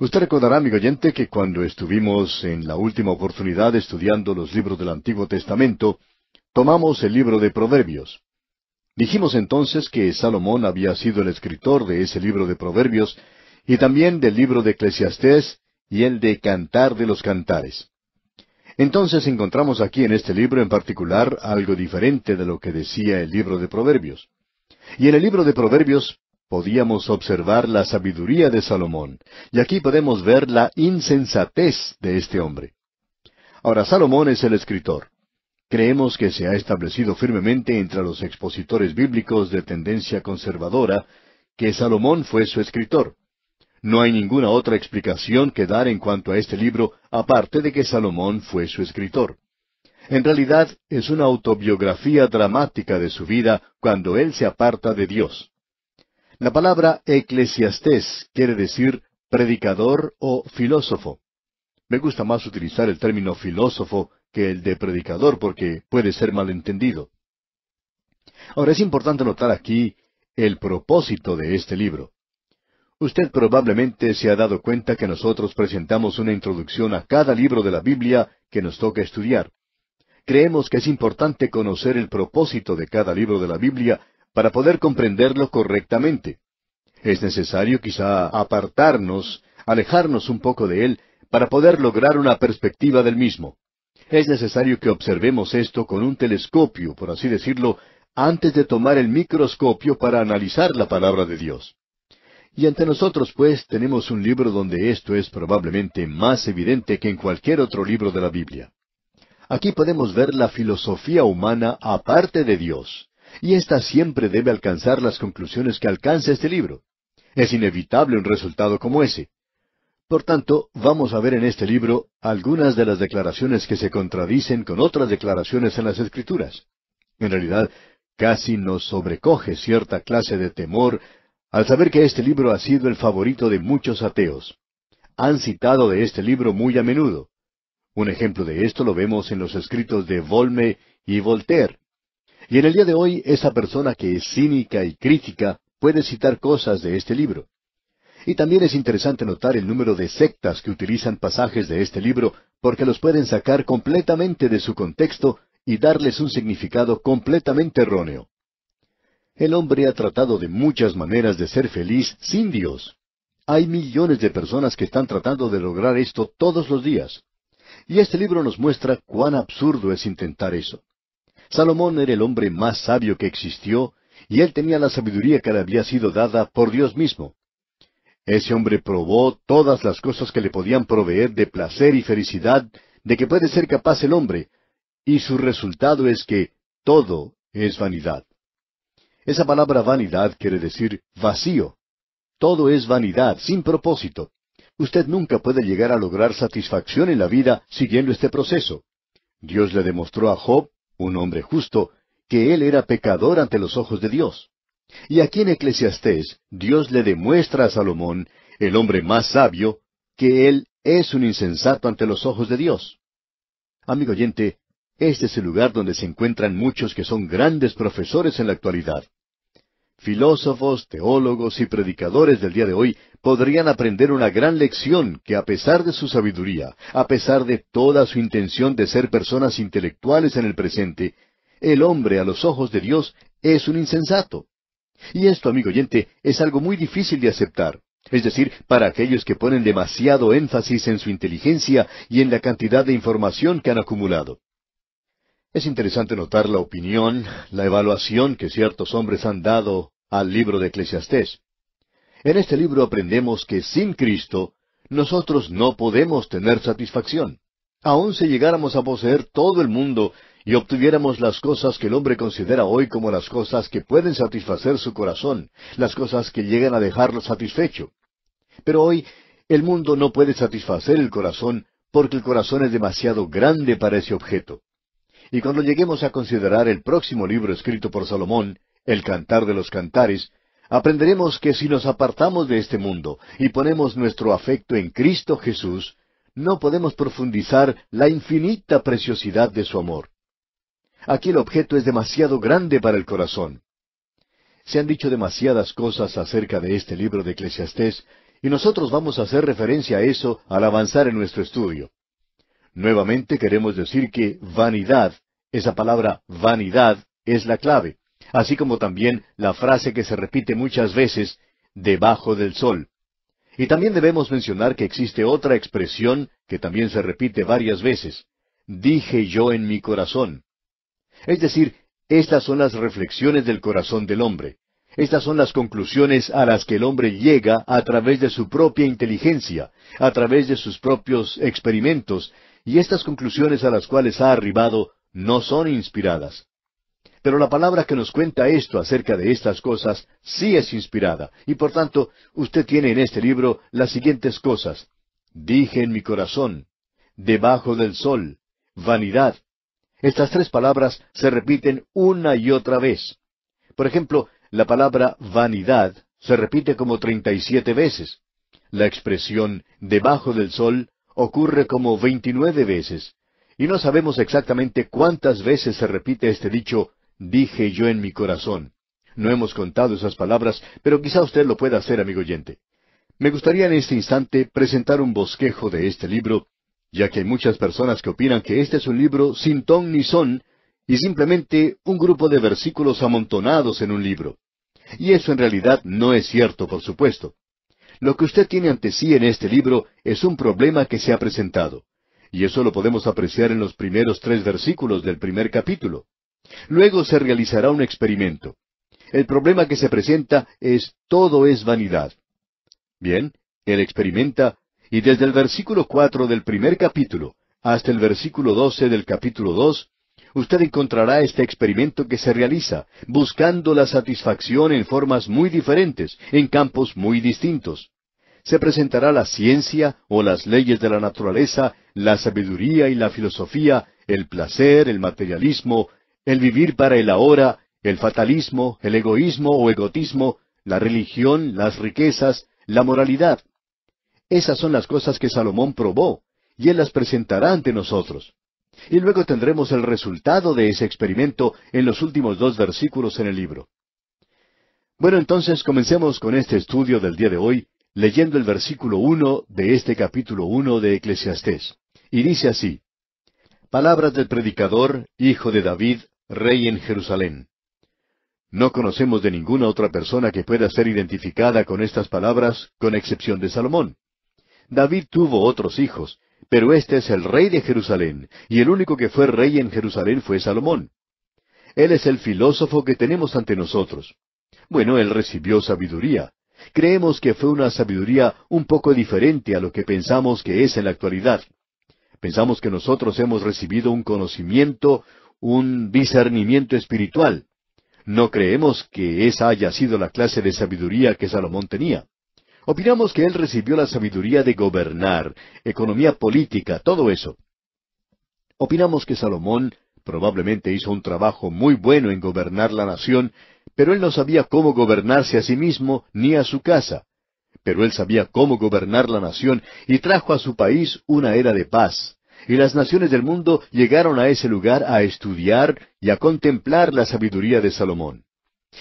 Usted recordará, amigo oyente, que cuando estuvimos en la última oportunidad estudiando los libros del Antiguo Testamento, tomamos el libro de Proverbios. Dijimos entonces que Salomón había sido el escritor de ese libro de Proverbios y también del libro de Eclesiastés y el de Cantar de los Cantares. Entonces encontramos aquí en este libro en particular algo diferente de lo que decía el libro de Proverbios. Y en el libro de Proverbios podíamos observar la sabiduría de Salomón, y aquí podemos ver la insensatez de este hombre. Ahora, Salomón es el escritor. Creemos que se ha establecido firmemente entre los expositores bíblicos de tendencia conservadora que Salomón fue su escritor. No hay ninguna otra explicación que dar en cuanto a este libro aparte de que Salomón fue su escritor. En realidad es una autobiografía dramática de su vida cuando él se aparta de Dios. La palabra eclesiastés quiere decir predicador o filósofo. Me gusta más utilizar el término filósofo que el de predicador porque puede ser malentendido. Ahora es importante notar aquí el propósito de este libro. Usted probablemente se ha dado cuenta que nosotros presentamos una introducción a cada libro de la Biblia que nos toca estudiar. Creemos que es importante conocer el propósito de cada libro de la Biblia para poder comprenderlo correctamente. Es necesario quizá apartarnos, alejarnos un poco de él, para poder lograr una perspectiva del mismo. Es necesario que observemos esto con un telescopio, por así decirlo, antes de tomar el microscopio para analizar la palabra de Dios. Y ante nosotros, pues, tenemos un libro donde esto es probablemente más evidente que en cualquier otro libro de la Biblia. Aquí podemos ver la filosofía humana aparte de Dios, y ésta siempre debe alcanzar las conclusiones que alcanza este libro. Es inevitable un resultado como ese. Por tanto, vamos a ver en este libro algunas de las declaraciones que se contradicen con otras declaraciones en las Escrituras. En realidad, casi nos sobrecoge cierta clase de temor al saber que este libro ha sido el favorito de muchos ateos. Han citado de este libro muy a menudo. Un ejemplo de esto lo vemos en los escritos de Volme y Voltaire. Y en el día de hoy, esa persona que es cínica y crítica puede citar cosas de este libro. Y también es interesante notar el número de sectas que utilizan pasajes de este libro porque los pueden sacar completamente de su contexto y darles un significado completamente erróneo. El hombre ha tratado de muchas maneras de ser feliz sin Dios. Hay millones de personas que están tratando de lograr esto todos los días. Y este libro nos muestra cuán absurdo es intentar eso. Salomón era el hombre más sabio que existió, y él tenía la sabiduría que le había sido dada por Dios mismo. Ese hombre probó todas las cosas que le podían proveer de placer y felicidad de que puede ser capaz el hombre, y su resultado es que todo es vanidad. Esa palabra vanidad quiere decir vacío. Todo es vanidad, sin propósito. Usted nunca puede llegar a lograr satisfacción en la vida siguiendo este proceso. Dios le demostró a Job un hombre justo, que él era pecador ante los ojos de Dios. Y aquí en Eclesiastés, Dios le demuestra a Salomón, el hombre más sabio, que él es un insensato ante los ojos de Dios. Amigo oyente, este es el lugar donde se encuentran muchos que son grandes profesores en la actualidad filósofos, teólogos y predicadores del día de hoy podrían aprender una gran lección que a pesar de su sabiduría, a pesar de toda su intención de ser personas intelectuales en el presente, el hombre a los ojos de Dios es un insensato. Y esto, amigo oyente, es algo muy difícil de aceptar. Es decir, para aquellos que ponen demasiado énfasis en su inteligencia y en la cantidad de información que han acumulado. Es interesante notar la opinión, la evaluación que ciertos hombres han dado al libro de Eclesiastés. En este libro aprendemos que sin Cristo nosotros no podemos tener satisfacción. Aun si llegáramos a poseer todo el mundo y obtuviéramos las cosas que el hombre considera hoy como las cosas que pueden satisfacer su corazón, las cosas que llegan a dejarlo satisfecho. Pero hoy el mundo no puede satisfacer el corazón porque el corazón es demasiado grande para ese objeto. Y cuando lleguemos a considerar el próximo libro escrito por Salomón, el Cantar de los Cantares, aprenderemos que si nos apartamos de este mundo y ponemos nuestro afecto en Cristo Jesús, no podemos profundizar la infinita preciosidad de su amor. Aquí el objeto es demasiado grande para el corazón. Se han dicho demasiadas cosas acerca de este libro de Eclesiastés, y nosotros vamos a hacer referencia a eso al avanzar en nuestro estudio. Nuevamente queremos decir que vanidad, esa palabra vanidad, es la clave, así como también la frase que se repite muchas veces, debajo del sol. Y también debemos mencionar que existe otra expresión que también se repite varias veces, dije yo en mi corazón. Es decir, estas son las reflexiones del corazón del hombre. Estas son las conclusiones a las que el hombre llega a través de su propia inteligencia, a través de sus propios experimentos, y estas conclusiones a las cuales ha arribado no son inspiradas. Pero la palabra que nos cuenta esto acerca de estas cosas sí es inspirada, y por tanto usted tiene en este libro las siguientes cosas. Dije en mi corazón, debajo del sol, vanidad. Estas tres palabras se repiten una y otra vez. Por ejemplo, la palabra vanidad se repite como treinta y siete veces. La expresión debajo del sol ocurre como veintinueve veces, y no sabemos exactamente cuántas veces se repite este dicho, dije yo en mi corazón. No hemos contado esas palabras, pero quizá usted lo pueda hacer, amigo oyente. Me gustaría en este instante presentar un bosquejo de este libro, ya que hay muchas personas que opinan que este es un libro sin ton ni son, y simplemente un grupo de versículos amontonados en un libro. Y eso en realidad no es cierto, por supuesto. Lo que usted tiene ante sí en este libro es un problema que se ha presentado. Y eso lo podemos apreciar en los primeros tres versículos del primer capítulo. Luego se realizará un experimento. El problema que se presenta es todo es vanidad. Bien, él experimenta, y desde el versículo cuatro del primer capítulo hasta el versículo doce del capítulo dos, usted encontrará este experimento que se realiza, buscando la satisfacción en formas muy diferentes, en campos muy distintos. Se presentará la ciencia o las leyes de la naturaleza, la sabiduría y la filosofía, el placer, el materialismo, el vivir para el ahora, el fatalismo, el egoísmo o egotismo, la religión, las riquezas, la moralidad. Esas son las cosas que Salomón probó, y él las presentará ante nosotros. Y luego tendremos el resultado de ese experimento en los últimos dos versículos en el libro. Bueno, entonces comencemos con este estudio del día de hoy, leyendo el versículo uno de este capítulo uno de Eclesiastés. Y dice así, Palabras del predicador, hijo de David, rey en Jerusalén. No conocemos de ninguna otra persona que pueda ser identificada con estas palabras, con excepción de Salomón. David tuvo otros hijos, pero este es el rey de Jerusalén, y el único que fue rey en Jerusalén fue Salomón. Él es el filósofo que tenemos ante nosotros. Bueno, él recibió sabiduría. Creemos que fue una sabiduría un poco diferente a lo que pensamos que es en la actualidad. Pensamos que nosotros hemos recibido un conocimiento, un discernimiento espiritual. No creemos que esa haya sido la clase de sabiduría que Salomón tenía. Opinamos que él recibió la sabiduría de gobernar, economía política, todo eso. Opinamos que Salomón probablemente hizo un trabajo muy bueno en gobernar la nación, pero él no sabía cómo gobernarse a sí mismo ni a su casa. Pero él sabía cómo gobernar la nación y trajo a su país una era de paz. Y las naciones del mundo llegaron a ese lugar a estudiar y a contemplar la sabiduría de Salomón.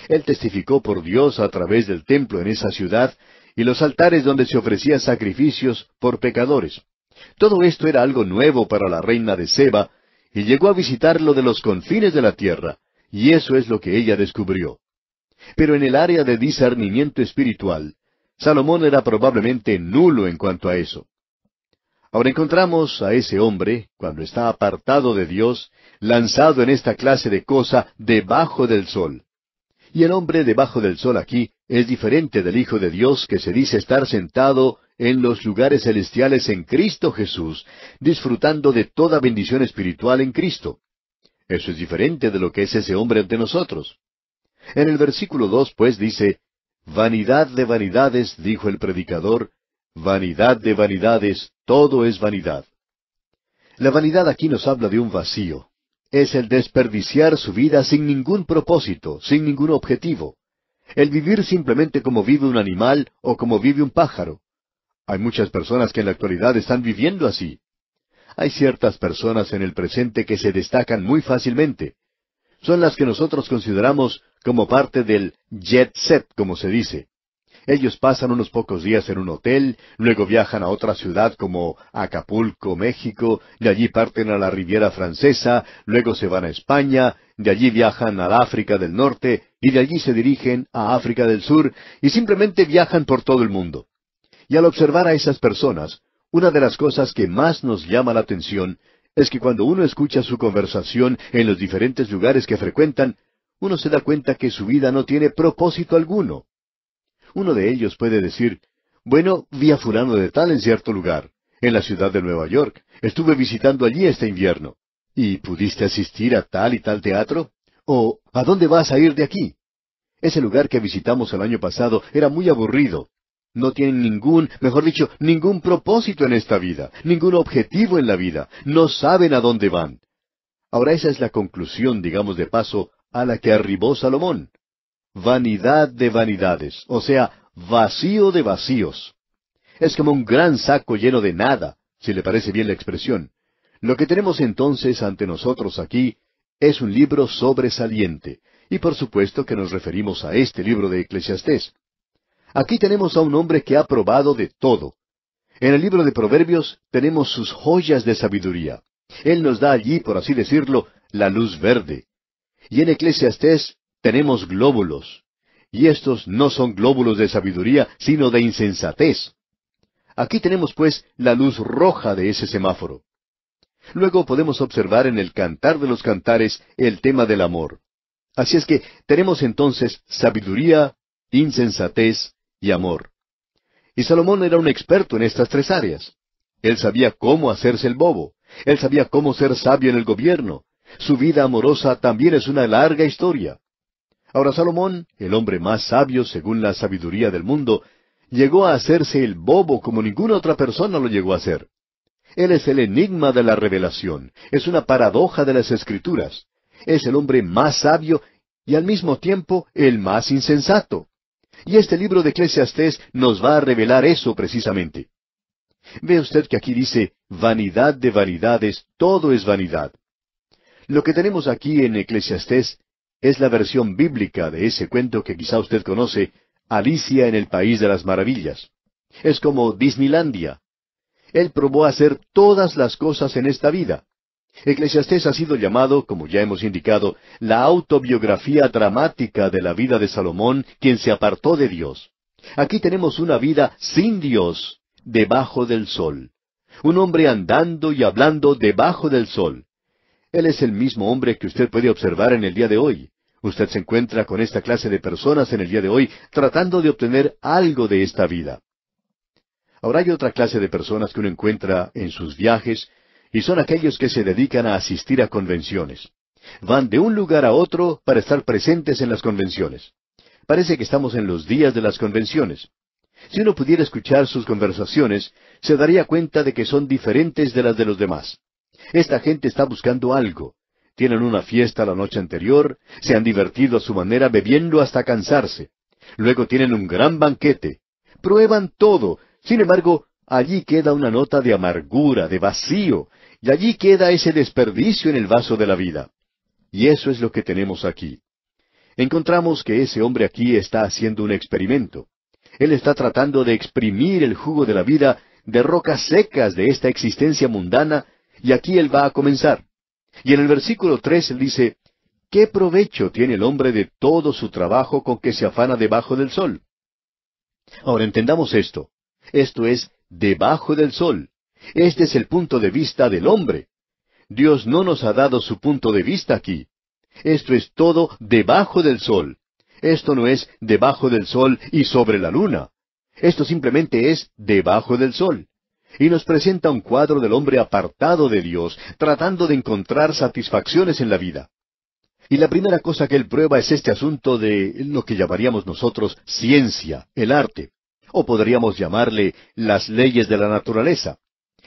Él testificó por Dios a través del templo en esa ciudad y los altares donde se ofrecían sacrificios por pecadores. Todo esto era algo nuevo para la reina de Seba, y llegó a visitarlo de los confines de la tierra, y eso es lo que ella descubrió. Pero en el área de discernimiento espiritual, Salomón era probablemente nulo en cuanto a eso. Ahora encontramos a ese hombre, cuando está apartado de Dios, lanzado en esta clase de cosa debajo del sol. Y el hombre debajo del sol aquí es diferente del Hijo de Dios que se dice estar sentado en los lugares celestiales en Cristo Jesús, disfrutando de toda bendición espiritual en Cristo. Eso es diferente de lo que es ese hombre ante nosotros. En el versículo dos, pues, dice, Vanidad de vanidades, dijo el predicador, vanidad de vanidades, todo es vanidad. La vanidad aquí nos habla de un vacío. Es el desperdiciar su vida sin ningún propósito, sin ningún objetivo el vivir simplemente como vive un animal o como vive un pájaro. Hay muchas personas que en la actualidad están viviendo así. Hay ciertas personas en el presente que se destacan muy fácilmente. Son las que nosotros consideramos como parte del jet set, como se dice. Ellos pasan unos pocos días en un hotel, luego viajan a otra ciudad como Acapulco, México, de allí parten a la Riviera Francesa, luego se van a España, de allí viajan a África del Norte y de allí se dirigen a África del Sur y simplemente viajan por todo el mundo. Y al observar a esas personas, una de las cosas que más nos llama la atención es que cuando uno escucha su conversación en los diferentes lugares que frecuentan, uno se da cuenta que su vida no tiene propósito alguno. Uno de ellos puede decir, bueno, vi a fulano de tal en cierto lugar, en la ciudad de Nueva York. Estuve visitando allí este invierno. ¿Y pudiste asistir a tal y tal teatro? ¿O a dónde vas a ir de aquí? Ese lugar que visitamos el año pasado era muy aburrido. No tienen ningún, mejor dicho, ningún propósito en esta vida, ningún objetivo en la vida. No saben a dónde van. Ahora esa es la conclusión, digamos de paso, a la que arribó Salomón vanidad de vanidades, o sea, vacío de vacíos. Es como un gran saco lleno de nada, si le parece bien la expresión. Lo que tenemos entonces ante nosotros aquí es un libro sobresaliente, y por supuesto que nos referimos a este libro de Eclesiastés. Aquí tenemos a un hombre que ha probado de todo. En el libro de Proverbios tenemos sus joyas de sabiduría. Él nos da allí, por así decirlo, la luz verde. Y en Eclesiastés tenemos glóbulos, y estos no son glóbulos de sabiduría, sino de insensatez. Aquí tenemos pues la luz roja de ese semáforo. Luego podemos observar en el cantar de los cantares el tema del amor. Así es que tenemos entonces sabiduría, insensatez y amor. Y Salomón era un experto en estas tres áreas. Él sabía cómo hacerse el bobo. Él sabía cómo ser sabio en el gobierno. Su vida amorosa también es una larga historia. Ahora Salomón, el hombre más sabio según la sabiduría del mundo, llegó a hacerse el bobo como ninguna otra persona lo llegó a hacer. Él es el enigma de la revelación, es una paradoja de las escrituras. Es el hombre más sabio y al mismo tiempo el más insensato. Y este libro de Eclesiastés nos va a revelar eso precisamente. Ve usted que aquí dice, vanidad de vanidades, todo es vanidad. Lo que tenemos aquí en Eclesiastés es la versión bíblica de ese cuento que quizá usted conoce, Alicia en el País de las Maravillas. Es como Disneylandia. Él probó hacer todas las cosas en esta vida. Eclesiastés ha sido llamado, como ya hemos indicado, la autobiografía dramática de la vida de Salomón, quien se apartó de Dios. Aquí tenemos una vida sin Dios, debajo del sol. Un hombre andando y hablando debajo del sol. Él es el mismo hombre que usted puede observar en el día de hoy. Usted se encuentra con esta clase de personas en el día de hoy tratando de obtener algo de esta vida. Ahora hay otra clase de personas que uno encuentra en sus viajes y son aquellos que se dedican a asistir a convenciones. Van de un lugar a otro para estar presentes en las convenciones. Parece que estamos en los días de las convenciones. Si uno pudiera escuchar sus conversaciones, se daría cuenta de que son diferentes de las de los demás. Esta gente está buscando algo. Tienen una fiesta la noche anterior, se han divertido a su manera bebiendo hasta cansarse. Luego tienen un gran banquete. Prueban todo. Sin embargo, allí queda una nota de amargura, de vacío, y allí queda ese desperdicio en el vaso de la vida. Y eso es lo que tenemos aquí. Encontramos que ese hombre aquí está haciendo un experimento. Él está tratando de exprimir el jugo de la vida de rocas secas de esta existencia mundana y aquí él va a comenzar. Y en el versículo tres él dice, ¿Qué provecho tiene el hombre de todo su trabajo con que se afana debajo del sol? Ahora entendamos esto. Esto es debajo del sol. Este es el punto de vista del hombre. Dios no nos ha dado su punto de vista aquí. Esto es todo debajo del sol. Esto no es debajo del sol y sobre la luna. Esto simplemente es debajo del sol y nos presenta un cuadro del hombre apartado de Dios, tratando de encontrar satisfacciones en la vida. Y la primera cosa que él prueba es este asunto de lo que llamaríamos nosotros ciencia, el arte, o podríamos llamarle las leyes de la naturaleza.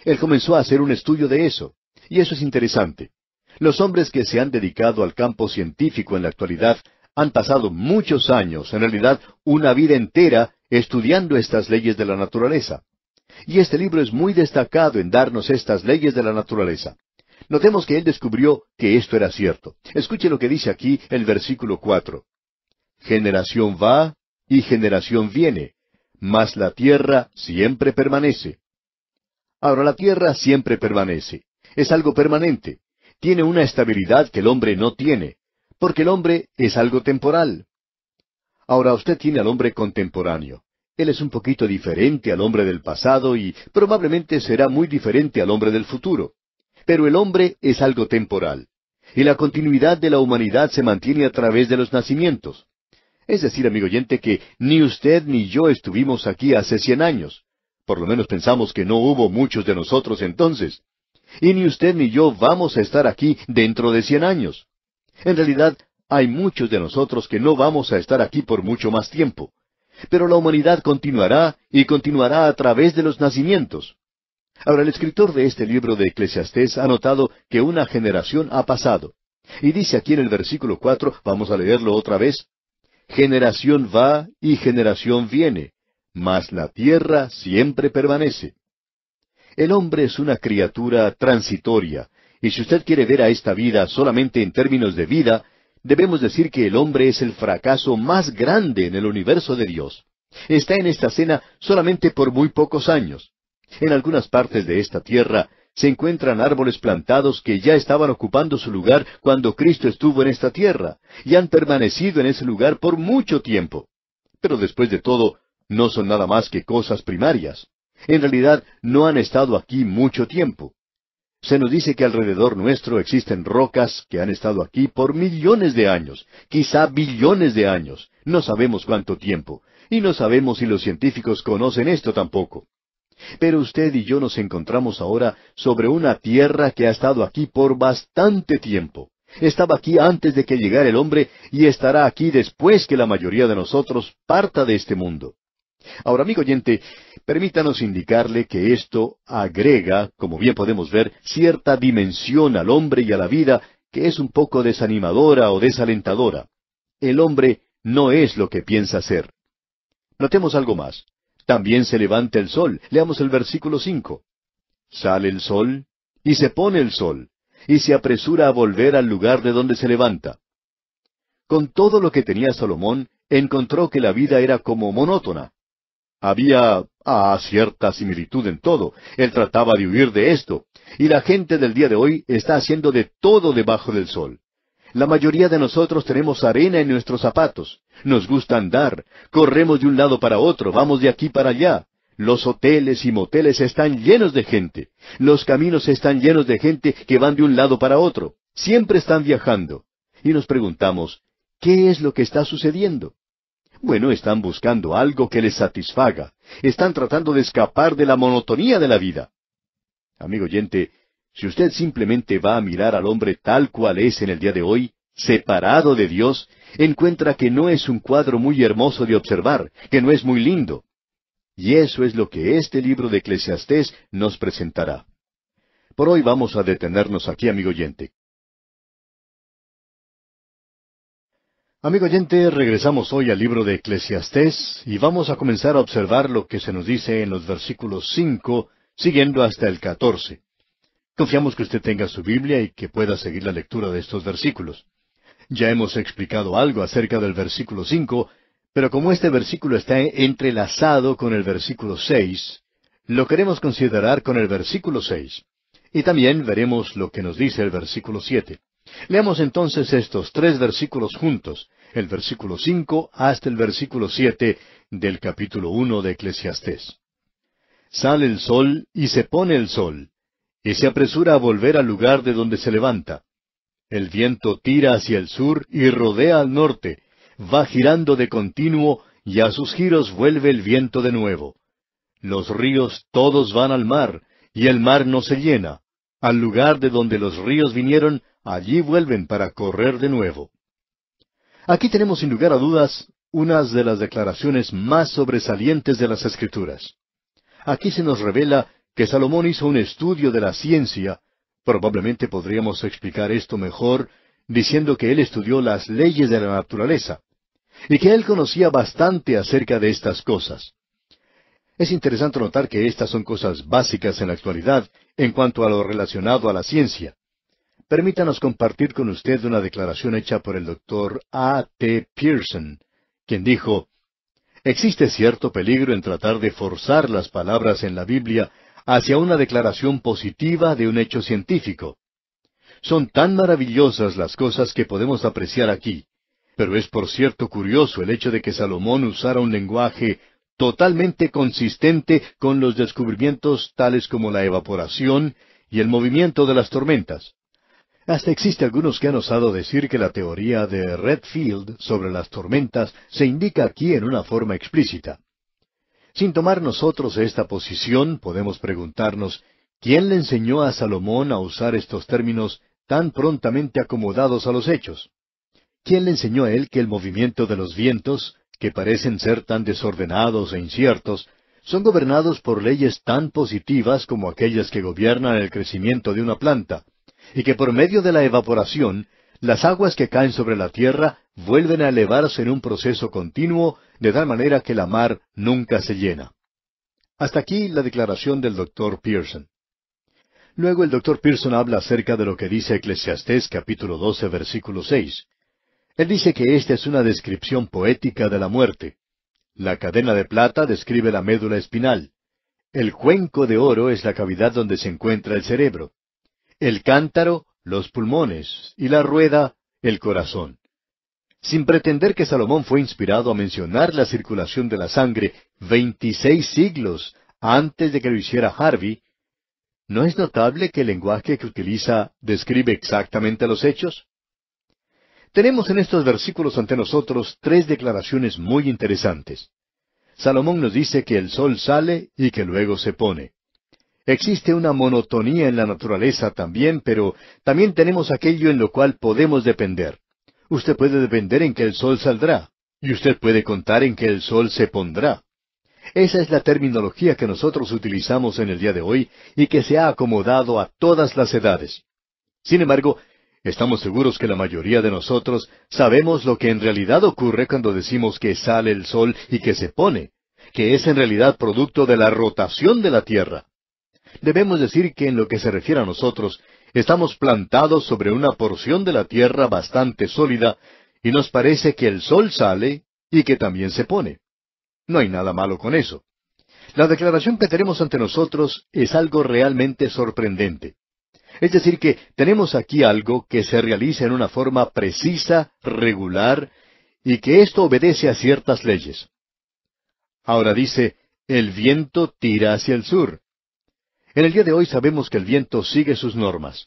Él comenzó a hacer un estudio de eso, y eso es interesante. Los hombres que se han dedicado al campo científico en la actualidad han pasado muchos años, en realidad una vida entera, estudiando estas leyes de la naturaleza. Y este libro es muy destacado en darnos estas leyes de la naturaleza. Notemos que él descubrió que esto era cierto. Escuche lo que dice aquí el versículo cuatro. Generación va y generación viene, mas la tierra siempre permanece. Ahora la tierra siempre permanece. Es algo permanente. Tiene una estabilidad que el hombre no tiene, porque el hombre es algo temporal. Ahora usted tiene al hombre contemporáneo. Él es un poquito diferente al hombre del pasado y probablemente será muy diferente al hombre del futuro. Pero el hombre es algo temporal. Y la continuidad de la humanidad se mantiene a través de los nacimientos. Es decir, amigo oyente, que ni usted ni yo estuvimos aquí hace cien años. Por lo menos pensamos que no hubo muchos de nosotros entonces. Y ni usted ni yo vamos a estar aquí dentro de cien años. En realidad, hay muchos de nosotros que no vamos a estar aquí por mucho más tiempo. Pero la humanidad continuará y continuará a través de los nacimientos. Ahora, el escritor de este libro de Eclesiastés ha notado que una generación ha pasado. Y dice aquí en el versículo cuatro, vamos a leerlo otra vez, generación va y generación viene, mas la tierra siempre permanece. El hombre es una criatura transitoria, y si usted quiere ver a esta vida solamente en términos de vida, debemos decir que el hombre es el fracaso más grande en el universo de Dios. Está en esta cena solamente por muy pocos años. En algunas partes de esta tierra se encuentran árboles plantados que ya estaban ocupando su lugar cuando Cristo estuvo en esta tierra, y han permanecido en ese lugar por mucho tiempo. Pero después de todo, no son nada más que cosas primarias. En realidad, no han estado aquí mucho tiempo. Se nos dice que alrededor nuestro existen rocas que han estado aquí por millones de años, quizá billones de años, no sabemos cuánto tiempo, y no sabemos si los científicos conocen esto tampoco. Pero usted y yo nos encontramos ahora sobre una tierra que ha estado aquí por bastante tiempo. Estaba aquí antes de que llegara el hombre y estará aquí después que la mayoría de nosotros parta de este mundo. Ahora, amigo oyente, Permítanos indicarle que esto agrega, como bien podemos ver, cierta dimensión al hombre y a la vida que es un poco desanimadora o desalentadora. El hombre no es lo que piensa ser. Notemos algo más. También se levanta el sol. Leamos el versículo cinco. Sale el sol y se pone el sol y se apresura a volver al lugar de donde se levanta. Con todo lo que tenía Salomón, encontró que la vida era como monótona, había ah, cierta similitud en todo. Él trataba de huir de esto. Y la gente del día de hoy está haciendo de todo debajo del sol. La mayoría de nosotros tenemos arena en nuestros zapatos. Nos gusta andar. Corremos de un lado para otro. Vamos de aquí para allá. Los hoteles y moteles están llenos de gente. Los caminos están llenos de gente que van de un lado para otro. Siempre están viajando. Y nos preguntamos, ¿qué es lo que está sucediendo? Bueno, están buscando algo que les satisfaga. Están tratando de escapar de la monotonía de la vida. Amigo oyente, si usted simplemente va a mirar al hombre tal cual es en el día de hoy, separado de Dios, encuentra que no es un cuadro muy hermoso de observar, que no es muy lindo. Y eso es lo que este libro de Eclesiastés nos presentará. Por hoy vamos a detenernos aquí, amigo oyente. Amigo oyente, regresamos hoy al libro de Eclesiastés y vamos a comenzar a observar lo que se nos dice en los versículos cinco, siguiendo hasta el catorce. Confiamos que usted tenga su Biblia y que pueda seguir la lectura de estos versículos. Ya hemos explicado algo acerca del versículo cinco, pero como este versículo está entrelazado con el versículo seis, lo queremos considerar con el versículo seis. Y también veremos lo que nos dice el versículo siete. Leamos entonces estos tres versículos juntos, el versículo cinco hasta el versículo siete del capítulo uno de Eclesiastés. Sale el sol y se pone el sol, y se apresura a volver al lugar de donde se levanta. El viento tira hacia el sur y rodea al norte, va girando de continuo y a sus giros vuelve el viento de nuevo. Los ríos todos van al mar, y el mar no se llena. Al lugar de donde los ríos vinieron, allí vuelven para correr de nuevo. Aquí tenemos sin lugar a dudas unas de las declaraciones más sobresalientes de las Escrituras. Aquí se nos revela que Salomón hizo un estudio de la ciencia, probablemente podríamos explicar esto mejor diciendo que él estudió las leyes de la naturaleza y que él conocía bastante acerca de estas cosas. Es interesante notar que estas son cosas básicas en la actualidad en cuanto a lo relacionado a la ciencia. Permítanos compartir con usted una declaración hecha por el doctor A. T. Pearson, quien dijo, Existe cierto peligro en tratar de forzar las palabras en la Biblia hacia una declaración positiva de un hecho científico. Son tan maravillosas las cosas que podemos apreciar aquí, pero es por cierto curioso el hecho de que Salomón usara un lenguaje totalmente consistente con los descubrimientos tales como la evaporación y el movimiento de las tormentas. Hasta existe algunos que han osado decir que la teoría de Redfield sobre las tormentas se indica aquí en una forma explícita. Sin tomar nosotros esta posición, podemos preguntarnos, ¿quién le enseñó a Salomón a usar estos términos tan prontamente acomodados a los hechos? ¿Quién le enseñó a él que el movimiento de los vientos, que parecen ser tan desordenados e inciertos, son gobernados por leyes tan positivas como aquellas que gobiernan el crecimiento de una planta? y que por medio de la evaporación, las aguas que caen sobre la tierra vuelven a elevarse en un proceso continuo, de tal manera que la mar nunca se llena. Hasta aquí la declaración del doctor Pearson. Luego el doctor Pearson habla acerca de lo que dice Eclesiastés capítulo 12 versículo 6. Él dice que esta es una descripción poética de la muerte. La cadena de plata describe la médula espinal. El cuenco de oro es la cavidad donde se encuentra el cerebro el cántaro, los pulmones, y la rueda, el corazón. Sin pretender que Salomón fue inspirado a mencionar la circulación de la sangre veintiséis siglos antes de que lo hiciera Harvey, ¿no es notable que el lenguaje que utiliza describe exactamente los hechos? Tenemos en estos versículos ante nosotros tres declaraciones muy interesantes. Salomón nos dice que el sol sale y que luego se pone. Existe una monotonía en la naturaleza también, pero también tenemos aquello en lo cual podemos depender. Usted puede depender en que el sol saldrá, y usted puede contar en que el sol se pondrá. Esa es la terminología que nosotros utilizamos en el día de hoy y que se ha acomodado a todas las edades. Sin embargo, estamos seguros que la mayoría de nosotros sabemos lo que en realidad ocurre cuando decimos que sale el sol y que se pone, que es en realidad producto de la rotación de la Tierra debemos decir que en lo que se refiere a nosotros, estamos plantados sobre una porción de la tierra bastante sólida, y nos parece que el sol sale y que también se pone. No hay nada malo con eso. La declaración que tenemos ante nosotros es algo realmente sorprendente. Es decir, que tenemos aquí algo que se realiza en una forma precisa, regular, y que esto obedece a ciertas leyes. Ahora dice, el viento tira hacia el sur. En el día de hoy sabemos que el viento sigue sus normas.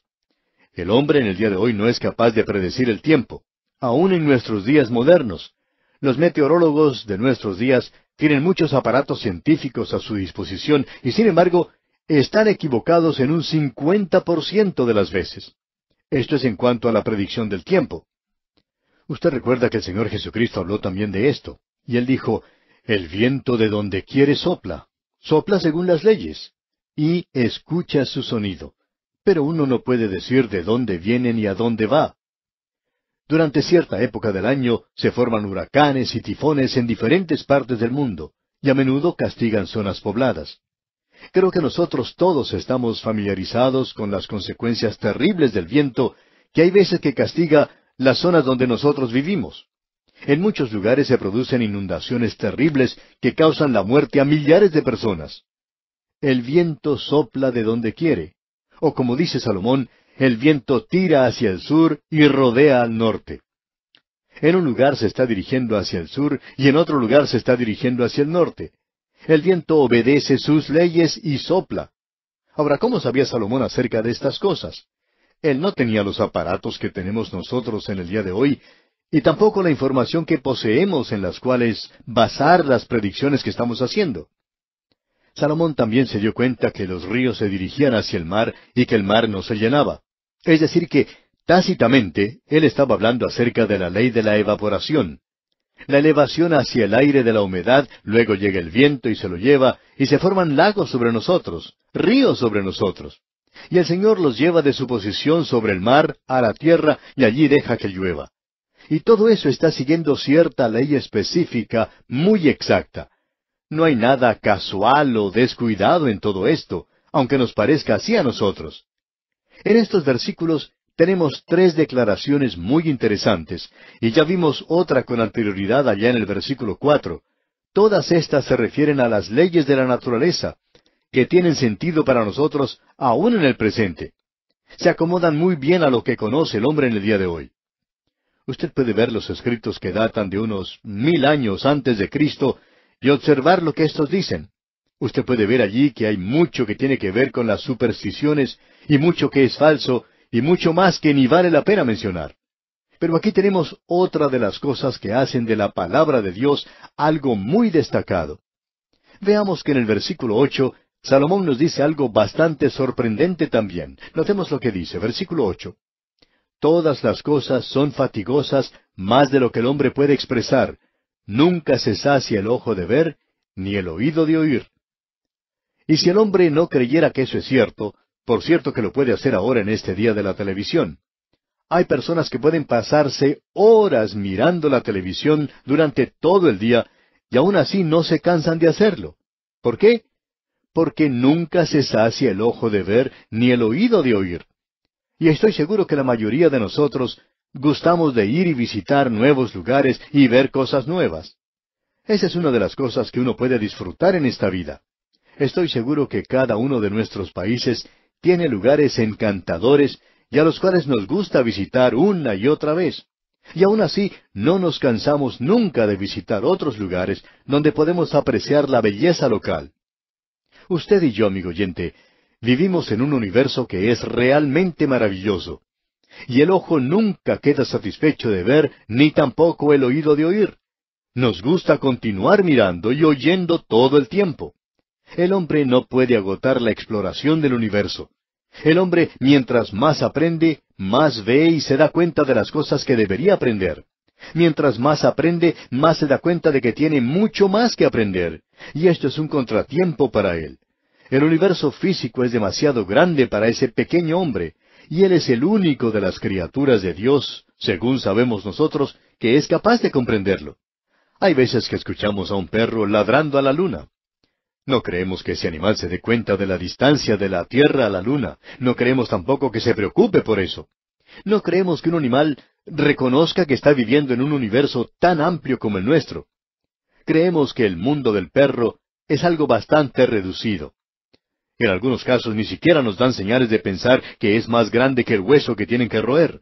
El hombre en el día de hoy no es capaz de predecir el tiempo, aún en nuestros días modernos. Los meteorólogos de nuestros días tienen muchos aparatos científicos a su disposición y sin embargo están equivocados en un 50% de las veces. Esto es en cuanto a la predicción del tiempo. Usted recuerda que el Señor Jesucristo habló también de esto, y él dijo, el viento de donde quiere sopla, sopla según las leyes y escucha su sonido. Pero uno no puede decir de dónde viene ni a dónde va. Durante cierta época del año se forman huracanes y tifones en diferentes partes del mundo, y a menudo castigan zonas pobladas. Creo que nosotros todos estamos familiarizados con las consecuencias terribles del viento, que hay veces que castiga las zonas donde nosotros vivimos. En muchos lugares se producen inundaciones terribles que causan la muerte a millares de personas el viento sopla de donde quiere. O como dice Salomón, el viento tira hacia el sur y rodea al norte. En un lugar se está dirigiendo hacia el sur y en otro lugar se está dirigiendo hacia el norte. El viento obedece sus leyes y sopla. Ahora, ¿cómo sabía Salomón acerca de estas cosas? Él no tenía los aparatos que tenemos nosotros en el día de hoy, y tampoco la información que poseemos en las cuales basar las predicciones que estamos haciendo. Salomón también se dio cuenta que los ríos se dirigían hacia el mar y que el mar no se llenaba. Es decir, que tácitamente él estaba hablando acerca de la ley de la evaporación. La elevación hacia el aire de la humedad, luego llega el viento y se lo lleva, y se forman lagos sobre nosotros, ríos sobre nosotros. Y el Señor los lleva de su posición sobre el mar a la tierra y allí deja que llueva. Y todo eso está siguiendo cierta ley específica, muy exacta. No hay nada casual o descuidado en todo esto, aunque nos parezca así a nosotros. En estos versículos tenemos tres declaraciones muy interesantes, y ya vimos otra con anterioridad allá en el versículo cuatro. Todas estas se refieren a las leyes de la naturaleza, que tienen sentido para nosotros aún en el presente. Se acomodan muy bien a lo que conoce el hombre en el día de hoy. Usted puede ver los escritos que datan de unos mil años antes de Cristo y observar lo que estos dicen. Usted puede ver allí que hay mucho que tiene que ver con las supersticiones y mucho que es falso y mucho más que ni vale la pena mencionar. Pero aquí tenemos otra de las cosas que hacen de la palabra de Dios algo muy destacado. Veamos que en el versículo ocho Salomón nos dice algo bastante sorprendente también. Notemos lo que dice, versículo ocho. Todas las cosas son fatigosas más de lo que el hombre puede expresar, Nunca se sacia el ojo de ver, ni el oído de oír. Y si el hombre no creyera que eso es cierto, por cierto que lo puede hacer ahora en este día de la televisión. Hay personas que pueden pasarse horas mirando la televisión durante todo el día y aún así no se cansan de hacerlo. ¿Por qué? Porque nunca se sacia el ojo de ver ni el oído de oír. Y estoy seguro que la mayoría de nosotros Gustamos de ir y visitar nuevos lugares y ver cosas nuevas. Esa es una de las cosas que uno puede disfrutar en esta vida. Estoy seguro que cada uno de nuestros países tiene lugares encantadores y a los cuales nos gusta visitar una y otra vez. Y aun así, no nos cansamos nunca de visitar otros lugares donde podemos apreciar la belleza local. Usted y yo, amigo oyente, vivimos en un universo que es realmente maravilloso. Y el ojo nunca queda satisfecho de ver, ni tampoco el oído de oír. Nos gusta continuar mirando y oyendo todo el tiempo. El hombre no puede agotar la exploración del universo. El hombre, mientras más aprende, más ve y se da cuenta de las cosas que debería aprender. Mientras más aprende, más se da cuenta de que tiene mucho más que aprender. Y esto es un contratiempo para él. El universo físico es demasiado grande para ese pequeño hombre, y Él es el único de las criaturas de Dios, según sabemos nosotros, que es capaz de comprenderlo. Hay veces que escuchamos a un perro ladrando a la luna. No creemos que ese animal se dé cuenta de la distancia de la Tierra a la luna. No creemos tampoco que se preocupe por eso. No creemos que un animal reconozca que está viviendo en un universo tan amplio como el nuestro. Creemos que el mundo del perro es algo bastante reducido. En algunos casos ni siquiera nos dan señales de pensar que es más grande que el hueso que tienen que roer.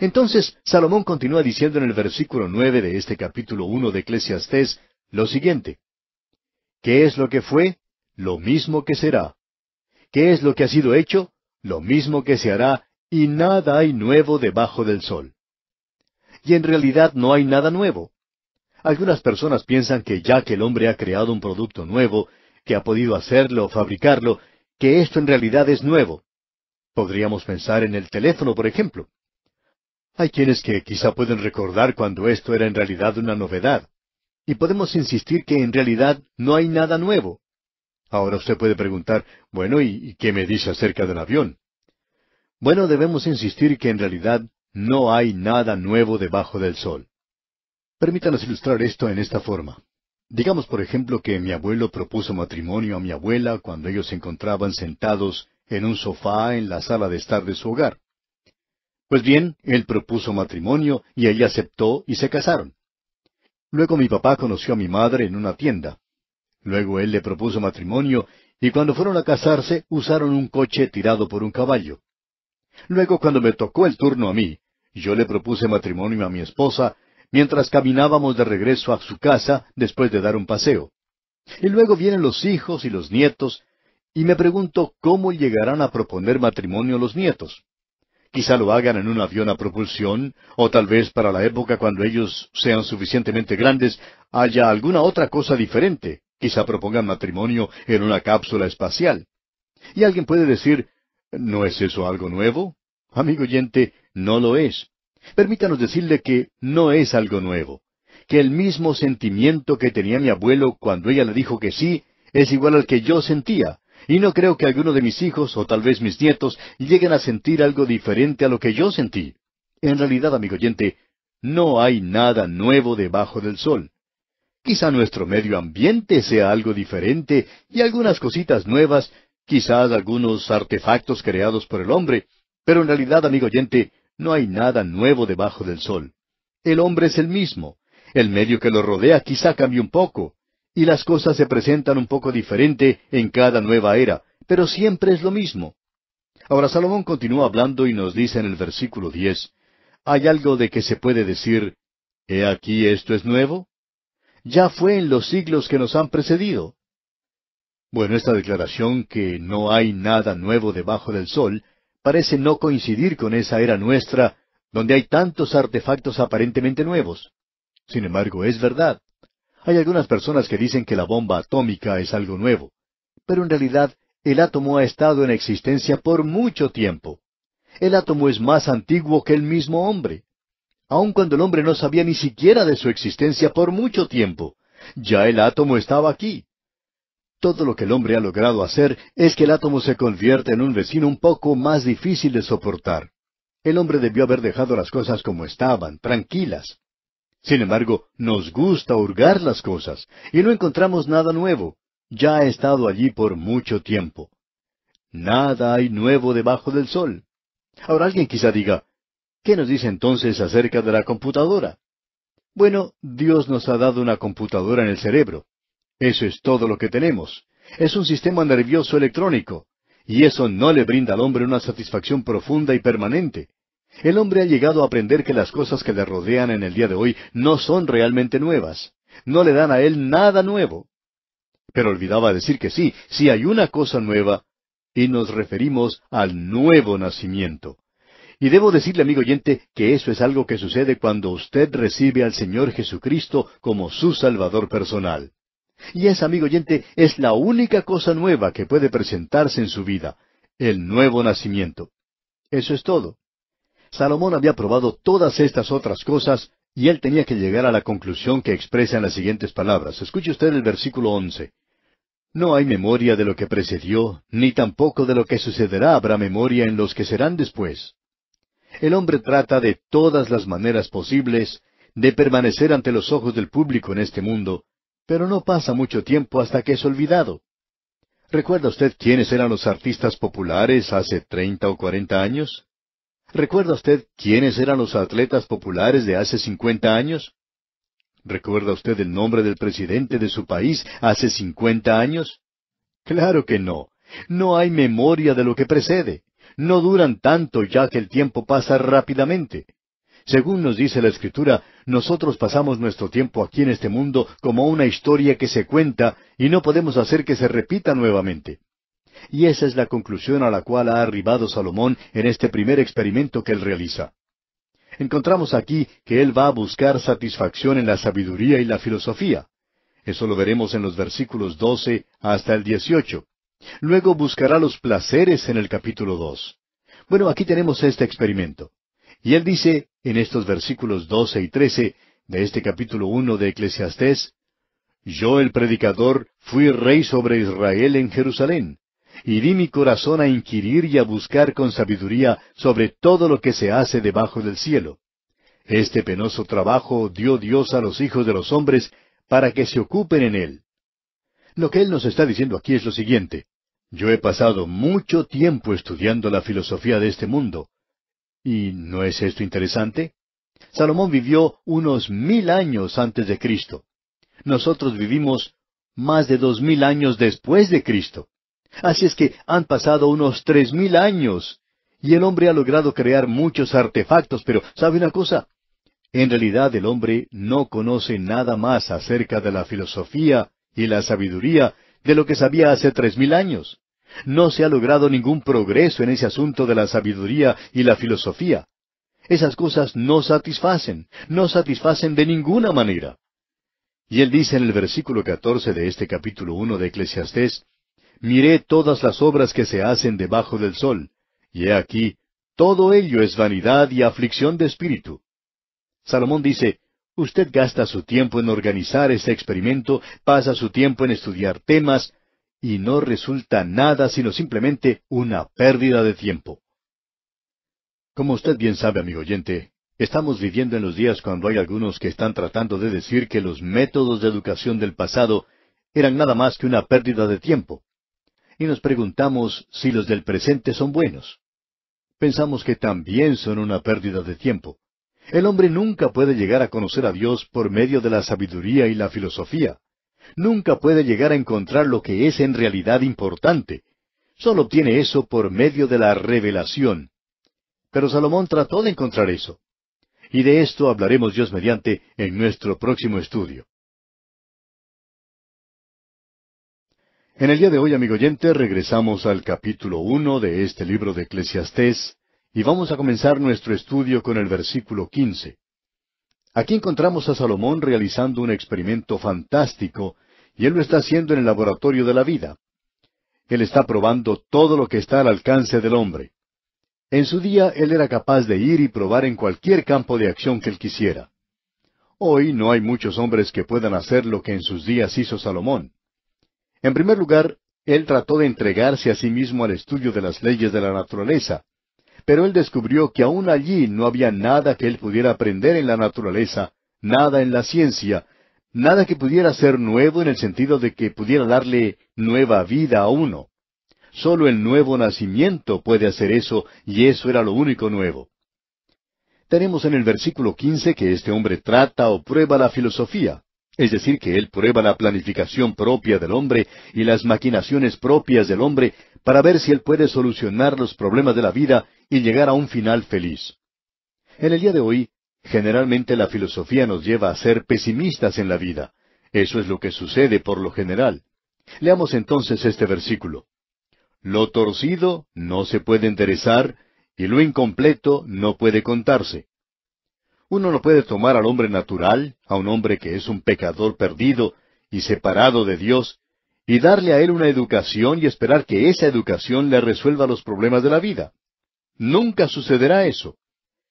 Entonces, Salomón continúa diciendo en el versículo nueve de este capítulo uno de Eclesiastés lo siguiente. ¿Qué es lo que fue? Lo mismo que será. ¿Qué es lo que ha sido hecho? Lo mismo que se hará, y nada hay nuevo debajo del sol. Y en realidad no hay nada nuevo. Algunas personas piensan que ya que el hombre ha creado un producto nuevo, que ha podido hacerlo o fabricarlo, que esto en realidad es nuevo. Podríamos pensar en el teléfono, por ejemplo. Hay quienes que quizá pueden recordar cuando esto era en realidad una novedad. Y podemos insistir que en realidad no hay nada nuevo. Ahora usted puede preguntar, bueno, ¿y qué me dice acerca del avión? Bueno, debemos insistir que en realidad no hay nada nuevo debajo del sol. Permítanos ilustrar esto en esta forma. Digamos, por ejemplo, que mi abuelo propuso matrimonio a mi abuela cuando ellos se encontraban sentados en un sofá en la sala de estar de su hogar. Pues bien, él propuso matrimonio y ella aceptó y se casaron. Luego mi papá conoció a mi madre en una tienda. Luego él le propuso matrimonio y cuando fueron a casarse usaron un coche tirado por un caballo. Luego cuando me tocó el turno a mí, yo le propuse matrimonio a mi esposa mientras caminábamos de regreso a su casa después de dar un paseo. Y luego vienen los hijos y los nietos, y me pregunto cómo llegarán a proponer matrimonio los nietos. Quizá lo hagan en un avión a propulsión, o tal vez para la época cuando ellos sean suficientemente grandes haya alguna otra cosa diferente. Quizá propongan matrimonio en una cápsula espacial. Y alguien puede decir, ¿no es eso algo nuevo? Amigo oyente, no lo es. Permítanos decirle que no es algo nuevo, que el mismo sentimiento que tenía mi abuelo cuando ella le dijo que sí es igual al que yo sentía, y no creo que alguno de mis hijos o tal vez mis nietos lleguen a sentir algo diferente a lo que yo sentí. En realidad, amigo oyente, no hay nada nuevo debajo del sol. Quizá nuestro medio ambiente sea algo diferente y algunas cositas nuevas, quizás algunos artefactos creados por el hombre, pero en realidad, amigo oyente, no hay nada nuevo debajo del sol. El hombre es el mismo. El medio que lo rodea quizá cambie un poco. Y las cosas se presentan un poco diferente en cada nueva era, pero siempre es lo mismo. Ahora Salomón continúa hablando y nos dice en el versículo diez, ¿hay algo de que se puede decir, he aquí esto es nuevo? Ya fue en los siglos que nos han precedido. Bueno, esta declaración que no hay nada nuevo debajo del sol parece no coincidir con esa era nuestra, donde hay tantos artefactos aparentemente nuevos. Sin embargo, es verdad. Hay algunas personas que dicen que la bomba atómica es algo nuevo, pero en realidad el átomo ha estado en existencia por mucho tiempo. El átomo es más antiguo que el mismo hombre. Aun cuando el hombre no sabía ni siquiera de su existencia por mucho tiempo, ya el átomo estaba aquí. Todo lo que el hombre ha logrado hacer es que el átomo se convierta en un vecino un poco más difícil de soportar. El hombre debió haber dejado las cosas como estaban, tranquilas. Sin embargo, nos gusta hurgar las cosas, y no encontramos nada nuevo. Ya ha estado allí por mucho tiempo. Nada hay nuevo debajo del sol. Ahora alguien quizá diga, ¿qué nos dice entonces acerca de la computadora? Bueno, Dios nos ha dado una computadora en el cerebro. Eso es todo lo que tenemos. Es un sistema nervioso electrónico, y eso no le brinda al hombre una satisfacción profunda y permanente. El hombre ha llegado a aprender que las cosas que le rodean en el día de hoy no son realmente nuevas. No le dan a él nada nuevo. Pero olvidaba decir que sí, si hay una cosa nueva, y nos referimos al nuevo nacimiento. Y debo decirle, amigo oyente, que eso es algo que sucede cuando usted recibe al Señor Jesucristo como su Salvador personal. Y es amigo oyente, es la única cosa nueva que puede presentarse en su vida, el nuevo nacimiento. Eso es todo. Salomón había probado todas estas otras cosas y él tenía que llegar a la conclusión que expresa en las siguientes palabras. Escuche usted el versículo once. No hay memoria de lo que precedió, ni tampoco de lo que sucederá habrá memoria en los que serán después. El hombre trata de todas las maneras posibles de permanecer ante los ojos del público en este mundo, pero no pasa mucho tiempo hasta que es olvidado. ¿Recuerda usted quiénes eran los artistas populares hace treinta o cuarenta años? ¿Recuerda usted quiénes eran los atletas populares de hace cincuenta años? ¿Recuerda usted el nombre del presidente de su país hace cincuenta años? Claro que no. No hay memoria de lo que precede. No duran tanto ya que el tiempo pasa rápidamente. Según nos dice la Escritura, nosotros pasamos nuestro tiempo aquí en este mundo como una historia que se cuenta y no podemos hacer que se repita nuevamente. Y esa es la conclusión a la cual ha arribado Salomón en este primer experimento que él realiza. Encontramos aquí que él va a buscar satisfacción en la sabiduría y la filosofía. Eso lo veremos en los versículos 12 hasta el 18. Luego buscará los placeres en el capítulo 2. Bueno, aquí tenemos este experimento. Y él dice en estos versículos doce y trece de este capítulo uno de Eclesiastés, Yo el predicador fui rey sobre Israel en Jerusalén, y di mi corazón a inquirir y a buscar con sabiduría sobre todo lo que se hace debajo del cielo. Este penoso trabajo dio Dios a los hijos de los hombres para que se ocupen en él. Lo que él nos está diciendo aquí es lo siguiente. Yo he pasado mucho tiempo estudiando la filosofía de este mundo, ¿Y no es esto interesante? Salomón vivió unos mil años antes de Cristo. Nosotros vivimos más de dos mil años después de Cristo. Así es que han pasado unos tres mil años y el hombre ha logrado crear muchos artefactos, pero ¿sabe una cosa? En realidad el hombre no conoce nada más acerca de la filosofía y la sabiduría de lo que sabía hace tres mil años. No se ha logrado ningún progreso en ese asunto de la sabiduría y la filosofía. Esas cosas no satisfacen, no satisfacen de ninguna manera. Y él dice en el versículo catorce de este capítulo uno de Eclesiastés, Miré todas las obras que se hacen debajo del sol, y he aquí, todo ello es vanidad y aflicción de espíritu. Salomón dice, Usted gasta su tiempo en organizar ese experimento, pasa su tiempo en estudiar temas, y no resulta nada sino simplemente una pérdida de tiempo. Como usted bien sabe, amigo oyente, estamos viviendo en los días cuando hay algunos que están tratando de decir que los métodos de educación del pasado eran nada más que una pérdida de tiempo. Y nos preguntamos si los del presente son buenos. Pensamos que también son una pérdida de tiempo. El hombre nunca puede llegar a conocer a Dios por medio de la sabiduría y la filosofía nunca puede llegar a encontrar lo que es en realidad importante. Solo obtiene eso por medio de la revelación. Pero Salomón trató de encontrar eso. Y de esto hablaremos Dios mediante en nuestro próximo estudio. En el día de hoy, amigo oyente, regresamos al capítulo uno de este libro de Eclesiastés y vamos a comenzar nuestro estudio con el versículo quince. Aquí encontramos a Salomón realizando un experimento fantástico, y él lo está haciendo en el laboratorio de la vida. Él está probando todo lo que está al alcance del hombre. En su día él era capaz de ir y probar en cualquier campo de acción que él quisiera. Hoy no hay muchos hombres que puedan hacer lo que en sus días hizo Salomón. En primer lugar, él trató de entregarse a sí mismo al estudio de las leyes de la naturaleza, pero él descubrió que aún allí no había nada que él pudiera aprender en la naturaleza, nada en la ciencia, nada que pudiera ser nuevo en el sentido de que pudiera darle nueva vida a uno. Solo el nuevo nacimiento puede hacer eso, y eso era lo único nuevo. Tenemos en el versículo quince que este hombre trata o prueba la filosofía. Es decir, que Él prueba la planificación propia del hombre y las maquinaciones propias del hombre para ver si Él puede solucionar los problemas de la vida y llegar a un final feliz. En el día de hoy, generalmente la filosofía nos lleva a ser pesimistas en la vida. Eso es lo que sucede por lo general. Leamos entonces este versículo. Lo torcido no se puede enderezar y lo incompleto no puede contarse. Uno no puede tomar al hombre natural, a un hombre que es un pecador perdido y separado de Dios, y darle a él una educación y esperar que esa educación le resuelva los problemas de la vida. Nunca sucederá eso.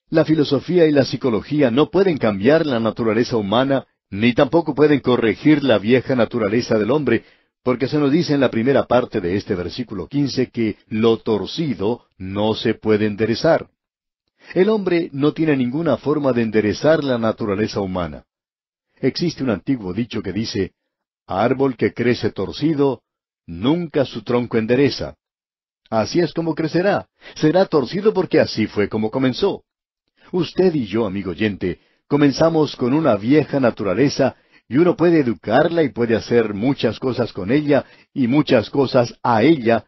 La filosofía y la psicología no pueden cambiar la naturaleza humana, ni tampoco pueden corregir la vieja naturaleza del hombre, porque se nos dice en la primera parte de este versículo quince que lo torcido no se puede enderezar. El hombre no tiene ninguna forma de enderezar la naturaleza humana. Existe un antiguo dicho que dice, Árbol que crece torcido, nunca su tronco endereza. Así es como crecerá. Será torcido porque así fue como comenzó. Usted y yo, amigo oyente, comenzamos con una vieja naturaleza y uno puede educarla y puede hacer muchas cosas con ella y muchas cosas a ella,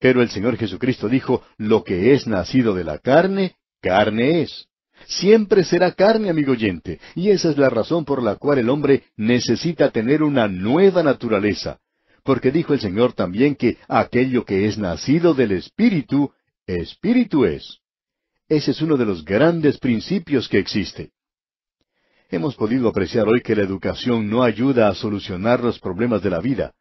pero el Señor Jesucristo dijo, lo que es nacido de la carne, Carne es. Siempre será carne, amigo oyente, y esa es la razón por la cual el hombre necesita tener una nueva naturaleza, porque dijo el Señor también que aquello que es nacido del Espíritu, Espíritu es. Ese es uno de los grandes principios que existe. Hemos podido apreciar hoy que la educación no ayuda a solucionar los problemas de la vida.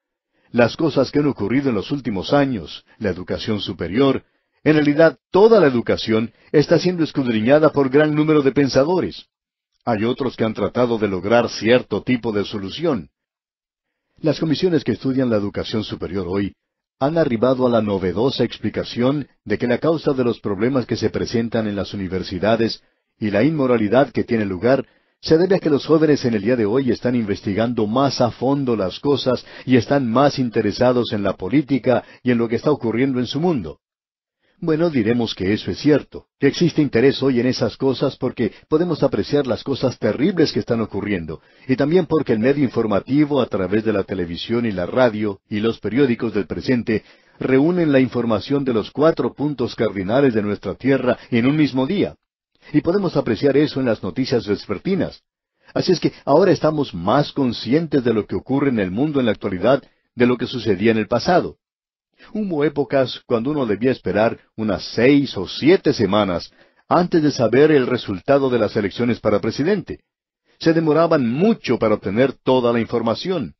Las cosas que han ocurrido en los últimos años, la educación superior, en realidad, toda la educación está siendo escudriñada por gran número de pensadores. Hay otros que han tratado de lograr cierto tipo de solución. Las comisiones que estudian la educación superior hoy han arribado a la novedosa explicación de que la causa de los problemas que se presentan en las universidades y la inmoralidad que tiene lugar se debe a que los jóvenes en el día de hoy están investigando más a fondo las cosas y están más interesados en la política y en lo que está ocurriendo en su mundo. Bueno, diremos que eso es cierto, que existe interés hoy en esas cosas porque podemos apreciar las cosas terribles que están ocurriendo, y también porque el medio informativo a través de la televisión y la radio y los periódicos del presente reúnen la información de los cuatro puntos cardinales de nuestra tierra en un mismo día. Y podemos apreciar eso en las noticias vespertinas. Así es que ahora estamos más conscientes de lo que ocurre en el mundo en la actualidad de lo que sucedía en el pasado. Hubo épocas cuando uno debía esperar unas seis o siete semanas antes de saber el resultado de las elecciones para presidente. Se demoraban mucho para obtener toda la información.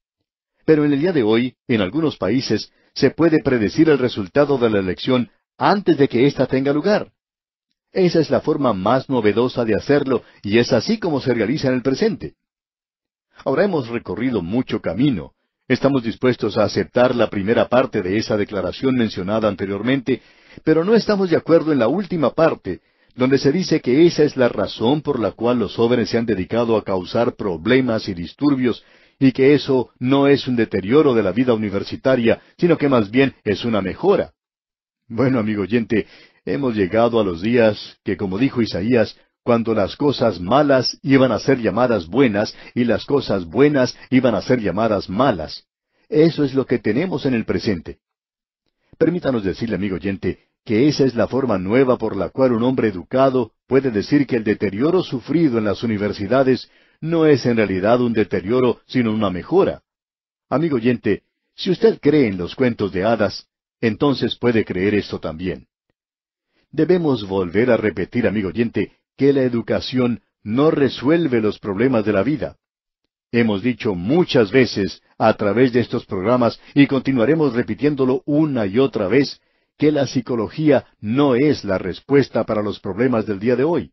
Pero en el día de hoy, en algunos países, se puede predecir el resultado de la elección antes de que ésta tenga lugar. Esa es la forma más novedosa de hacerlo y es así como se realiza en el presente. Ahora hemos recorrido mucho camino Estamos dispuestos a aceptar la primera parte de esa declaración mencionada anteriormente, pero no estamos de acuerdo en la última parte, donde se dice que esa es la razón por la cual los jóvenes se han dedicado a causar problemas y disturbios, y que eso no es un deterioro de la vida universitaria, sino que más bien es una mejora. Bueno, amigo oyente, hemos llegado a los días que, como dijo Isaías, cuando las cosas malas iban a ser llamadas buenas y las cosas buenas iban a ser llamadas malas. Eso es lo que tenemos en el presente. Permítanos decirle, amigo oyente, que esa es la forma nueva por la cual un hombre educado puede decir que el deterioro sufrido en las universidades no es en realidad un deterioro, sino una mejora. Amigo oyente, si usted cree en los cuentos de hadas, entonces puede creer esto también. Debemos volver a repetir, amigo oyente, que la educación no resuelve los problemas de la vida. Hemos dicho muchas veces a través de estos programas y continuaremos repitiéndolo una y otra vez que la psicología no es la respuesta para los problemas del día de hoy.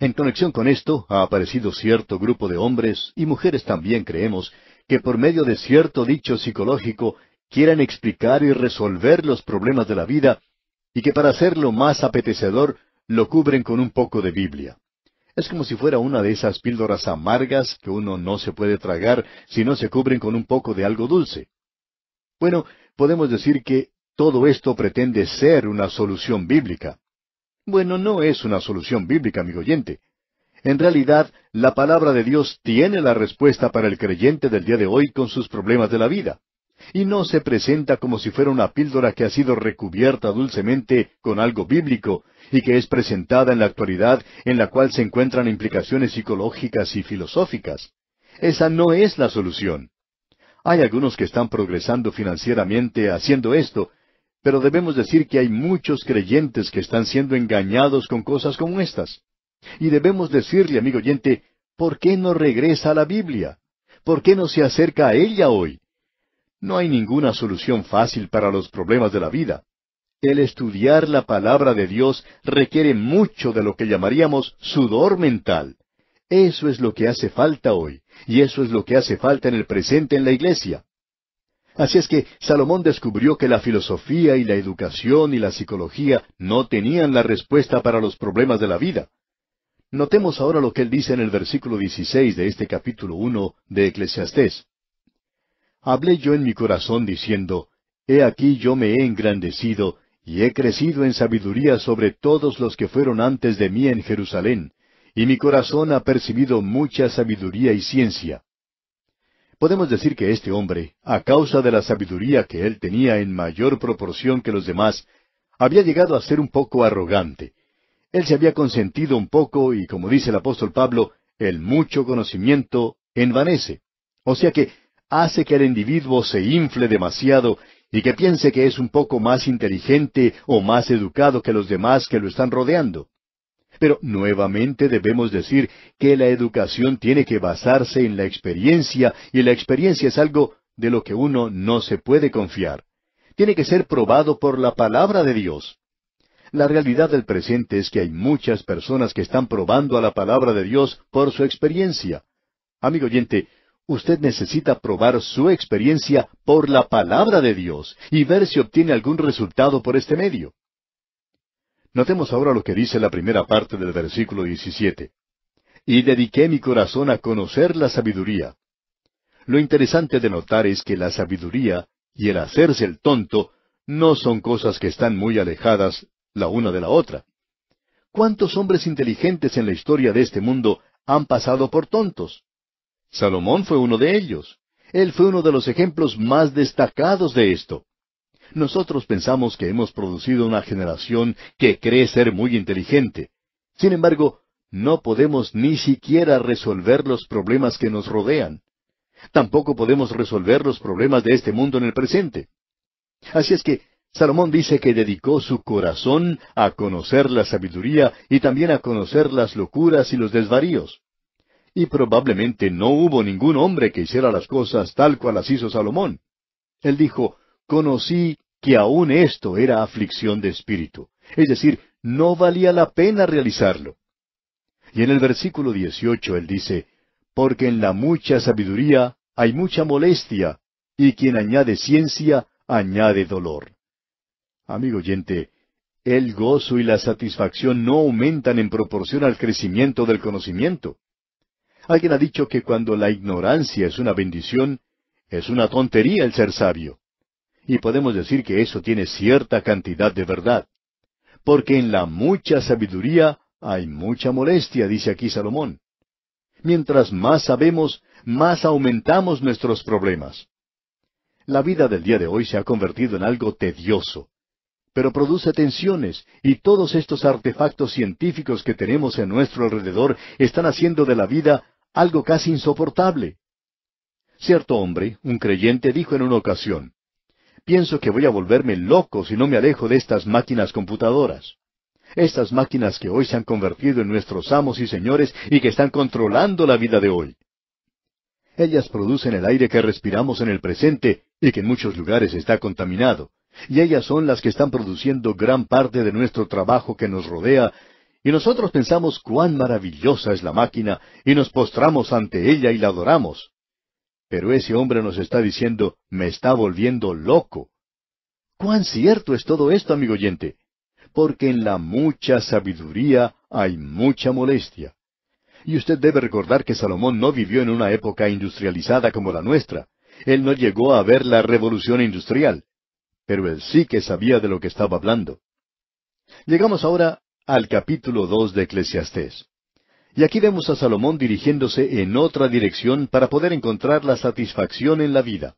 En conexión con esto, ha aparecido cierto grupo de hombres y mujeres también creemos que por medio de cierto dicho psicológico quieran explicar y resolver los problemas de la vida y que para hacerlo más apetecedor lo cubren con un poco de Biblia. Es como si fuera una de esas píldoras amargas que uno no se puede tragar si no se cubren con un poco de algo dulce. Bueno, podemos decir que todo esto pretende ser una solución bíblica. Bueno, no es una solución bíblica, amigo oyente. En realidad, la palabra de Dios tiene la respuesta para el creyente del día de hoy con sus problemas de la vida y no se presenta como si fuera una píldora que ha sido recubierta dulcemente con algo bíblico y que es presentada en la actualidad en la cual se encuentran implicaciones psicológicas y filosóficas. Esa no es la solución. Hay algunos que están progresando financieramente haciendo esto, pero debemos decir que hay muchos creyentes que están siendo engañados con cosas como estas. Y debemos decirle, amigo oyente, ¿por qué no regresa a la Biblia? ¿Por qué no se acerca a ella hoy? No hay ninguna solución fácil para los problemas de la vida. El estudiar la palabra de Dios requiere mucho de lo que llamaríamos sudor mental. Eso es lo que hace falta hoy, y eso es lo que hace falta en el presente en la iglesia. Así es que Salomón descubrió que la filosofía y la educación y la psicología no tenían la respuesta para los problemas de la vida. Notemos ahora lo que él dice en el versículo 16 de este capítulo 1 de Eclesiastés hablé yo en mi corazón diciendo, He aquí yo me he engrandecido, y he crecido en sabiduría sobre todos los que fueron antes de mí en Jerusalén, y mi corazón ha percibido mucha sabiduría y ciencia. Podemos decir que este hombre, a causa de la sabiduría que él tenía en mayor proporción que los demás, había llegado a ser un poco arrogante. Él se había consentido un poco y, como dice el apóstol Pablo, el mucho conocimiento envanece. O sea que hace que el individuo se infle demasiado y que piense que es un poco más inteligente o más educado que los demás que lo están rodeando. Pero nuevamente debemos decir que la educación tiene que basarse en la experiencia y la experiencia es algo de lo que uno no se puede confiar. Tiene que ser probado por la palabra de Dios. La realidad del presente es que hay muchas personas que están probando a la palabra de Dios por su experiencia. Amigo oyente, usted necesita probar su experiencia por la palabra de Dios y ver si obtiene algún resultado por este medio. Notemos ahora lo que dice la primera parte del versículo 17. Y dediqué mi corazón a conocer la sabiduría. Lo interesante de notar es que la sabiduría y el hacerse el tonto no son cosas que están muy alejadas la una de la otra. ¿Cuántos hombres inteligentes en la historia de este mundo han pasado por tontos? Salomón fue uno de ellos. Él fue uno de los ejemplos más destacados de esto. Nosotros pensamos que hemos producido una generación que cree ser muy inteligente. Sin embargo, no podemos ni siquiera resolver los problemas que nos rodean. Tampoco podemos resolver los problemas de este mundo en el presente. Así es que Salomón dice que dedicó su corazón a conocer la sabiduría y también a conocer las locuras y los desvaríos y probablemente no hubo ningún hombre que hiciera las cosas tal cual las hizo Salomón. Él dijo, conocí que aún esto era aflicción de espíritu, es decir, no valía la pena realizarlo. Y en el versículo 18 él dice, porque en la mucha sabiduría hay mucha molestia, y quien añade ciencia añade dolor. Amigo oyente, el gozo y la satisfacción no aumentan en proporción al crecimiento del conocimiento. Alguien ha dicho que cuando la ignorancia es una bendición, es una tontería el ser sabio. Y podemos decir que eso tiene cierta cantidad de verdad. Porque en la mucha sabiduría hay mucha molestia, dice aquí Salomón. Mientras más sabemos, más aumentamos nuestros problemas. La vida del día de hoy se ha convertido en algo tedioso, pero produce tensiones y todos estos artefactos científicos que tenemos en nuestro alrededor están haciendo de la vida algo casi insoportable. Cierto hombre, un creyente, dijo en una ocasión, pienso que voy a volverme loco si no me alejo de estas máquinas computadoras. Estas máquinas que hoy se han convertido en nuestros amos y señores y que están controlando la vida de hoy. Ellas producen el aire que respiramos en el presente y que en muchos lugares está contaminado. Y ellas son las que están produciendo gran parte de nuestro trabajo que nos rodea y nosotros pensamos cuán maravillosa es la máquina y nos postramos ante ella y la adoramos. Pero ese hombre nos está diciendo, me está volviendo loco. ¿Cuán cierto es todo esto, amigo oyente? Porque en la mucha sabiduría hay mucha molestia. Y usted debe recordar que Salomón no vivió en una época industrializada como la nuestra. Él no llegó a ver la revolución industrial. Pero él sí que sabía de lo que estaba hablando. Llegamos ahora al capítulo 2 de Eclesiastés. Y aquí vemos a Salomón dirigiéndose en otra dirección para poder encontrar la satisfacción en la vida.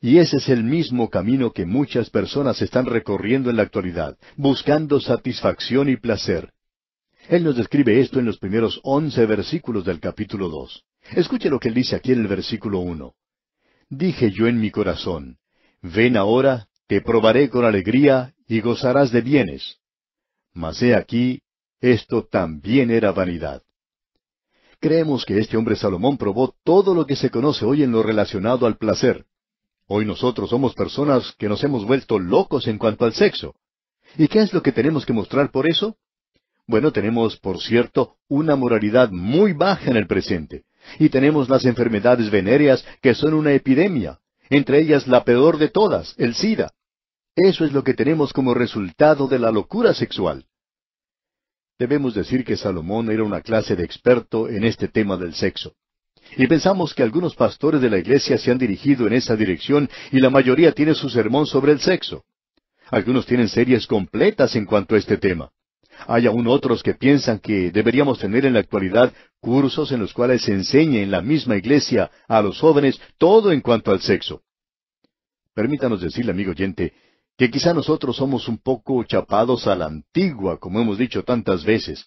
Y ese es el mismo camino que muchas personas están recorriendo en la actualidad, buscando satisfacción y placer. Él nos describe esto en los primeros once versículos del capítulo dos. Escuche lo que él dice aquí en el versículo uno. Dije yo en mi corazón, ven ahora, te probaré con alegría y gozarás de bienes. Mas he aquí, esto también era vanidad. Creemos que este hombre Salomón probó todo lo que se conoce hoy en lo relacionado al placer. Hoy nosotros somos personas que nos hemos vuelto locos en cuanto al sexo. ¿Y qué es lo que tenemos que mostrar por eso? Bueno, tenemos, por cierto, una moralidad muy baja en el presente. Y tenemos las enfermedades venéreas que son una epidemia, entre ellas la peor de todas, el SIDA. Eso es lo que tenemos como resultado de la locura sexual. Debemos decir que Salomón era una clase de experto en este tema del sexo. Y pensamos que algunos pastores de la iglesia se han dirigido en esa dirección y la mayoría tiene su sermón sobre el sexo. Algunos tienen series completas en cuanto a este tema. Hay aún otros que piensan que deberíamos tener en la actualidad cursos en los cuales se enseñe en la misma iglesia a los jóvenes todo en cuanto al sexo. Permítanos decirle, amigo oyente, que quizá nosotros somos un poco chapados a la antigua, como hemos dicho tantas veces,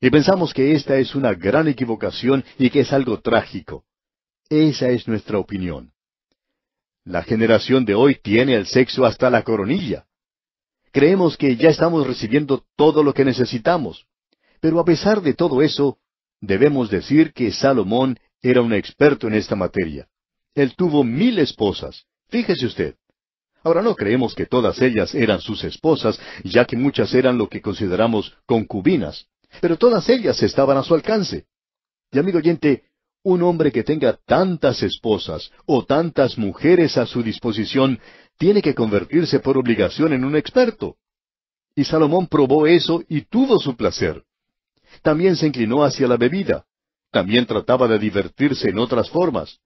y pensamos que esta es una gran equivocación y que es algo trágico. Esa es nuestra opinión. La generación de hoy tiene el sexo hasta la coronilla. Creemos que ya estamos recibiendo todo lo que necesitamos. Pero a pesar de todo eso, debemos decir que Salomón era un experto en esta materia. Él tuvo mil esposas. Fíjese usted. Ahora no creemos que todas ellas eran sus esposas, ya que muchas eran lo que consideramos concubinas, pero todas ellas estaban a su alcance. Y amigo oyente, un hombre que tenga tantas esposas o tantas mujeres a su disposición tiene que convertirse por obligación en un experto. Y Salomón probó eso y tuvo su placer. También se inclinó hacia la bebida. También trataba de divertirse en otras formas.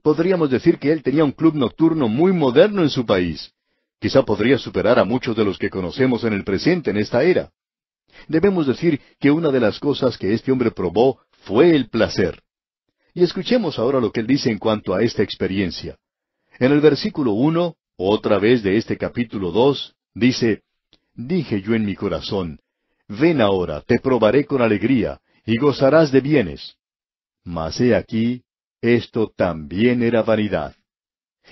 Podríamos decir que él tenía un club nocturno muy moderno en su país. Quizá podría superar a muchos de los que conocemos en el presente, en esta era. Debemos decir que una de las cosas que este hombre probó fue el placer. Y escuchemos ahora lo que él dice en cuanto a esta experiencia. En el versículo uno, otra vez de este capítulo dos, dice Dije yo en mi corazón Ven ahora, te probaré con alegría, y gozarás de bienes. Mas he aquí, esto también era vanidad.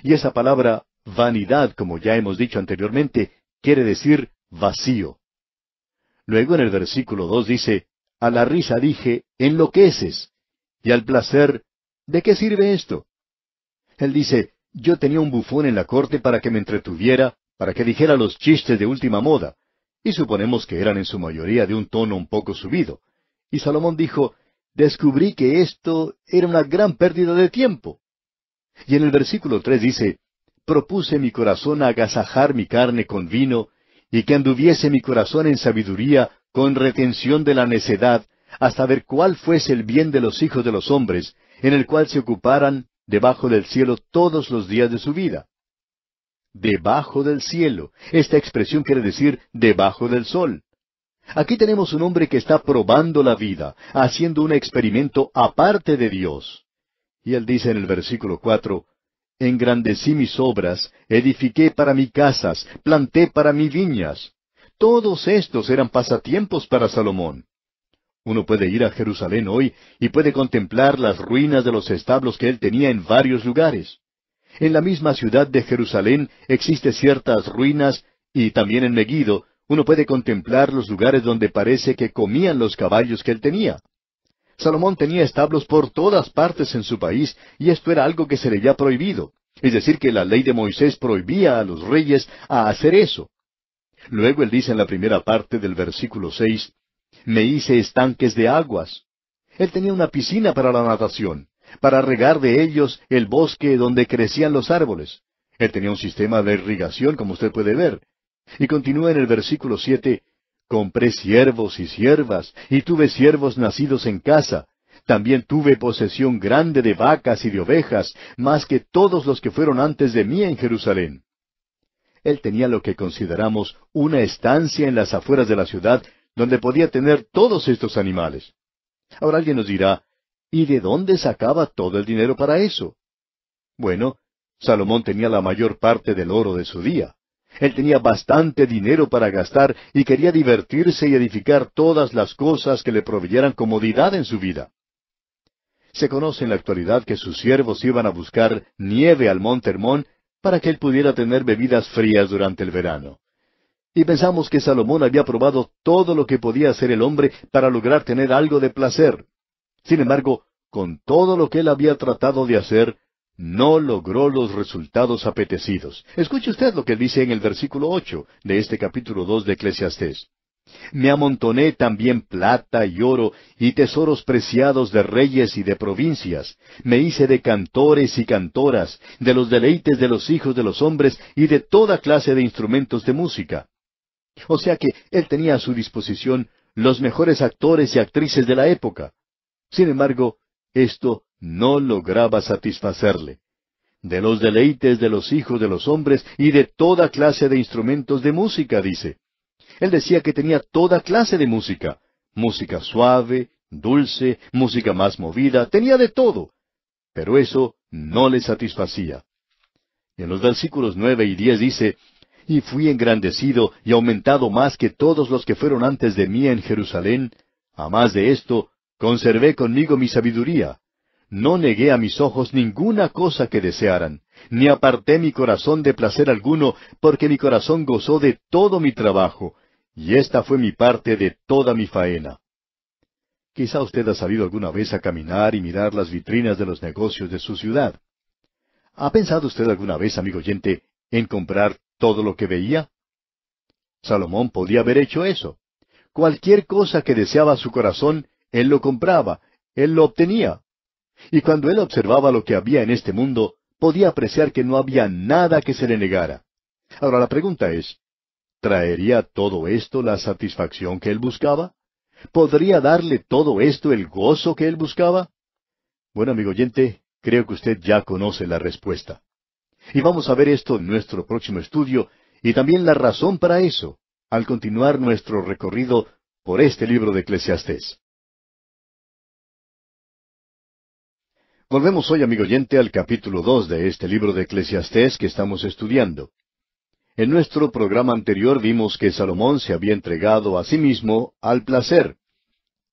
Y esa palabra vanidad, como ya hemos dicho anteriormente, quiere decir vacío. Luego en el versículo 2 dice, a la risa dije, enloqueces, y al placer, ¿de qué sirve esto? Él dice, yo tenía un bufón en la corte para que me entretuviera, para que dijera los chistes de última moda, y suponemos que eran en su mayoría de un tono un poco subido. Y Salomón dijo, descubrí que esto era una gran pérdida de tiempo. Y en el versículo tres dice, propuse mi corazón a agasajar mi carne con vino, y que anduviese mi corazón en sabiduría, con retención de la necedad, hasta ver cuál fuese el bien de los hijos de los hombres, en el cual se ocuparan debajo del cielo todos los días de su vida. Debajo del cielo. Esta expresión quiere decir debajo del sol. Aquí tenemos un hombre que está probando la vida, haciendo un experimento aparte de Dios. Y él dice en el versículo cuatro, Engrandecí mis obras, edifiqué para mí casas, planté para mí viñas. Todos estos eran pasatiempos para Salomón. Uno puede ir a Jerusalén hoy y puede contemplar las ruinas de los establos que él tenía en varios lugares. En la misma ciudad de Jerusalén existen ciertas ruinas y también en Megiddo, uno puede contemplar los lugares donde parece que comían los caballos que él tenía. Salomón tenía establos por todas partes en su país, y esto era algo que se le había prohibido. Es decir, que la ley de Moisés prohibía a los reyes a hacer eso. Luego él dice en la primera parte del versículo seis, Me hice estanques de aguas. Él tenía una piscina para la natación, para regar de ellos el bosque donde crecían los árboles. Él tenía un sistema de irrigación, como usted puede ver. Y continúa en el versículo siete, compré siervos y siervas, y tuve siervos nacidos en casa. También tuve posesión grande de vacas y de ovejas, más que todos los que fueron antes de mí en Jerusalén. Él tenía lo que consideramos una estancia en las afueras de la ciudad donde podía tener todos estos animales. Ahora alguien nos dirá, ¿y de dónde sacaba todo el dinero para eso? Bueno, Salomón tenía la mayor parte del oro de su día. Él tenía bastante dinero para gastar y quería divertirse y edificar todas las cosas que le proveyeran comodidad en su vida. Se conoce en la actualidad que sus siervos iban a buscar nieve al monte Hermón para que él pudiera tener bebidas frías durante el verano. Y pensamos que Salomón había probado todo lo que podía hacer el hombre para lograr tener algo de placer. Sin embargo, con todo lo que él había tratado de hacer, no logró los resultados apetecidos. Escuche usted lo que dice en el versículo ocho de este capítulo dos de Eclesiastés. Me amontoné también plata y oro y tesoros preciados de reyes y de provincias. Me hice de cantores y cantoras, de los deleites de los hijos de los hombres y de toda clase de instrumentos de música. O sea que él tenía a su disposición los mejores actores y actrices de la época. Sin embargo, esto no lograba satisfacerle. De los deleites de los hijos de los hombres y de toda clase de instrumentos de música, dice. Él decía que tenía toda clase de música, música suave, dulce, música más movida, tenía de todo. Pero eso no le satisfacía. en los versículos nueve y diez dice, Y fui engrandecido y aumentado más que todos los que fueron antes de mí en Jerusalén, a más de esto, conservé conmigo mi sabiduría, no negué a mis ojos ninguna cosa que desearan, ni aparté mi corazón de placer alguno, porque mi corazón gozó de todo mi trabajo, y esta fue mi parte de toda mi faena. Quizá usted ha salido alguna vez a caminar y mirar las vitrinas de los negocios de su ciudad. ¿Ha pensado usted alguna vez, amigo oyente, en comprar todo lo que veía? Salomón podía haber hecho eso. Cualquier cosa que deseaba su corazón, él lo compraba, él lo obtenía, y cuando él observaba lo que había en este mundo, podía apreciar que no había nada que se le negara. Ahora la pregunta es, ¿traería todo esto la satisfacción que él buscaba? ¿Podría darle todo esto el gozo que él buscaba? Bueno, amigo oyente, creo que usted ya conoce la respuesta. Y vamos a ver esto en nuestro próximo estudio y también la razón para eso, al continuar nuestro recorrido por este libro de Eclesiastés. Volvemos hoy, amigo oyente, al capítulo 2 de este libro de Eclesiastés que estamos estudiando. En nuestro programa anterior vimos que Salomón se había entregado a sí mismo al placer.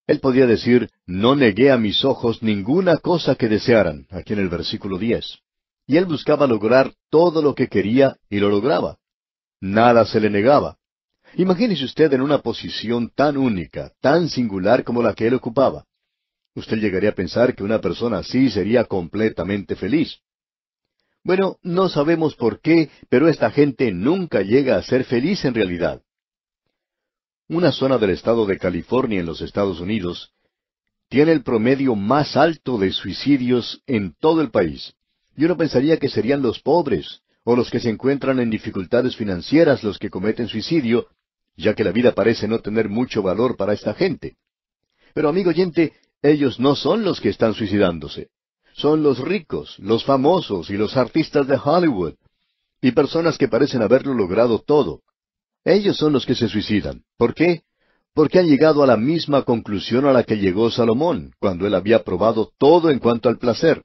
Él podía decir, no negué a mis ojos ninguna cosa que desearan, aquí en el versículo 10. Y él buscaba lograr todo lo que quería y lo lograba. Nada se le negaba. Imagínese usted en una posición tan única, tan singular como la que él ocupaba. Usted llegaría a pensar que una persona así sería completamente feliz. Bueno, no sabemos por qué, pero esta gente nunca llega a ser feliz en realidad. Una zona del estado de California en los Estados Unidos tiene el promedio más alto de suicidios en todo el país. Y uno pensaría que serían los pobres o los que se encuentran en dificultades financieras los que cometen suicidio, ya que la vida parece no tener mucho valor para esta gente. Pero amigo oyente, ellos no son los que están suicidándose. Son los ricos, los famosos y los artistas de Hollywood, y personas que parecen haberlo logrado todo. Ellos son los que se suicidan. ¿Por qué? Porque han llegado a la misma conclusión a la que llegó Salomón, cuando él había probado todo en cuanto al placer.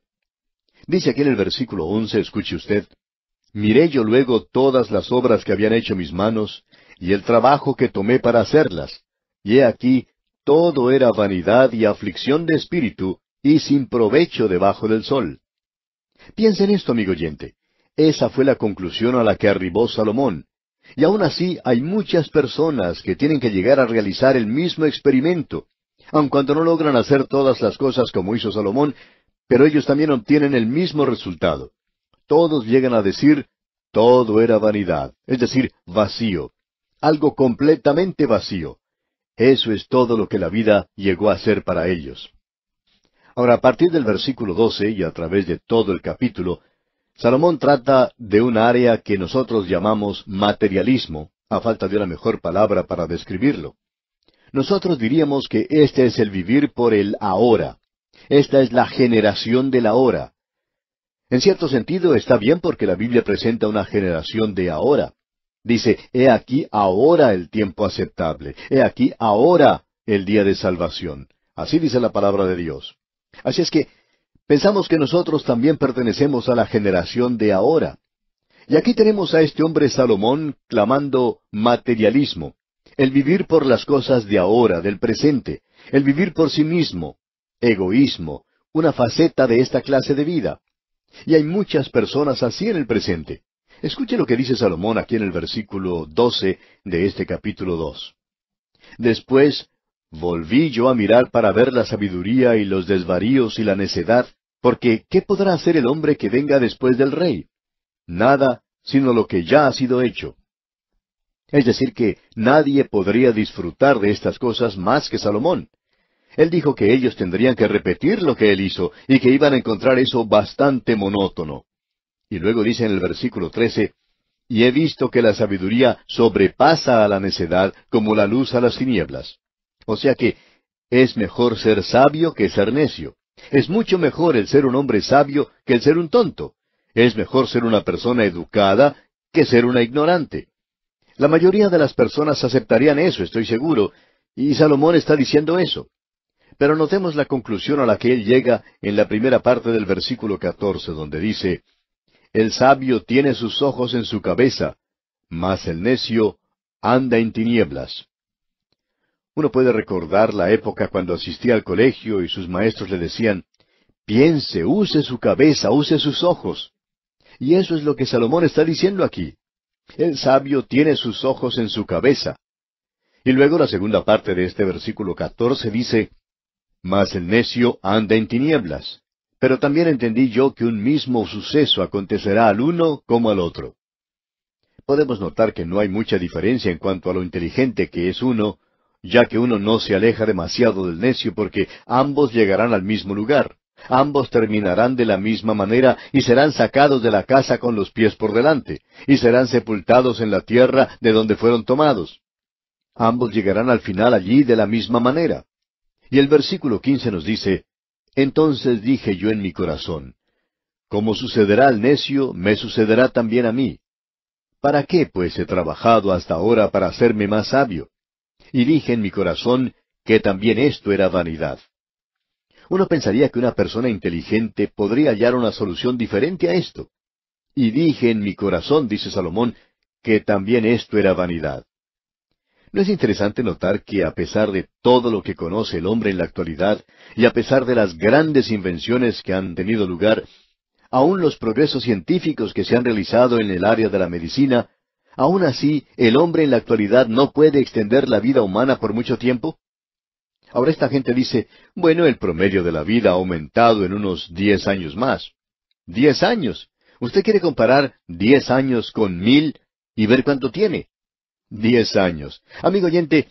Dice aquí en el versículo once, escuche usted, Miré yo luego todas las obras que habían hecho mis manos, y el trabajo que tomé para hacerlas, y he aquí todo era vanidad y aflicción de espíritu, y sin provecho debajo del sol. Piensen en esto, amigo oyente. Esa fue la conclusión a la que arribó Salomón. Y aún así hay muchas personas que tienen que llegar a realizar el mismo experimento, aun cuando no logran hacer todas las cosas como hizo Salomón, pero ellos también obtienen el mismo resultado. Todos llegan a decir, todo era vanidad, es decir, vacío, algo completamente vacío. Eso es todo lo que la vida llegó a ser para ellos. Ahora, a partir del versículo 12 y a través de todo el capítulo, Salomón trata de un área que nosotros llamamos materialismo, a falta de una mejor palabra para describirlo. Nosotros diríamos que este es el vivir por el ahora. Esta es la generación del ahora. En cierto sentido está bien porque la Biblia presenta una generación de ahora. Dice, he aquí ahora el tiempo aceptable, he aquí ahora el día de salvación. Así dice la palabra de Dios. Así es que pensamos que nosotros también pertenecemos a la generación de ahora. Y aquí tenemos a este hombre Salomón clamando materialismo, el vivir por las cosas de ahora, del presente, el vivir por sí mismo, egoísmo, una faceta de esta clase de vida. Y hay muchas personas así en el presente. Escuche lo que dice Salomón aquí en el versículo 12 de este capítulo 2. Después volví yo a mirar para ver la sabiduría y los desvaríos y la necedad, porque ¿qué podrá hacer el hombre que venga después del rey? Nada, sino lo que ya ha sido hecho. Es decir, que nadie podría disfrutar de estas cosas más que Salomón. Él dijo que ellos tendrían que repetir lo que él hizo y que iban a encontrar eso bastante monótono. Y luego dice en el versículo 13, Y he visto que la sabiduría sobrepasa a la necedad como la luz a las tinieblas. O sea que es mejor ser sabio que ser necio. Es mucho mejor el ser un hombre sabio que el ser un tonto. Es mejor ser una persona educada que ser una ignorante. La mayoría de las personas aceptarían eso, estoy seguro, y Salomón está diciendo eso. Pero notemos la conclusión a la que él llega en la primera parte del versículo 14, donde dice, el sabio tiene sus ojos en su cabeza, mas el necio anda en tinieblas. Uno puede recordar la época cuando asistía al colegio y sus maestros le decían, piense, use su cabeza, use sus ojos. Y eso es lo que Salomón está diciendo aquí. El sabio tiene sus ojos en su cabeza. Y luego la segunda parte de este versículo 14 dice, Mas el necio anda en tinieblas. Pero también entendí yo que un mismo suceso acontecerá al uno como al otro. Podemos notar que no hay mucha diferencia en cuanto a lo inteligente que es uno, ya que uno no se aleja demasiado del necio porque ambos llegarán al mismo lugar, ambos terminarán de la misma manera y serán sacados de la casa con los pies por delante, y serán sepultados en la tierra de donde fueron tomados. Ambos llegarán al final allí de la misma manera. Y el versículo quince nos dice, entonces dije yo en mi corazón, Como sucederá al necio, me sucederá también a mí. ¿Para qué pues he trabajado hasta ahora para hacerme más sabio? Y dije en mi corazón que también esto era vanidad. Uno pensaría que una persona inteligente podría hallar una solución diferente a esto. Y dije en mi corazón, dice Salomón, que también esto era vanidad. ¿No es interesante notar que a pesar de todo lo que conoce el hombre en la actualidad, y a pesar de las grandes invenciones que han tenido lugar, aún los progresos científicos que se han realizado en el área de la medicina, aún así el hombre en la actualidad no puede extender la vida humana por mucho tiempo? Ahora esta gente dice, bueno, el promedio de la vida ha aumentado en unos diez años más. ¿Diez años? ¿Usted quiere comparar diez años con mil y ver cuánto tiene? Diez años. Amigo oyente,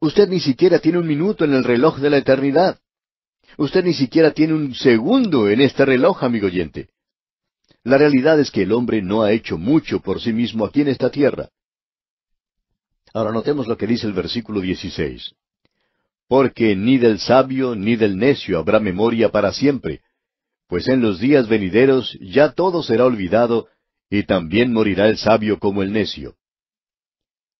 usted ni siquiera tiene un minuto en el reloj de la eternidad. Usted ni siquiera tiene un segundo en este reloj, amigo oyente. La realidad es que el hombre no ha hecho mucho por sí mismo aquí en esta tierra. Ahora notemos lo que dice el versículo dieciséis. Porque ni del sabio ni del necio habrá memoria para siempre, pues en los días venideros ya todo será olvidado, y también morirá el sabio como el necio.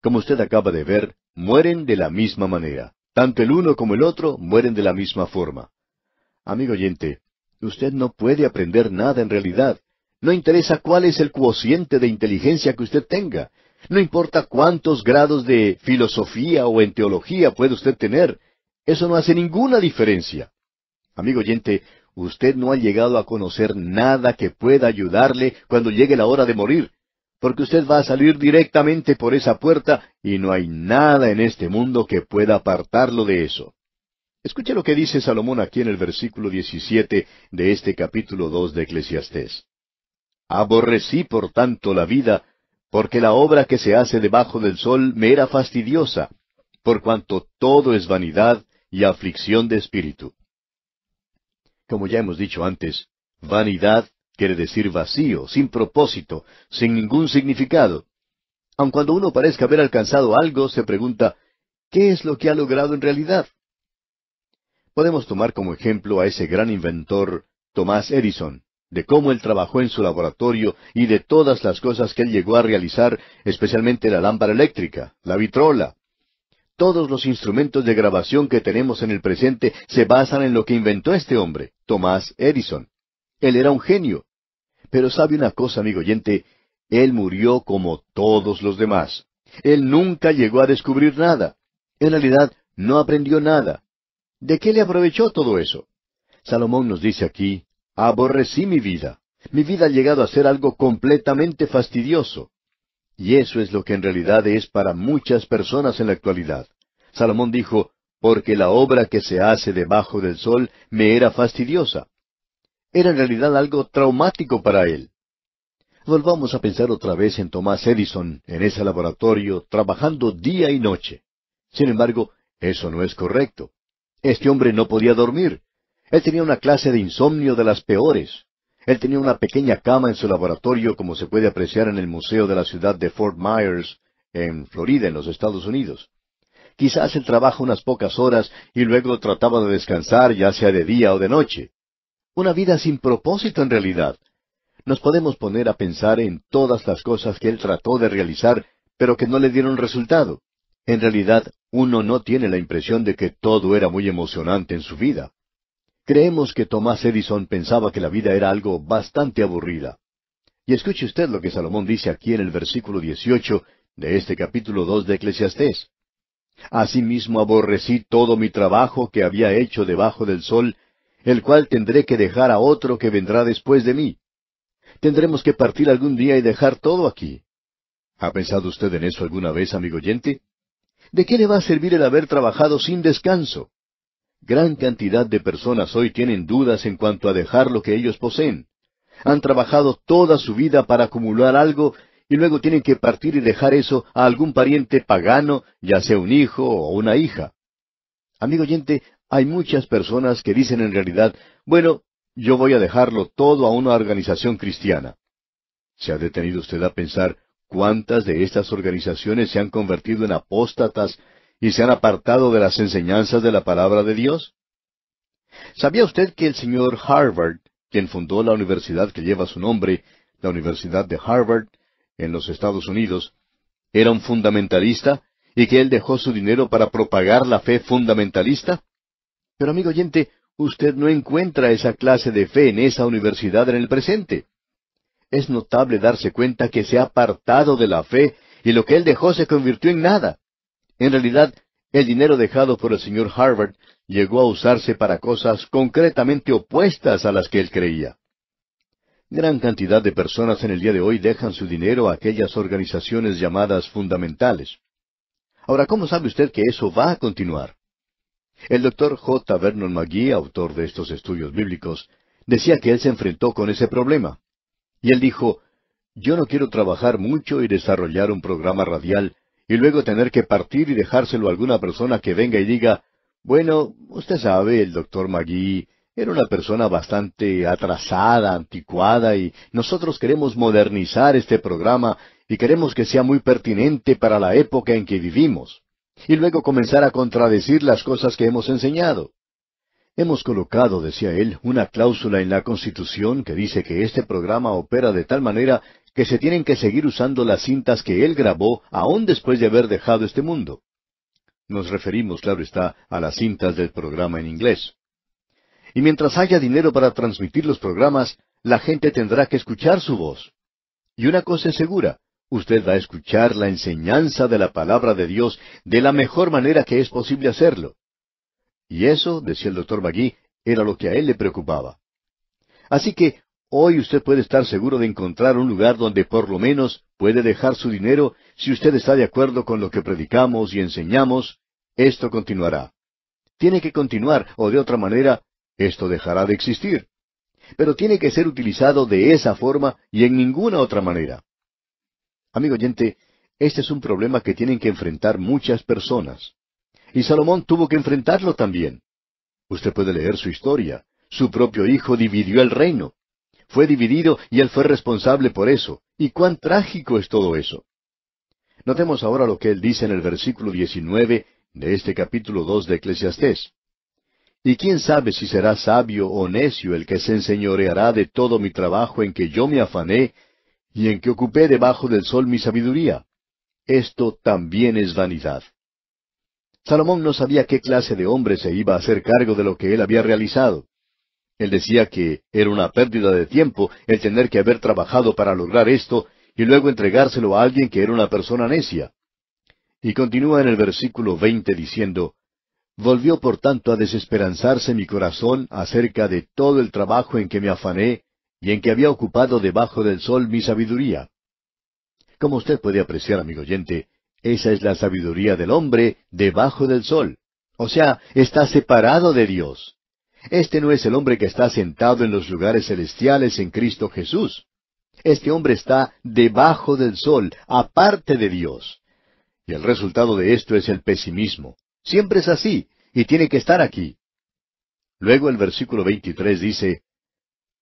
Como usted acaba de ver, mueren de la misma manera. Tanto el uno como el otro mueren de la misma forma. Amigo oyente, usted no puede aprender nada en realidad. No interesa cuál es el cuociente de inteligencia que usted tenga. No importa cuántos grados de filosofía o en teología puede usted tener. Eso no hace ninguna diferencia. Amigo oyente, usted no ha llegado a conocer nada que pueda ayudarle cuando llegue la hora de morir porque usted va a salir directamente por esa puerta y no hay nada en este mundo que pueda apartarlo de eso. Escuche lo que dice Salomón aquí en el versículo 17 de este capítulo 2 de Eclesiastés. Aborrecí por tanto la vida, porque la obra que se hace debajo del sol me era fastidiosa, por cuanto todo es vanidad y aflicción de espíritu. Como ya hemos dicho antes, vanidad quiere decir vacío, sin propósito, sin ningún significado. Aun cuando uno parezca haber alcanzado algo, se pregunta, ¿qué es lo que ha logrado en realidad? Podemos tomar como ejemplo a ese gran inventor, Tomás Edison, de cómo él trabajó en su laboratorio y de todas las cosas que él llegó a realizar, especialmente la lámpara eléctrica, la vitrola. Todos los instrumentos de grabación que tenemos en el presente se basan en lo que inventó este hombre, Tomás Edison. Él era un genio. Pero sabe una cosa, amigo oyente, él murió como todos los demás. Él nunca llegó a descubrir nada. En realidad, no aprendió nada. ¿De qué le aprovechó todo eso? Salomón nos dice aquí, aborrecí mi vida. Mi vida ha llegado a ser algo completamente fastidioso. Y eso es lo que en realidad es para muchas personas en la actualidad. Salomón dijo, porque la obra que se hace debajo del sol me era fastidiosa era en realidad algo traumático para él. Volvamos a pensar otra vez en Tomás Edison, en ese laboratorio, trabajando día y noche. Sin embargo, eso no es correcto. Este hombre no podía dormir. Él tenía una clase de insomnio de las peores. Él tenía una pequeña cama en su laboratorio, como se puede apreciar en el Museo de la Ciudad de Fort Myers, en Florida, en los Estados Unidos. Quizás él trabaja unas pocas horas y luego trataba de descansar ya sea de día o de noche una vida sin propósito en realidad. Nos podemos poner a pensar en todas las cosas que él trató de realizar, pero que no le dieron resultado. En realidad, uno no tiene la impresión de que todo era muy emocionante en su vida. Creemos que Tomás Edison pensaba que la vida era algo bastante aburrida. Y escuche usted lo que Salomón dice aquí en el versículo 18 de este capítulo 2 de Eclesiastés. Asimismo aborrecí todo mi trabajo que había hecho debajo del sol el cual tendré que dejar a otro que vendrá después de mí. Tendremos que partir algún día y dejar todo aquí. ¿Ha pensado usted en eso alguna vez, amigo oyente? ¿De qué le va a servir el haber trabajado sin descanso? Gran cantidad de personas hoy tienen dudas en cuanto a dejar lo que ellos poseen. Han trabajado toda su vida para acumular algo y luego tienen que partir y dejar eso a algún pariente pagano, ya sea un hijo o una hija. Amigo oyente, hay muchas personas que dicen en realidad, bueno, yo voy a dejarlo todo a una organización cristiana. ¿Se ha detenido usted a pensar cuántas de estas organizaciones se han convertido en apóstatas y se han apartado de las enseñanzas de la palabra de Dios? ¿Sabía usted que el señor Harvard, quien fundó la universidad que lleva su nombre, la Universidad de Harvard, en los Estados Unidos, era un fundamentalista y que él dejó su dinero para propagar la fe fundamentalista? Pero amigo oyente, usted no encuentra esa clase de fe en esa universidad en el presente. Es notable darse cuenta que se ha apartado de la fe y lo que él dejó se convirtió en nada. En realidad, el dinero dejado por el señor Harvard llegó a usarse para cosas concretamente opuestas a las que él creía. Gran cantidad de personas en el día de hoy dejan su dinero a aquellas organizaciones llamadas fundamentales. Ahora, ¿cómo sabe usted que eso va a continuar? El doctor J. Vernon McGee, autor de estos estudios bíblicos, decía que él se enfrentó con ese problema. Y él dijo, yo no quiero trabajar mucho y desarrollar un programa radial y luego tener que partir y dejárselo a alguna persona que venga y diga, bueno, usted sabe, el doctor Magui era una persona bastante atrasada, anticuada, y nosotros queremos modernizar este programa y queremos que sea muy pertinente para la época en que vivimos y luego comenzar a contradecir las cosas que hemos enseñado. Hemos colocado, decía él, una cláusula en la Constitución que dice que este programa opera de tal manera que se tienen que seguir usando las cintas que él grabó aún después de haber dejado este mundo. Nos referimos, claro está, a las cintas del programa en inglés. Y mientras haya dinero para transmitir los programas, la gente tendrá que escuchar su voz. Y una cosa es segura, Usted va a escuchar la enseñanza de la palabra de Dios de la mejor manera que es posible hacerlo. Y eso, decía el doctor Magui, era lo que a él le preocupaba. Así que hoy usted puede estar seguro de encontrar un lugar donde por lo menos puede dejar su dinero si usted está de acuerdo con lo que predicamos y enseñamos. Esto continuará. Tiene que continuar, o de otra manera, esto dejará de existir. Pero tiene que ser utilizado de esa forma y en ninguna otra manera. Amigo oyente, este es un problema que tienen que enfrentar muchas personas. Y Salomón tuvo que enfrentarlo también. Usted puede leer su historia. Su propio hijo dividió el reino. Fue dividido y él fue responsable por eso. ¿Y cuán trágico es todo eso? Notemos ahora lo que él dice en el versículo 19 de este capítulo 2 de Eclesiastés. Y quién sabe si será sabio o necio el que se enseñoreará de todo mi trabajo en que yo me afané y en que ocupé debajo del sol mi sabiduría. Esto también es vanidad. Salomón no sabía qué clase de hombre se iba a hacer cargo de lo que él había realizado. Él decía que era una pérdida de tiempo el tener que haber trabajado para lograr esto y luego entregárselo a alguien que era una persona necia. Y continúa en el versículo veinte diciendo, Volvió por tanto a desesperanzarse mi corazón acerca de todo el trabajo en que me afané y en que había ocupado debajo del sol mi sabiduría. Como usted puede apreciar, amigo oyente, esa es la sabiduría del hombre debajo del sol. O sea, está separado de Dios. Este no es el hombre que está sentado en los lugares celestiales en Cristo Jesús. Este hombre está debajo del sol, aparte de Dios. Y el resultado de esto es el pesimismo. Siempre es así, y tiene que estar aquí. Luego el versículo 23 dice,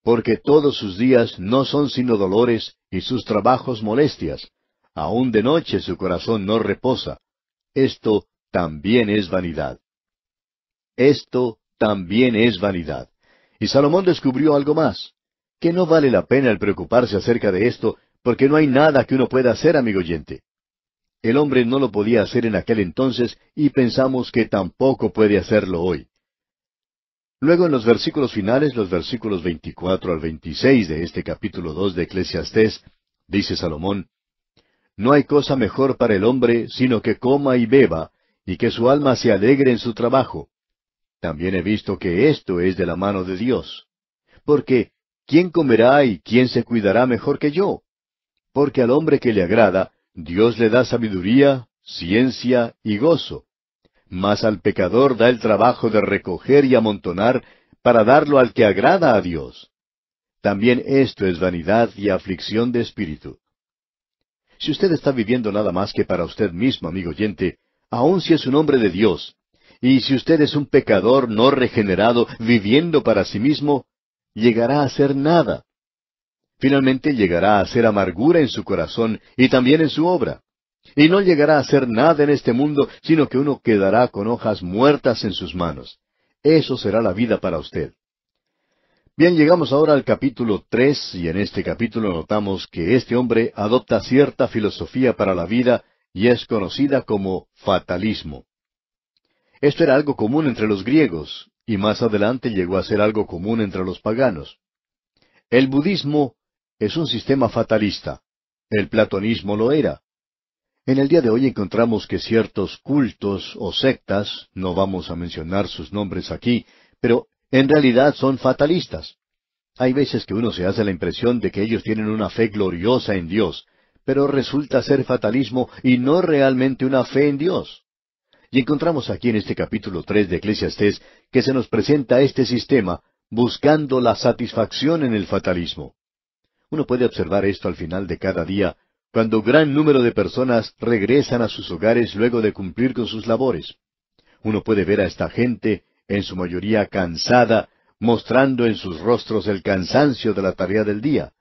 porque todos sus días no son sino dolores y sus trabajos molestias. Aun de noche su corazón no reposa. Esto también es vanidad. Esto también es vanidad. Y Salomón descubrió algo más, que no vale la pena el preocuparse acerca de esto, porque no hay nada que uno pueda hacer, amigo oyente. El hombre no lo podía hacer en aquel entonces y pensamos que tampoco puede hacerlo hoy. Luego en los versículos finales, los versículos 24 al 26 de este capítulo 2 de Eclesiastés, dice Salomón, No hay cosa mejor para el hombre sino que coma y beba, y que su alma se alegre en su trabajo. También he visto que esto es de la mano de Dios. Porque, ¿quién comerá y quién se cuidará mejor que yo? Porque al hombre que le agrada, Dios le da sabiduría, ciencia y gozo mas al pecador da el trabajo de recoger y amontonar para darlo al que agrada a Dios. También esto es vanidad y aflicción de espíritu. Si usted está viviendo nada más que para usted mismo, amigo oyente, aun si es un hombre de Dios, y si usted es un pecador no regenerado viviendo para sí mismo, llegará a ser nada. Finalmente llegará a ser amargura en su corazón y también en su obra y no llegará a ser nada en este mundo, sino que uno quedará con hojas muertas en sus manos. Eso será la vida para usted. Bien, llegamos ahora al capítulo tres, y en este capítulo notamos que este hombre adopta cierta filosofía para la vida y es conocida como fatalismo. Esto era algo común entre los griegos, y más adelante llegó a ser algo común entre los paganos. El budismo es un sistema fatalista. El platonismo lo era. En el día de hoy encontramos que ciertos cultos o sectas, no vamos a mencionar sus nombres aquí, pero en realidad son fatalistas. Hay veces que uno se hace la impresión de que ellos tienen una fe gloriosa en Dios, pero resulta ser fatalismo y no realmente una fe en Dios. Y encontramos aquí en este capítulo tres de Eclesiastés que se nos presenta este sistema buscando la satisfacción en el fatalismo. Uno puede observar esto al final de cada día cuando gran número de personas regresan a sus hogares luego de cumplir con sus labores. Uno puede ver a esta gente, en su mayoría cansada, mostrando en sus rostros el cansancio de la tarea del día.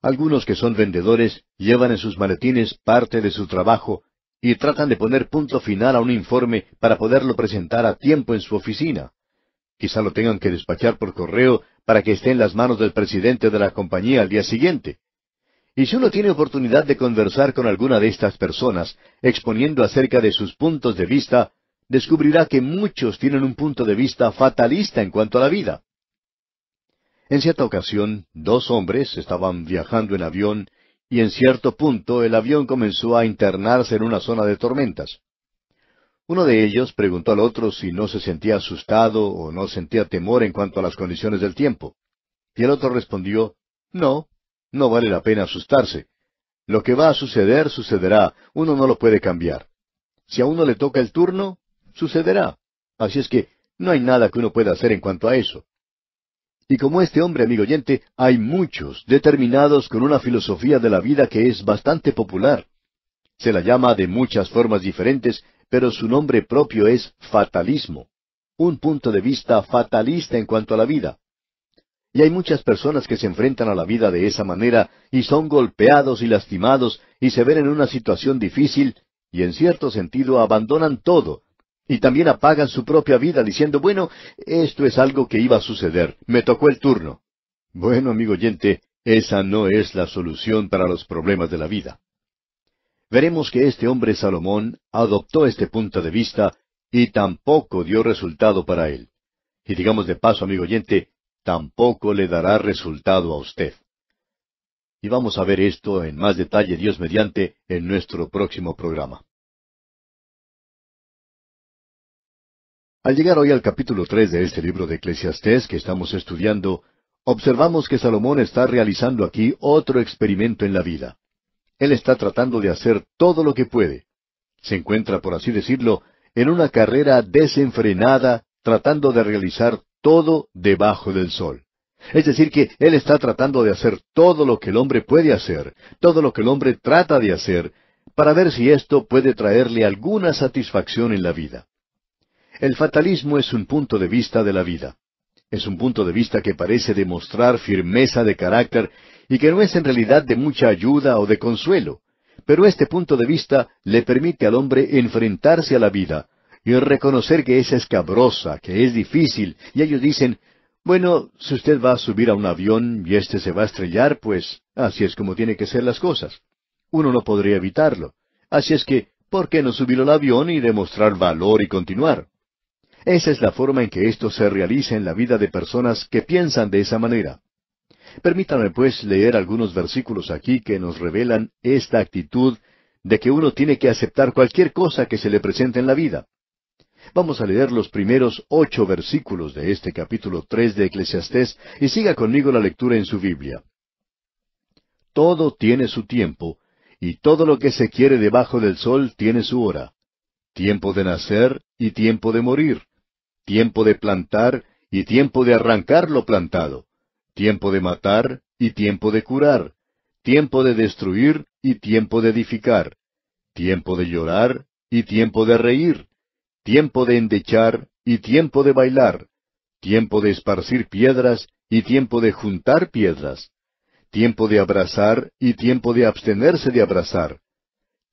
Algunos que son vendedores llevan en sus maletines parte de su trabajo y tratan de poner punto final a un informe para poderlo presentar a tiempo en su oficina. Quizá lo tengan que despachar por correo para que esté en las manos del presidente de la compañía al día siguiente. Y si uno tiene oportunidad de conversar con alguna de estas personas, exponiendo acerca de sus puntos de vista, descubrirá que muchos tienen un punto de vista fatalista en cuanto a la vida. En cierta ocasión, dos hombres estaban viajando en avión y en cierto punto el avión comenzó a internarse en una zona de tormentas. Uno de ellos preguntó al otro si no se sentía asustado o no sentía temor en cuanto a las condiciones del tiempo. Y el otro respondió, No, no vale la pena asustarse. Lo que va a suceder, sucederá. Uno no lo puede cambiar. Si a uno le toca el turno, sucederá. Así es que no hay nada que uno pueda hacer en cuanto a eso. Y como este hombre, amigo oyente, hay muchos determinados con una filosofía de la vida que es bastante popular. Se la llama de muchas formas diferentes, pero su nombre propio es fatalismo. Un punto de vista fatalista en cuanto a la vida. Y hay muchas personas que se enfrentan a la vida de esa manera y son golpeados y lastimados y se ven en una situación difícil y en cierto sentido abandonan todo. Y también apagan su propia vida diciendo, bueno, esto es algo que iba a suceder, me tocó el turno. Bueno, amigo oyente, esa no es la solución para los problemas de la vida. Veremos que este hombre Salomón adoptó este punto de vista y tampoco dio resultado para él. Y digamos de paso, amigo oyente, tampoco le dará resultado a usted. Y vamos a ver esto en más detalle Dios mediante en nuestro próximo programa. Al llegar hoy al capítulo 3 de este libro de Eclesiastés que estamos estudiando, observamos que Salomón está realizando aquí otro experimento en la vida. Él está tratando de hacer todo lo que puede. Se encuentra, por así decirlo, en una carrera desenfrenada, tratando de realizar todo debajo del sol. Es decir, que Él está tratando de hacer todo lo que el hombre puede hacer, todo lo que el hombre trata de hacer, para ver si esto puede traerle alguna satisfacción en la vida. El fatalismo es un punto de vista de la vida. Es un punto de vista que parece demostrar firmeza de carácter y que no es en realidad de mucha ayuda o de consuelo. Pero este punto de vista le permite al hombre enfrentarse a la vida, y reconocer que es escabrosa, que es difícil, y ellos dicen, bueno, si usted va a subir a un avión y éste se va a estrellar, pues así es como tiene que ser las cosas. Uno no podría evitarlo. Así es que, ¿por qué no subir al avión y demostrar valor y continuar? Esa es la forma en que esto se realiza en la vida de personas que piensan de esa manera. Permítame, pues leer algunos versículos aquí que nos revelan esta actitud de que uno tiene que aceptar cualquier cosa que se le presente en la vida. Vamos a leer los primeros ocho versículos de este capítulo tres de Eclesiastés y siga conmigo la lectura en su Biblia. Todo tiene su tiempo, y todo lo que se quiere debajo del sol tiene su hora. Tiempo de nacer y tiempo de morir. Tiempo de plantar y tiempo de arrancar lo plantado. Tiempo de matar y tiempo de curar. Tiempo de destruir y tiempo de edificar. Tiempo de llorar y tiempo de reír tiempo de endechar y tiempo de bailar, tiempo de esparcir piedras y tiempo de juntar piedras, tiempo de abrazar y tiempo de abstenerse de abrazar,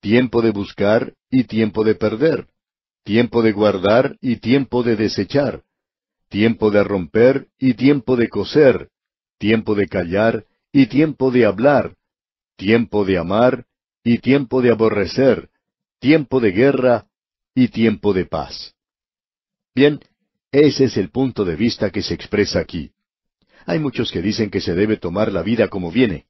tiempo de buscar y tiempo de perder, tiempo de guardar y tiempo de desechar, tiempo de romper y tiempo de coser, tiempo de callar y tiempo de hablar, tiempo de amar y tiempo de aborrecer, tiempo de guerra y tiempo de paz. Bien, ese es el punto de vista que se expresa aquí. Hay muchos que dicen que se debe tomar la vida como viene.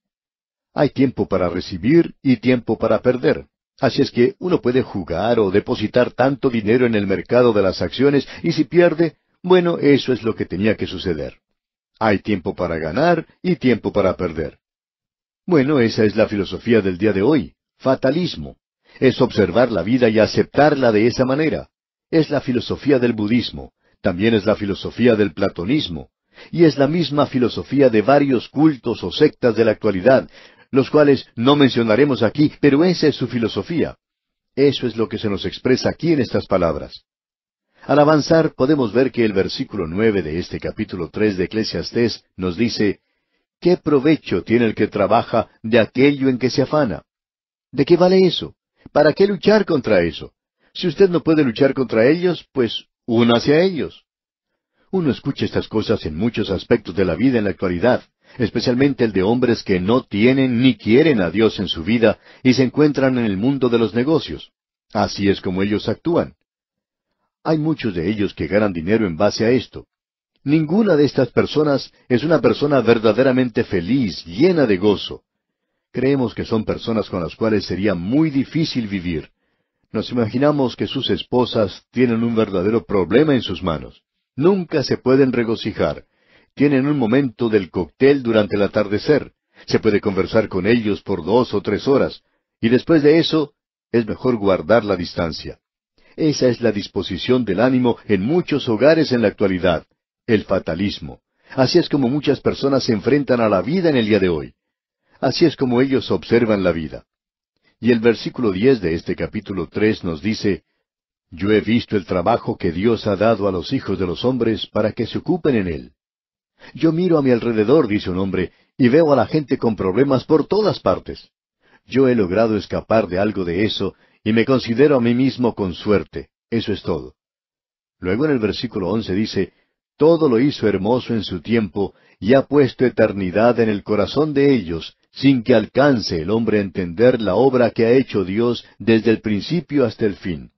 Hay tiempo para recibir y tiempo para perder. Así es que uno puede jugar o depositar tanto dinero en el mercado de las acciones y si pierde, bueno, eso es lo que tenía que suceder. Hay tiempo para ganar y tiempo para perder. Bueno, esa es la filosofía del día de hoy, fatalismo es observar la vida y aceptarla de esa manera. Es la filosofía del budismo, también es la filosofía del platonismo, y es la misma filosofía de varios cultos o sectas de la actualidad, los cuales no mencionaremos aquí, pero esa es su filosofía. Eso es lo que se nos expresa aquí en estas palabras. Al avanzar podemos ver que el versículo nueve de este capítulo tres de Eclesiastes nos dice ¿Qué provecho tiene el que trabaja de aquello en que se afana? ¿De qué vale eso? ¿Para qué luchar contra eso? Si usted no puede luchar contra ellos, pues uno hacia ellos. Uno escucha estas cosas en muchos aspectos de la vida en la actualidad, especialmente el de hombres que no tienen ni quieren a Dios en su vida y se encuentran en el mundo de los negocios. Así es como ellos actúan. Hay muchos de ellos que ganan dinero en base a esto. Ninguna de estas personas es una persona verdaderamente feliz, llena de gozo. Creemos que son personas con las cuales sería muy difícil vivir. Nos imaginamos que sus esposas tienen un verdadero problema en sus manos. Nunca se pueden regocijar. Tienen un momento del cóctel durante el atardecer. Se puede conversar con ellos por dos o tres horas. Y después de eso, es mejor guardar la distancia. Esa es la disposición del ánimo en muchos hogares en la actualidad. El fatalismo. Así es como muchas personas se enfrentan a la vida en el día de hoy. Así es como ellos observan la vida. Y el versículo diez de este capítulo tres nos dice Yo he visto el trabajo que Dios ha dado a los hijos de los hombres para que se ocupen en él. Yo miro a mi alrededor, dice un hombre, y veo a la gente con problemas por todas partes. Yo he logrado escapar de algo de eso y me considero a mí mismo con suerte. Eso es todo. Luego en el versículo once dice, Todo lo hizo hermoso en su tiempo y ha puesto eternidad en el corazón de ellos, sin que alcance el hombre a entender la obra que ha hecho Dios desde el principio hasta el fin.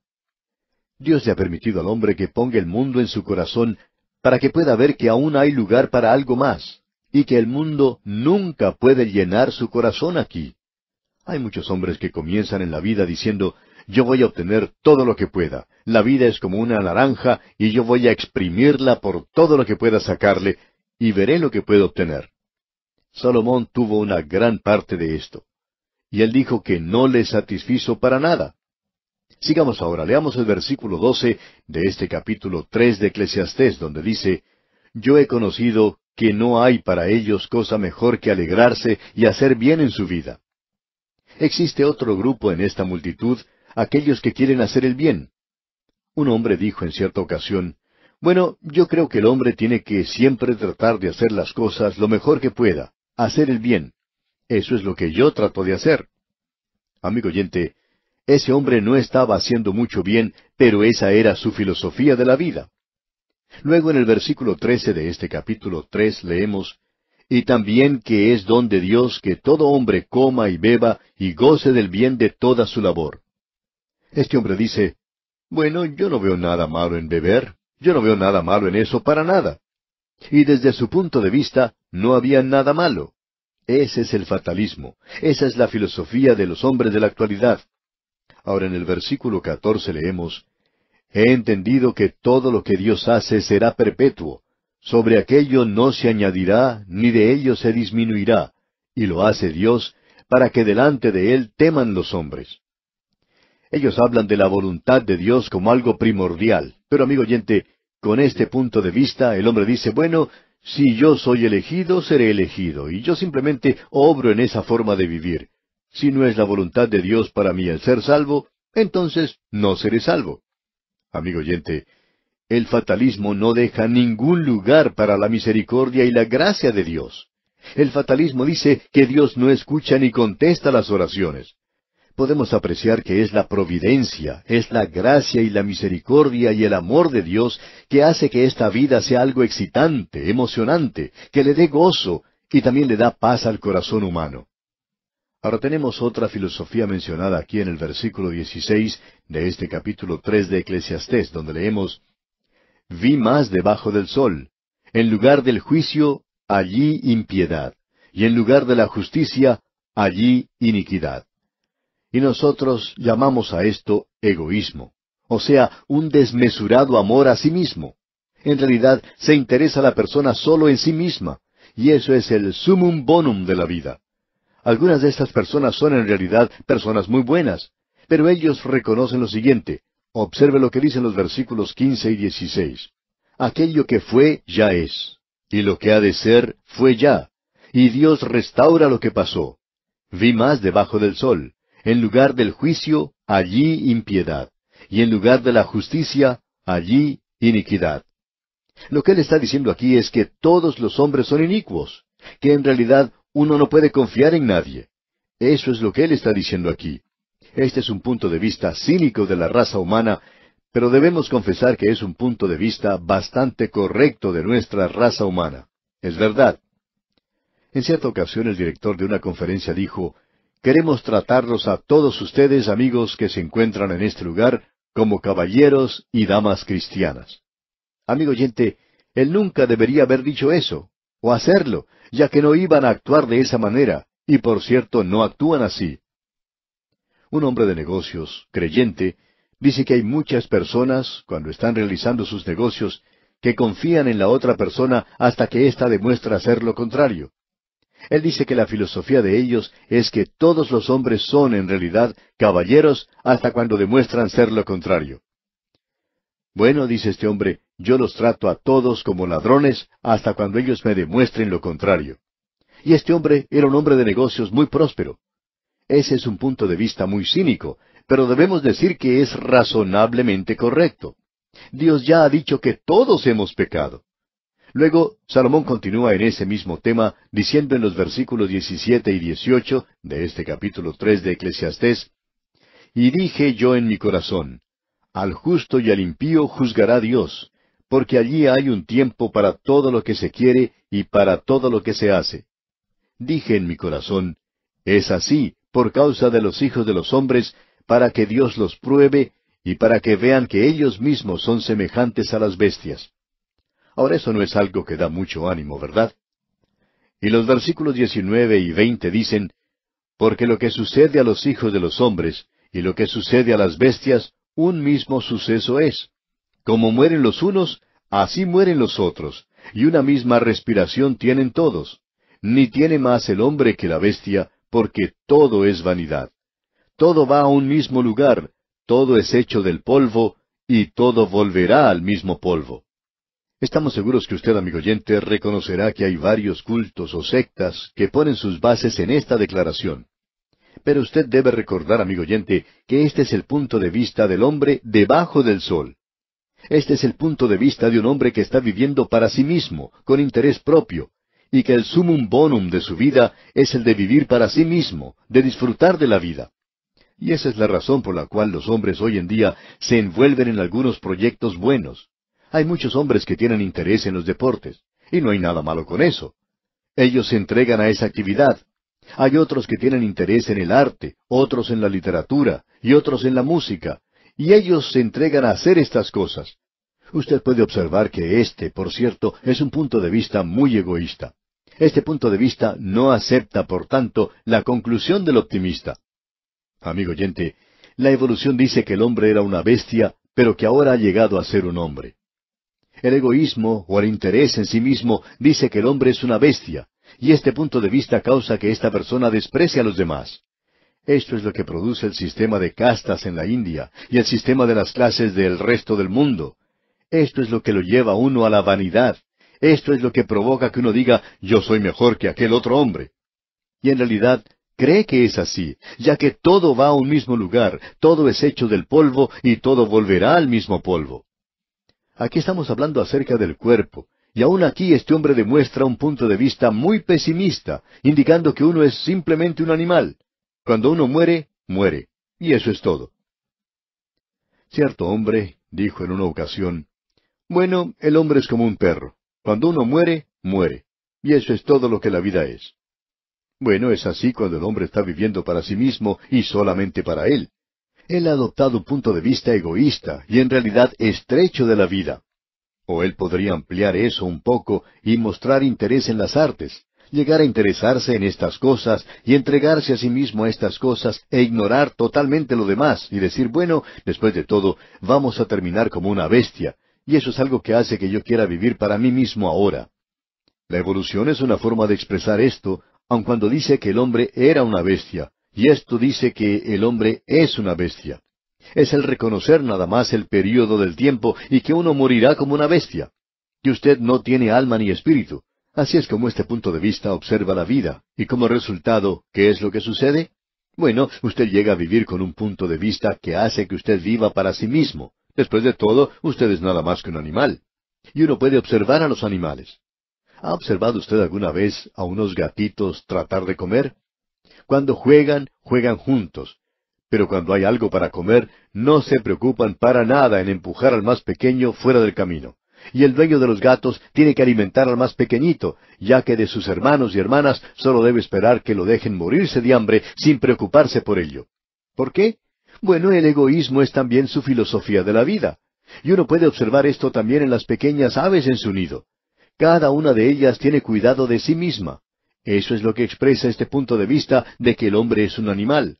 Dios le ha permitido al hombre que ponga el mundo en su corazón para que pueda ver que aún hay lugar para algo más, y que el mundo nunca puede llenar su corazón aquí. Hay muchos hombres que comienzan en la vida diciendo, yo voy a obtener todo lo que pueda, la vida es como una naranja y yo voy a exprimirla por todo lo que pueda sacarle, y veré lo que puedo obtener. Salomón tuvo una gran parte de esto. Y él dijo que no le satisfizo para nada. Sigamos ahora, leamos el versículo 12 de este capítulo 3 de Eclesiastés, donde dice, Yo he conocido que no hay para ellos cosa mejor que alegrarse y hacer bien en su vida. Existe otro grupo en esta multitud, aquellos que quieren hacer el bien. Un hombre dijo en cierta ocasión, Bueno, yo creo que el hombre tiene que siempre tratar de hacer las cosas lo mejor que pueda hacer el bien. Eso es lo que yo trato de hacer. Amigo oyente, ese hombre no estaba haciendo mucho bien, pero esa era su filosofía de la vida. Luego en el versículo 13 de este capítulo tres leemos y también que es don de Dios que todo hombre coma y beba y goce del bien de toda su labor. Este hombre dice, bueno, yo no veo nada malo en beber, yo no veo nada malo en eso para nada. Y desde su punto de vista, no había nada malo. Ese es el fatalismo, esa es la filosofía de los hombres de la actualidad. Ahora en el versículo catorce leemos, He entendido que todo lo que Dios hace será perpetuo, sobre aquello no se añadirá, ni de ello se disminuirá, y lo hace Dios, para que delante de Él teman los hombres. Ellos hablan de la voluntad de Dios como algo primordial, pero amigo oyente, con este punto de vista, el hombre dice, bueno, si yo soy elegido, seré elegido, y yo simplemente obro en esa forma de vivir. Si no es la voluntad de Dios para mí el ser salvo, entonces no seré salvo. Amigo oyente, el fatalismo no deja ningún lugar para la misericordia y la gracia de Dios. El fatalismo dice que Dios no escucha ni contesta las oraciones podemos apreciar que es la providencia, es la gracia y la misericordia y el amor de Dios que hace que esta vida sea algo excitante, emocionante, que le dé gozo y también le da paz al corazón humano. Ahora tenemos otra filosofía mencionada aquí en el versículo 16 de este capítulo 3 de Eclesiastés, donde leemos, Vi más debajo del sol, en lugar del juicio, allí impiedad, y en lugar de la justicia, allí iniquidad. Y nosotros llamamos a esto egoísmo, o sea, un desmesurado amor a sí mismo. En realidad se interesa la persona solo en sí misma, y eso es el sumum bonum de la vida. Algunas de estas personas son en realidad personas muy buenas, pero ellos reconocen lo siguiente. Observe lo que dicen los versículos 15 y 16. Aquello que fue ya es, y lo que ha de ser fue ya, y Dios restaura lo que pasó. Vi más debajo del sol, en lugar del juicio, allí impiedad. Y en lugar de la justicia, allí iniquidad. Lo que él está diciendo aquí es que todos los hombres son inicuos, que en realidad uno no puede confiar en nadie. Eso es lo que él está diciendo aquí. Este es un punto de vista cínico de la raza humana, pero debemos confesar que es un punto de vista bastante correcto de nuestra raza humana. Es verdad. En cierta ocasión el director de una conferencia dijo, queremos tratarlos a todos ustedes, amigos que se encuentran en este lugar, como caballeros y damas cristianas. Amigo oyente, él nunca debería haber dicho eso, o hacerlo, ya que no iban a actuar de esa manera, y por cierto no actúan así. Un hombre de negocios, creyente, dice que hay muchas personas, cuando están realizando sus negocios, que confían en la otra persona hasta que ésta demuestra ser lo contrario. Él dice que la filosofía de ellos es que todos los hombres son en realidad caballeros hasta cuando demuestran ser lo contrario. Bueno, dice este hombre, yo los trato a todos como ladrones hasta cuando ellos me demuestren lo contrario. Y este hombre era un hombre de negocios muy próspero. Ese es un punto de vista muy cínico, pero debemos decir que es razonablemente correcto. Dios ya ha dicho que todos hemos pecado. Luego, Salomón continúa en ese mismo tema, diciendo en los versículos 17 y 18 de este capítulo 3 de Eclesiastés, Y dije yo en mi corazón, Al justo y al impío juzgará Dios, porque allí hay un tiempo para todo lo que se quiere y para todo lo que se hace. Dije en mi corazón, Es así, por causa de los hijos de los hombres, para que Dios los pruebe y para que vean que ellos mismos son semejantes a las bestias Ahora eso no es algo que da mucho ánimo, ¿verdad? Y los versículos 19 y 20 dicen, Porque lo que sucede a los hijos de los hombres y lo que sucede a las bestias, un mismo suceso es. Como mueren los unos, así mueren los otros, y una misma respiración tienen todos. Ni tiene más el hombre que la bestia, porque todo es vanidad. Todo va a un mismo lugar, todo es hecho del polvo, y todo volverá al mismo polvo. Estamos seguros que usted, amigo oyente, reconocerá que hay varios cultos o sectas que ponen sus bases en esta declaración. Pero usted debe recordar, amigo oyente, que este es el punto de vista del hombre debajo del sol. Este es el punto de vista de un hombre que está viviendo para sí mismo, con interés propio, y que el sumum bonum de su vida es el de vivir para sí mismo, de disfrutar de la vida. Y esa es la razón por la cual los hombres hoy en día se envuelven en algunos proyectos buenos, hay muchos hombres que tienen interés en los deportes, y no hay nada malo con eso. Ellos se entregan a esa actividad. Hay otros que tienen interés en el arte, otros en la literatura, y otros en la música, y ellos se entregan a hacer estas cosas. Usted puede observar que este, por cierto, es un punto de vista muy egoísta. Este punto de vista no acepta, por tanto, la conclusión del optimista. Amigo oyente, la evolución dice que el hombre era una bestia, pero que ahora ha llegado a ser un hombre. El egoísmo o el interés en sí mismo dice que el hombre es una bestia, y este punto de vista causa que esta persona desprecie a los demás. Esto es lo que produce el sistema de castas en la India y el sistema de las clases del resto del mundo. Esto es lo que lo lleva uno a la vanidad. Esto es lo que provoca que uno diga yo soy mejor que aquel otro hombre. Y en realidad cree que es así, ya que todo va a un mismo lugar, todo es hecho del polvo y todo volverá al mismo polvo. Aquí estamos hablando acerca del cuerpo, y aún aquí este hombre demuestra un punto de vista muy pesimista, indicando que uno es simplemente un animal. Cuando uno muere, muere. Y eso es todo. Cierto hombre dijo en una ocasión, Bueno, el hombre es como un perro. Cuando uno muere, muere. Y eso es todo lo que la vida es. Bueno, es así cuando el hombre está viviendo para sí mismo y solamente para él. Él ha adoptado un punto de vista egoísta y en realidad estrecho de la vida. O él podría ampliar eso un poco y mostrar interés en las artes, llegar a interesarse en estas cosas y entregarse a sí mismo a estas cosas e ignorar totalmente lo demás y decir, bueno, después de todo, vamos a terminar como una bestia, y eso es algo que hace que yo quiera vivir para mí mismo ahora. La evolución es una forma de expresar esto, aun cuando dice que el hombre era una bestia, y esto dice que el hombre es una bestia. Es el reconocer nada más el período del tiempo y que uno morirá como una bestia. Y usted no tiene alma ni espíritu. Así es como este punto de vista observa la vida. Y como resultado, ¿qué es lo que sucede? Bueno, usted llega a vivir con un punto de vista que hace que usted viva para sí mismo. Después de todo, usted es nada más que un animal. Y uno puede observar a los animales. ¿Ha observado usted alguna vez a unos gatitos tratar de comer? Cuando juegan, juegan juntos. Pero cuando hay algo para comer, no se preocupan para nada en empujar al más pequeño fuera del camino. Y el dueño de los gatos tiene que alimentar al más pequeñito, ya que de sus hermanos y hermanas solo debe esperar que lo dejen morirse de hambre sin preocuparse por ello. ¿Por qué? Bueno, el egoísmo es también su filosofía de la vida. Y uno puede observar esto también en las pequeñas aves en su nido. Cada una de ellas tiene cuidado de sí misma. Eso es lo que expresa este punto de vista de que el hombre es un animal.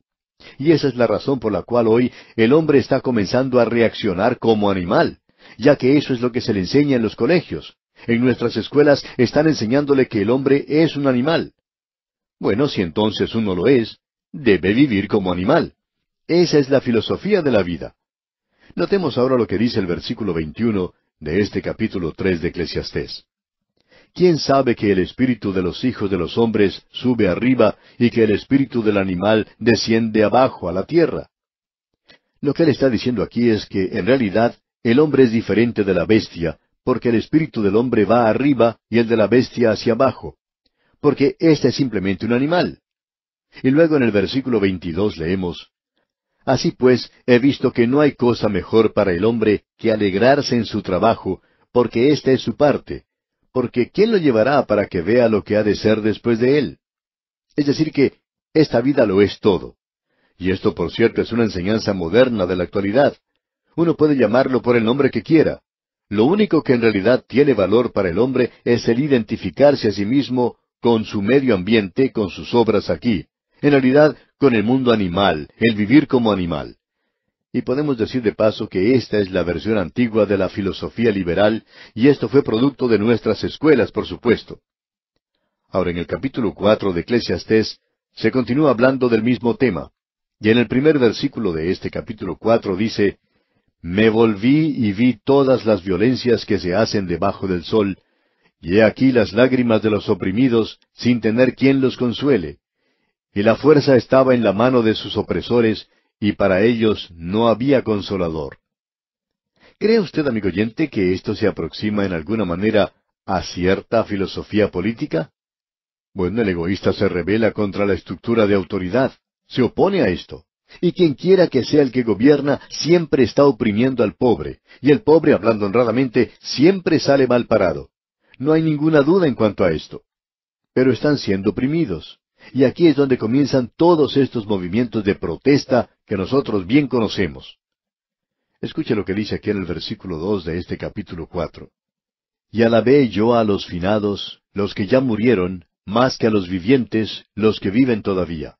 Y esa es la razón por la cual hoy el hombre está comenzando a reaccionar como animal, ya que eso es lo que se le enseña en los colegios. En nuestras escuelas están enseñándole que el hombre es un animal. Bueno, si entonces uno lo es, debe vivir como animal. Esa es la filosofía de la vida. Notemos ahora lo que dice el versículo 21 de este capítulo 3 de Eclesiastés. ¿Quién sabe que el espíritu de los hijos de los hombres sube arriba y que el espíritu del animal desciende abajo a la tierra? Lo que él está diciendo aquí es que, en realidad, el hombre es diferente de la bestia, porque el espíritu del hombre va arriba y el de la bestia hacia abajo, porque éste es simplemente un animal. Y luego en el versículo 22 leemos, Así pues, he visto que no hay cosa mejor para el hombre que alegrarse en su trabajo, porque esta es su parte, porque ¿quién lo llevará para que vea lo que ha de ser después de él? Es decir, que esta vida lo es todo. Y esto, por cierto, es una enseñanza moderna de la actualidad. Uno puede llamarlo por el nombre que quiera. Lo único que en realidad tiene valor para el hombre es el identificarse a sí mismo con su medio ambiente, con sus obras aquí. En realidad, con el mundo animal, el vivir como animal. Y podemos decir de paso que esta es la versión antigua de la filosofía liberal, y esto fue producto de nuestras escuelas, por supuesto. Ahora, en el capítulo cuatro de Eclesiastes, se continúa hablando del mismo tema, y en el primer versículo de este capítulo cuatro dice, Me volví y vi todas las violencias que se hacen debajo del sol, y he aquí las lágrimas de los oprimidos, sin tener quien los consuele. Y la fuerza estaba en la mano de sus opresores, y para ellos no había consolador. ¿Cree usted, amigo oyente, que esto se aproxima en alguna manera a cierta filosofía política? Bueno, el egoísta se revela contra la estructura de autoridad, se opone a esto. Y quien quiera que sea el que gobierna siempre está oprimiendo al pobre, y el pobre, hablando honradamente, siempre sale mal parado. No hay ninguna duda en cuanto a esto. Pero están siendo oprimidos. Y aquí es donde comienzan todos estos movimientos de protesta que nosotros bien conocemos. Escuche lo que dice aquí en el versículo dos de este capítulo cuatro. Y alabé yo a los finados, los que ya murieron, más que a los vivientes, los que viven todavía.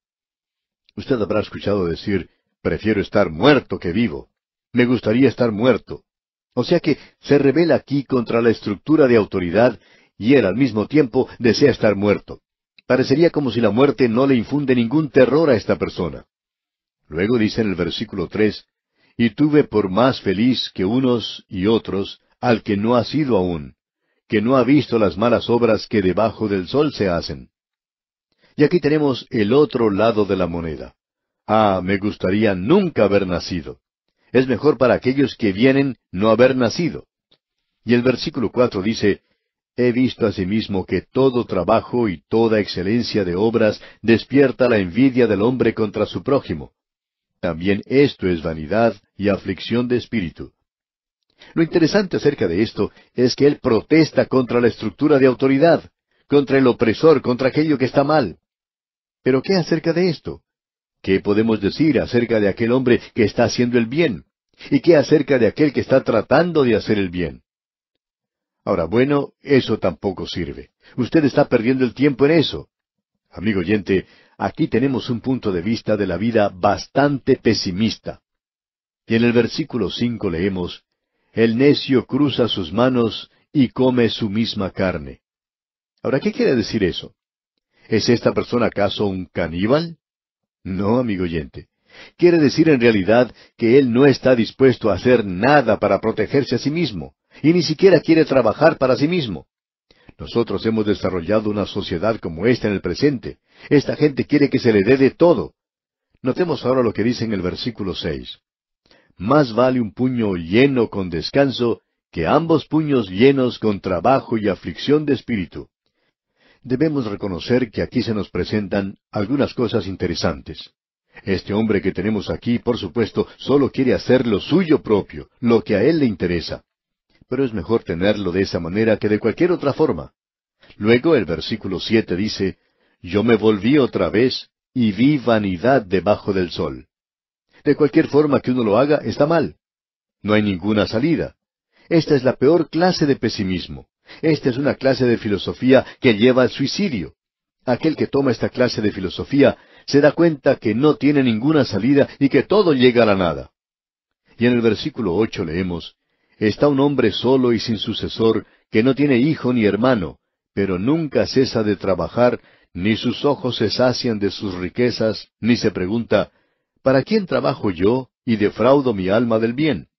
Usted habrá escuchado decir, prefiero estar muerto que vivo. Me gustaría estar muerto. O sea que se revela aquí contra la estructura de autoridad y él al mismo tiempo desea estar muerto. Parecería como si la muerte no le infunde ningún terror a esta persona. Luego dice en el versículo tres, y tuve por más feliz que unos y otros al que no ha sido aún, que no ha visto las malas obras que debajo del sol se hacen. Y aquí tenemos el otro lado de la moneda. Ah, me gustaría nunca haber nacido. Es mejor para aquellos que vienen no haber nacido. Y el versículo cuatro dice, He visto asimismo que todo trabajo y toda excelencia de obras despierta la envidia del hombre contra su prójimo. También esto es vanidad y aflicción de espíritu. Lo interesante acerca de esto es que él protesta contra la estructura de autoridad, contra el opresor, contra aquello que está mal. Pero ¿qué acerca de esto? ¿Qué podemos decir acerca de aquel hombre que está haciendo el bien? ¿Y qué acerca de aquel que está tratando de hacer el bien? Ahora, bueno, eso tampoco sirve. Usted está perdiendo el tiempo en eso. Amigo oyente, aquí tenemos un punto de vista de la vida bastante pesimista. Y en el versículo cinco leemos, El necio cruza sus manos y come su misma carne. Ahora, ¿qué quiere decir eso? ¿Es esta persona acaso un caníbal? No, amigo oyente. Quiere decir en realidad que él no está dispuesto a hacer nada para protegerse a sí mismo, y ni siquiera quiere trabajar para sí mismo. Nosotros hemos desarrollado una sociedad como esta en el presente. Esta gente quiere que se le dé de todo. Notemos ahora lo que dice en el versículo seis. Más vale un puño lleno con descanso que ambos puños llenos con trabajo y aflicción de espíritu. Debemos reconocer que aquí se nos presentan algunas cosas interesantes. Este hombre que tenemos aquí, por supuesto, solo quiere hacer lo suyo propio, lo que a él le interesa. Pero es mejor tenerlo de esa manera que de cualquier otra forma. Luego el versículo siete dice, Yo me volví otra vez y vi vanidad debajo del sol. De cualquier forma que uno lo haga, está mal. No hay ninguna salida. Esta es la peor clase de pesimismo. Esta es una clase de filosofía que lleva al suicidio. Aquel que toma esta clase de filosofía se da cuenta que no tiene ninguna salida y que todo llega a la nada. Y en el versículo ocho leemos, Está un hombre solo y sin sucesor, que no tiene hijo ni hermano, pero nunca cesa de trabajar, ni sus ojos se sacian de sus riquezas, ni se pregunta, ¿para quién trabajo yo y defraudo mi alma del bien?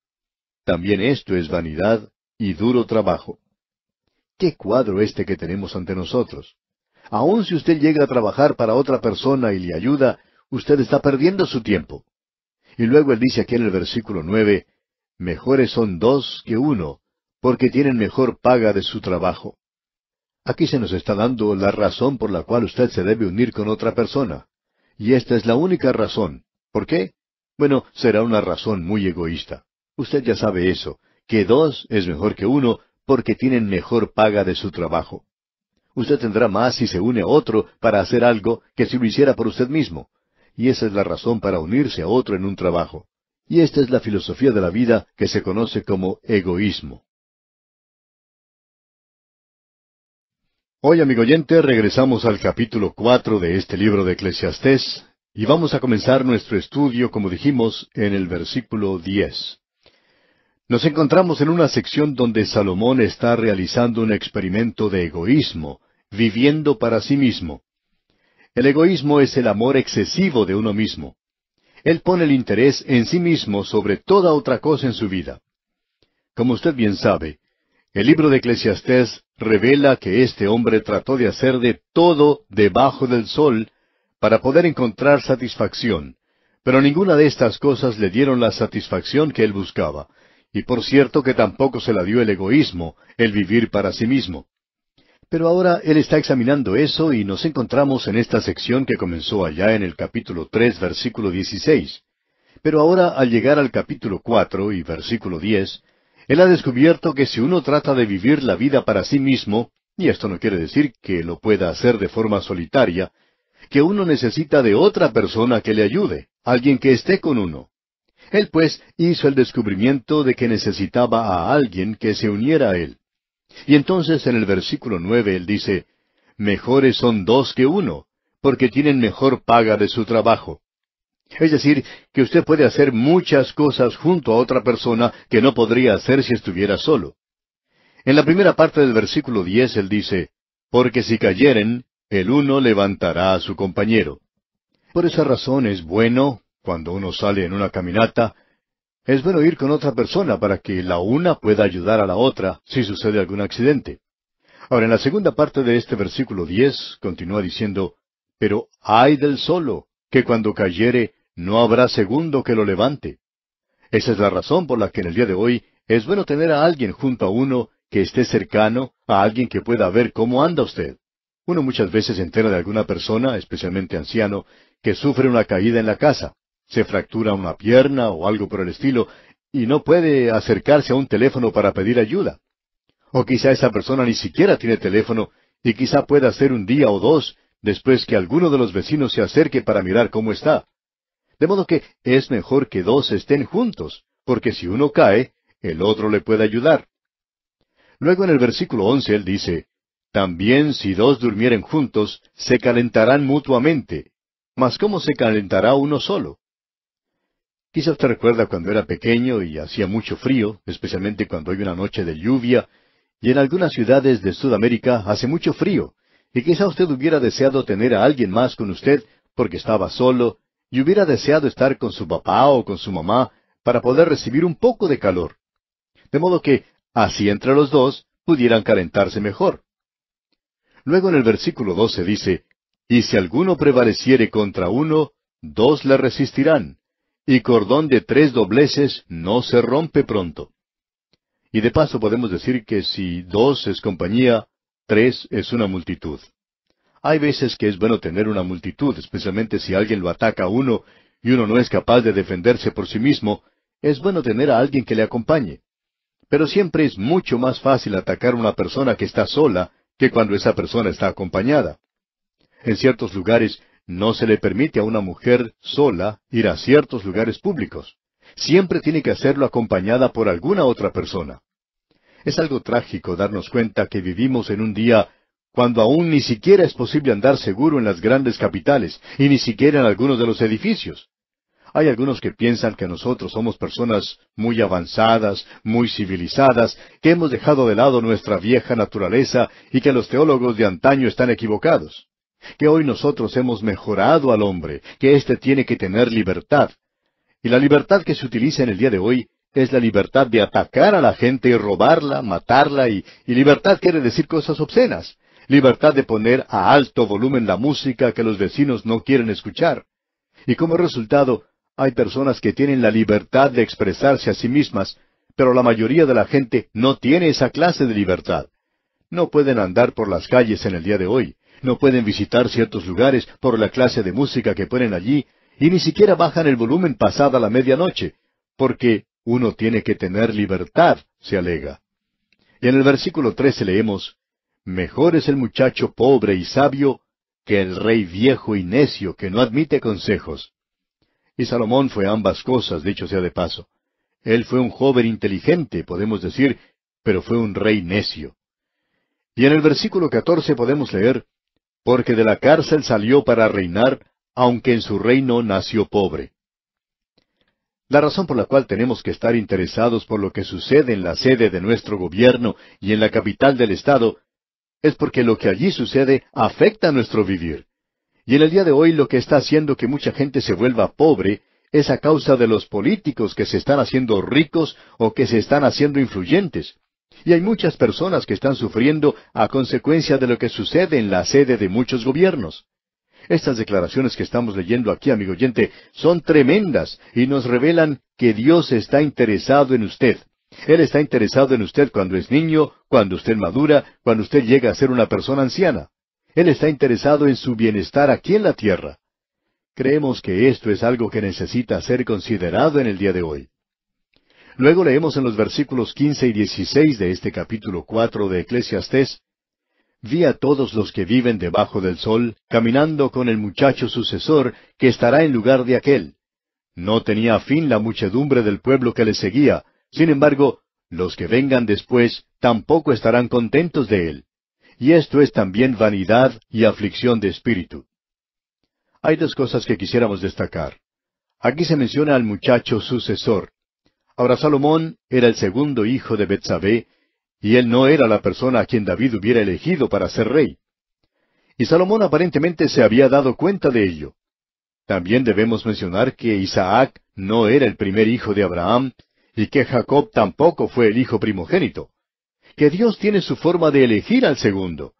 También esto es vanidad y duro trabajo. Qué cuadro este que tenemos ante nosotros. Aun si usted llega a trabajar para otra persona y le ayuda, usted está perdiendo su tiempo. Y luego él dice aquí en el versículo nueve, Mejores son dos que uno, porque tienen mejor paga de su trabajo. Aquí se nos está dando la razón por la cual usted se debe unir con otra persona. Y esta es la única razón. ¿Por qué? Bueno, será una razón muy egoísta. Usted ya sabe eso, que dos es mejor que uno porque tienen mejor paga de su trabajo. Usted tendrá más si se une a otro para hacer algo que si lo hiciera por usted mismo. Y esa es la razón para unirse a otro en un trabajo. Y esta es la filosofía de la vida que se conoce como egoísmo. Hoy, amigo oyente, regresamos al capítulo cuatro de este libro de Eclesiastés y vamos a comenzar nuestro estudio, como dijimos, en el versículo diez. Nos encontramos en una sección donde Salomón está realizando un experimento de egoísmo, viviendo para sí mismo. El egoísmo es el amor excesivo de uno mismo. Él pone el interés en sí mismo sobre toda otra cosa en su vida. Como usted bien sabe, el libro de Eclesiastés revela que este hombre trató de hacer de todo debajo del sol para poder encontrar satisfacción, pero ninguna de estas cosas le dieron la satisfacción que él buscaba, y por cierto que tampoco se la dio el egoísmo, el vivir para sí mismo. Pero ahora Él está examinando eso y nos encontramos en esta sección que comenzó allá en el capítulo tres, versículo dieciséis. Pero ahora al llegar al capítulo cuatro y versículo diez, Él ha descubierto que si uno trata de vivir la vida para sí mismo, y esto no quiere decir que lo pueda hacer de forma solitaria, que uno necesita de otra persona que le ayude, alguien que esté con uno. Él pues hizo el descubrimiento de que necesitaba a alguien que se uniera a él. Y entonces en el versículo nueve él dice, Mejores son dos que uno, porque tienen mejor paga de su trabajo. Es decir, que usted puede hacer muchas cosas junto a otra persona que no podría hacer si estuviera solo. En la primera parte del versículo diez él dice, Porque si cayeren, el uno levantará a su compañero. Por esa razón es bueno, cuando uno sale en una caminata, es bueno ir con otra persona para que la una pueda ayudar a la otra si sucede algún accidente. Ahora, en la segunda parte de este versículo diez, continúa diciendo, Pero hay del solo, que cuando cayere no habrá segundo que lo levante. Esa es la razón por la que en el día de hoy es bueno tener a alguien junto a uno que esté cercano, a alguien que pueda ver cómo anda usted. Uno muchas veces se entera de alguna persona, especialmente anciano, que sufre una caída en la casa se fractura una pierna o algo por el estilo y no puede acercarse a un teléfono para pedir ayuda. O quizá esa persona ni siquiera tiene teléfono y quizá pueda hacer un día o dos después que alguno de los vecinos se acerque para mirar cómo está. De modo que es mejor que dos estén juntos, porque si uno cae, el otro le puede ayudar. Luego en el versículo once él dice, También si dos durmieren juntos, se calentarán mutuamente. Mas ¿cómo se calentará uno solo? Quizá usted recuerda cuando era pequeño y hacía mucho frío, especialmente cuando hay una noche de lluvia, y en algunas ciudades de Sudamérica hace mucho frío, y quizá usted hubiera deseado tener a alguien más con usted porque estaba solo, y hubiera deseado estar con su papá o con su mamá para poder recibir un poco de calor. De modo que, así entre los dos, pudieran calentarse mejor. Luego en el versículo 12 dice, Y si alguno prevaleciere contra uno, dos le resistirán, y cordón de tres dobleces no se rompe pronto. Y de paso podemos decir que si dos es compañía, tres es una multitud. Hay veces que es bueno tener una multitud, especialmente si alguien lo ataca a uno y uno no es capaz de defenderse por sí mismo, es bueno tener a alguien que le acompañe. Pero siempre es mucho más fácil atacar a una persona que está sola que cuando esa persona está acompañada. En ciertos lugares no se le permite a una mujer sola ir a ciertos lugares públicos. Siempre tiene que hacerlo acompañada por alguna otra persona. Es algo trágico darnos cuenta que vivimos en un día cuando aún ni siquiera es posible andar seguro en las grandes capitales y ni siquiera en algunos de los edificios. Hay algunos que piensan que nosotros somos personas muy avanzadas, muy civilizadas, que hemos dejado de lado nuestra vieja naturaleza y que los teólogos de antaño están equivocados que hoy nosotros hemos mejorado al hombre, que éste tiene que tener libertad. Y la libertad que se utiliza en el día de hoy es la libertad de atacar a la gente y robarla, matarla, y, y libertad quiere decir cosas obscenas, libertad de poner a alto volumen la música que los vecinos no quieren escuchar. Y como resultado, hay personas que tienen la libertad de expresarse a sí mismas, pero la mayoría de la gente no tiene esa clase de libertad. No pueden andar por las calles en el día de hoy no pueden visitar ciertos lugares por la clase de música que ponen allí, y ni siquiera bajan el volumen pasada la medianoche, porque uno tiene que tener libertad, se alega. Y en el versículo 13 leemos, Mejor es el muchacho pobre y sabio que el rey viejo y necio que no admite consejos. Y Salomón fue ambas cosas, dicho sea de paso. Él fue un joven inteligente, podemos decir, pero fue un rey necio. Y en el versículo 14 podemos leer, porque de la cárcel salió para reinar, aunque en su reino nació pobre. La razón por la cual tenemos que estar interesados por lo que sucede en la sede de nuestro gobierno y en la capital del Estado es porque lo que allí sucede afecta a nuestro vivir. Y en el día de hoy lo que está haciendo que mucha gente se vuelva pobre es a causa de los políticos que se están haciendo ricos o que se están haciendo influyentes. Y hay muchas personas que están sufriendo a consecuencia de lo que sucede en la sede de muchos gobiernos. Estas declaraciones que estamos leyendo aquí, amigo oyente, son tremendas y nos revelan que Dios está interesado en usted. Él está interesado en usted cuando es niño, cuando usted madura, cuando usted llega a ser una persona anciana. Él está interesado en su bienestar aquí en la tierra. Creemos que esto es algo que necesita ser considerado en el día de hoy. Luego leemos en los versículos quince y dieciséis de este capítulo 4 de Eclesiastés Vi a todos los que viven debajo del sol, caminando con el muchacho sucesor, que estará en lugar de aquel. No tenía fin la muchedumbre del pueblo que le seguía, sin embargo, los que vengan después tampoco estarán contentos de él. Y esto es también vanidad y aflicción de espíritu. Hay dos cosas que quisiéramos destacar. Aquí se menciona al muchacho sucesor. Ahora Salomón era el segundo hijo de Betsabé, y él no era la persona a quien David hubiera elegido para ser rey. Y Salomón aparentemente se había dado cuenta de ello. También debemos mencionar que Isaac no era el primer hijo de Abraham, y que Jacob tampoco fue el hijo primogénito. Que Dios tiene su forma de elegir al segundo.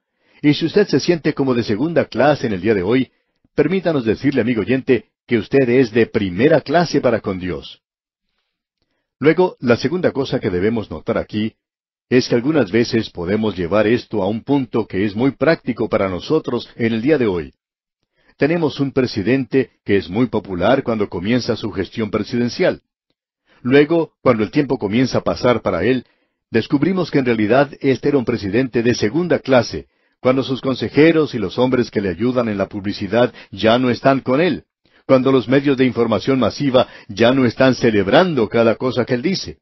Y si usted se siente como de segunda clase en el día de hoy, permítanos decirle, amigo oyente, que usted es de primera clase para con Dios. Luego, la segunda cosa que debemos notar aquí es que algunas veces podemos llevar esto a un punto que es muy práctico para nosotros en el día de hoy. Tenemos un presidente que es muy popular cuando comienza su gestión presidencial. Luego, cuando el tiempo comienza a pasar para él, descubrimos que en realidad este era un presidente de segunda clase, cuando sus consejeros y los hombres que le ayudan en la publicidad ya no están con él cuando los medios de información masiva ya no están celebrando cada cosa que él dice.